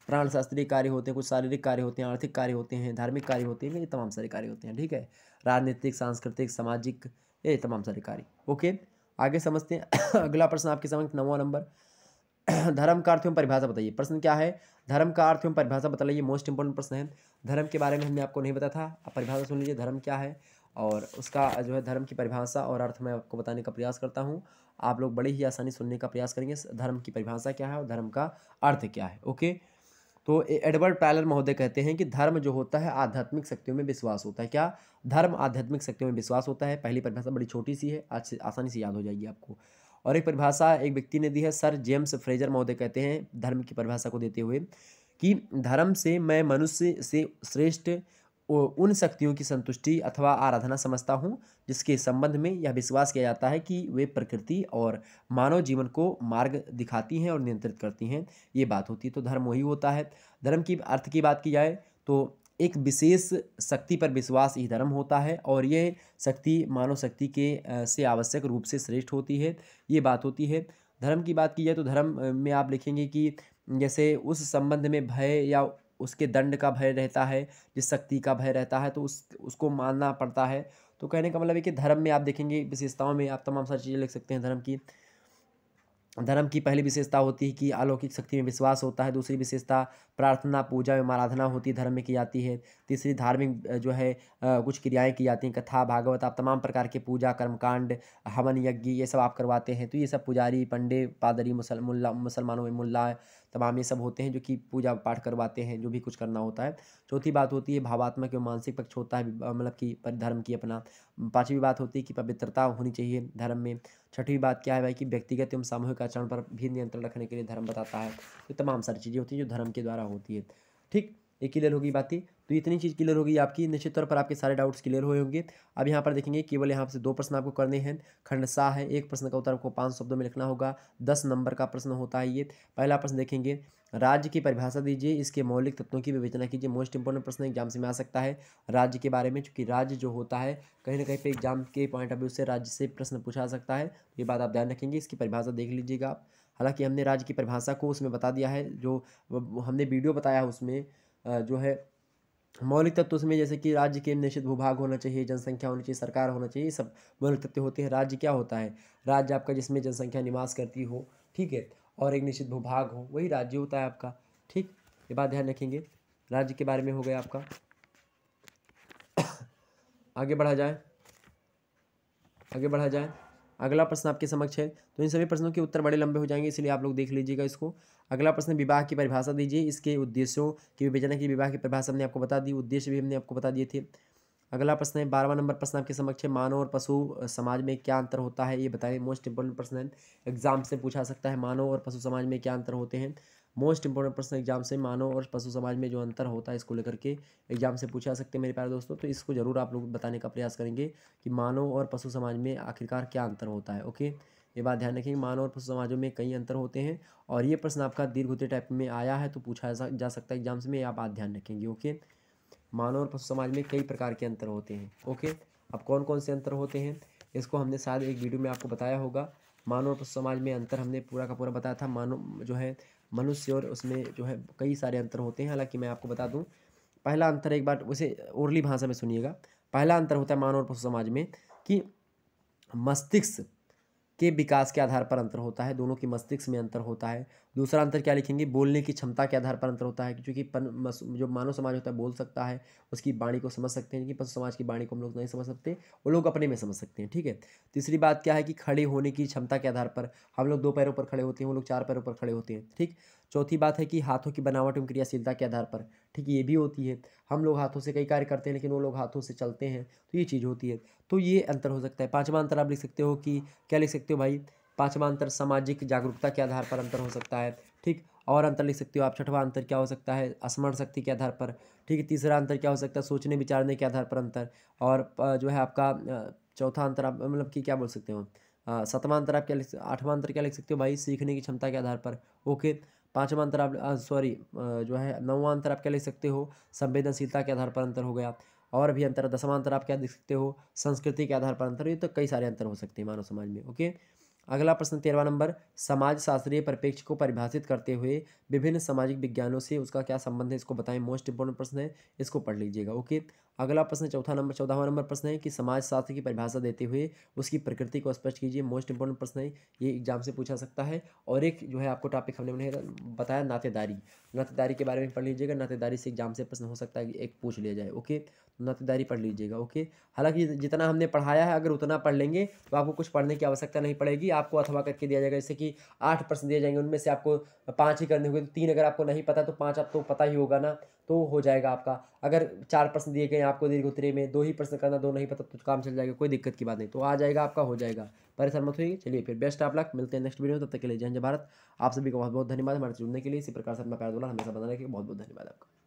Speaker 1: प्राण शास्त्रीय कार्य होते हैं कुछ शारीरिक कार्य होते हैं आर्थिक कार्य होते हैं धार्मिक कार्य होते हैं ये तमाम सारे कार्य होते हैं ठीक है राजनीतिक सांस्कृतिक सामाजिक ये तमाम सारे कार्य ओके आगे समझते हैं अगला प्रश्न आपके समक्ष नवा नंबर धर्म का अर्थ एवं परिभाषा बताइए प्रश्न क्या है धर्म का अर्थ एवं परिभाषा बताइए मोस्ट इंपॉर्टेंट प्रश्न है धर्म के बारे में हमने आपको नहीं बताया था आप परिभाषा सुन लीजिए धर्म क्या है और उसका जो है धर्म की परिभाषा और अर्थ मैं आपको बताने का प्रयास करता हूँ आप लोग बड़े ही आसानी सुनने का प्रयास करेंगे धर्म की परिभाषा क्या है और धर्म का अर्थ क्या है ओके तो एडवर्ड टायलर महोदय कहते हैं कि धर्म जो होता है आध्यात्मिक शक्तियों में विश्वास होता है क्या धर्म आध्यात्मिक शक्तियों में विश्वास होता है पहली परिभाषा बड़ी छोटी सी है आज से आसानी से याद हो जाएगी आपको और एक परिभाषा एक व्यक्ति ने दी है सर जेम्स फ्रेजर महोदय कहते हैं धर्म की परिभाषा को देते हुए कि धर्म से मैं मनुष्य से श्रेष्ठ उन शक्तियों की संतुष्टि अथवा आराधना समझता हूँ जिसके संबंध में यह विश्वास किया जाता है कि वे प्रकृति और मानव जीवन को मार्ग दिखाती हैं और नियंत्रित करती हैं ये बात होती है तो धर्म वही होता है धर्म की अर्थ की बात की जाए तो एक विशेष शक्ति पर विश्वास ही धर्म होता है और यह शक्ति मानव शक्ति के से आवश्यक रूप से श्रेष्ठ होती है ये बात होती है धर्म की बात की जाए तो धर्म में आप लिखेंगे कि जैसे उस संबंध में भय या उसके दंड का भय रहता है जिस शक्ति का भय रहता है तो उस उसको मानना पड़ता है तो कहने का मतलब है कि धर्म में आप देखेंगे विशेषताओं में आप तमाम सारी चीज़ें लिख सकते हैं धर्म की धर्म की पहली विशेषता होती है कि अलौकिक शक्ति में विश्वास होता है दूसरी विशेषता प्रार्थना पूजा एवं आराधना होती है धर्म में की जाती है तीसरी धार्मिक जो है कुछ क्रियाएं की जाती हैं कथा भागवत आप तमाम प्रकार के पूजा कर्मकांड हवन यज्ञ ये सब आप करवाते हैं तो ये सब पुजारी पंडे पादरी मुसल मुसलमानों में मुल्ला तमाम ये सब होते हैं जो कि पूजा पाठ करवाते हैं जो भी कुछ करना होता है चौथी बात होती है भावात्मक एवं मानसिक पक्ष होता है मतलब कि धर्म की अपना पाँचवीं बात होती है कि पवित्रता होनी चाहिए धर्म में छठवीं बात क्या है भाई कि व्यक्तिगत एवं सामूहिक आचरण पर भी नियंत्रण रखने के लिए धर्म बताता है तो तमाम सारी चीज़ें होती हैं जो धर्म के द्वारा होती है ठीक एक ही क्लियर होगी ही तो इतनी चीज़ क्लियर होगी आपकी निश्चित तौर पर आपके सारे डाउट्स क्लियर हुए होंगे अब यहाँ पर देखेंगे केवल यहाँ से दो प्रश्न आपको करने हैं खंड सा है एक प्रश्न का उत्तर आपको पाँच शब्दों में लिखना होगा दस नंबर का प्रश्न होता है ये पहला प्रश्न देखेंगे राज्य की परिभाषा दीजिए इसके मौलिक तत्वों की विवेचना कीजिए मोस्ट इंपॉर्टेंट प्रश्न एग्जाम से में आ सकता है राज्य के बारे में चूँकि राज्य जो होता है कहीं ना कहीं पे एग्जाम के पॉइंट ऑफ व्यू से राज्य से प्रश्न पूछा सकता है तो ये बात आप ध्यान रखेंगे इसकी परिभाषा देख लीजिएगा आप हालांकि हमने राज्य की परिभाषा को उसमें बता दिया है जो हमने वीडियो बताया उसमें जो है मौलिक तत्व उसमें जैसे कि राज्य के निश्चित भूभाग होना चाहिए जनसंख्या होनी चाहिए सरकार होना चाहिए ये सब मौलिक तत्व होते हैं राज्य क्या होता है राज्य आपका जिसमें जनसंख्या निवास करती हो ठीक है और एक निश्चित भूभाग हो वही राज्य होता है आपका ठीक ये बात ध्यान रखेंगे राज्य के बारे में हो गया आपका आगे बढ़ा जाए आगे बढ़ा जाए अगला प्रश्न आपके समक्ष है तो इन सभी प्रश्नों के उत्तर बड़े लंबे हो जाएंगे इसलिए आप लोग देख लीजिएगा इसको अगला प्रश्न विवाह की परिभाषा दीजिए इसके उद्देश्यों की विवेचना की विवाह की परिभाषा हमने आपको बता दी उद्देश्य भी हमने आपको बता दिए थे अगला प्रश्न है बारहवा नंबर प्रश्न आपके समक्ष है मानव और पशु समाज में क्या अंतर होता है ये बताएं मोस्ट इंपॉर्टेंट प्रश्न है एग्जाम से पूछा सकता है मानव और पशु समाज में क्या अंतर होते हैं मोस्ट इंपॉर्टेंट प्रश्न एग्जाम से मानव और पशु समाज में जो अंतर होता है इसको लेकर के एग्जाम से पूछा सकते हैं मेरे प्यारे दोस्तों तो इसको जरूर आप लोग बताने का प्रयास करेंगे कि मानव और पशु समाज में आखिरकार क्या अंतर होता है ओके ये बात ध्यान रखेंगे मानव और पशु समाजों में कई अंतर होते हैं और ये प्रश्न आपका दीर्घ टाइप में आया है तो पूछा जा सकता है एग्जाम से आप बात ध्यान रखेंगे ओके मानव और पशु समाज में कई प्रकार के अंतर होते हैं ओके अब कौन कौन से अंतर होते हैं इसको हमने शायद एक वीडियो में आपको बताया होगा मानव और पशु समाज में अंतर हमने पूरा का पूरा बताया था मानव जो है मनुष्य और उसमें जो है कई सारे अंतर होते हैं हालांकि मैं आपको बता दूँ पहला अंतर एक बार उसे ओरली भाषा में सुनिएगा पहला अंतर होता है मानव और पशु समाज में कि मस्तिष्क के विकास के आधार पर अंतर होता है दोनों के मस्तिष्क में अंतर होता है दूसरा अंतर क्या लिखेंगे बोलने की क्षमता के आधार पर अंतर होता है क्योंकि पन जो मानव समाज होता है बोल सकता है उसकी बाणी को समझ सकते हैं लेकिन पशु समाज की बाणी को हम लोग नहीं समझ सकते वो लोग अपने में समझ सकते हैं ठीक है तीसरी बात क्या है कि खड़े होने की क्षमता के आधार पर हम लोग दो पैरों पर खड़े होते हैं वो लोग चार पैरों पर खड़े होते हैं ठीक चौथी बात है कि हाथों की बनावट एवं क्रियाशीलता के आधार पर ठीक ये भी होती है हम लोग हाथों से कई कार्य करते हैं लेकिन वो लोग हाथों से चलते हैं तो ये चीज़ होती है तो ये अंतर हो सकता है पाँचवा अंतर आप लिख सकते हो कि क्या लिख सकते हो भाई पाँचवा अंतर सामाजिक जागरूकता के आधार पर अंतर हो सकता है ठीक और अंतर लिख सकते हो आप छठवां अंतर क्या हो सकता है स्मरण शक्ति के आधार पर ठीक है तीसरा अंतर क्या हो सकता है सोचने विचारने के आधार पर अंतर और जो है आपका चौथा अंतर आप मतलब कि क्या बोल सकते हो सतवां अंतर आप क्या लिख आठवां अंतर क्या लिख सकते हो भाई सीखने की क्षमता के आधार पर ओके पाँचवा अंतर आप सॉरी जो है नौवां अंतर आप क्या लिख सकते हो संवेदनशीलता के आधार पर अंतर हो गया और भी अंतर दसवां अंतर आप क्या लिख सकते हो संस्कृति के आधार पर अंतर ये तो कई सारे अंतर हो सकते हैं मानव समाज में ओके अगला प्रश्न तेरहवा नंबर समाज शास्त्रीय परिप्रेक्ष्य को परिभाषित करते हुए विभिन्न सामाजिक विज्ञानों से उसका क्या संबंध है इसको बताएं मोस्ट इंपॉर्टेंट प्रश्न है इसको पढ़ लीजिएगा ओके अगला प्रश्न चौथा नंबर चौदहवा नंबर प्रश्न है कि समाज शास्त्र की परिभाषा देते हुए उसकी प्रकृति को स्पष्ट कीजिए मोस्ट इंपॉर्टेंट प्रश्न है ये एग्जाम से पूछा सकता है और एक जो है आपको टॉपिक हमने बताया नातेदारी नातेदारी के बारे में पढ़ लीजिएगा नातेदारी से एग्जाम से प्रश्न हो सकता है कि एक पूछ लिया जाए ओके तो नातेदारी पढ़ लीजिएगा ओके हालांकि जितना हमने पढ़ाया है अगर उतना पढ़ लेंगे तो आपको कुछ पढ़ने की आवश्यकता नहीं पड़ेगी आपको अथवा करके दिया जाएगा जैसे कि आठ प्रश्न दिए जाएंगे उनमें से आपको पाँच ही करने होंगे तो तीन अगर आपको नहीं पता तो पाँच आपको पता ही होगा ना तो हो जाएगा आपका अगर चार प्रश्न दिए गए आपको दीर्घ उत्तरे में दो ही प्रश्न करना दो नहीं पता तो काम चल जाएगा कोई दिक्कत की बात नहीं तो आ जाएगा आपका हो जाएगा परेशान मत होइए चलिए फिर बेस्ट आप लक मिलते हैं नेक्स्ट वीडियो तब तक के लिए जय भारत आप सभी को बहुत बहुत धन्यवाद हमारे जुड़ने के लिए इसी प्रकार से अपना प्यार बोला हमेशा बना कि बहुत बहुत धन्यवाद आपका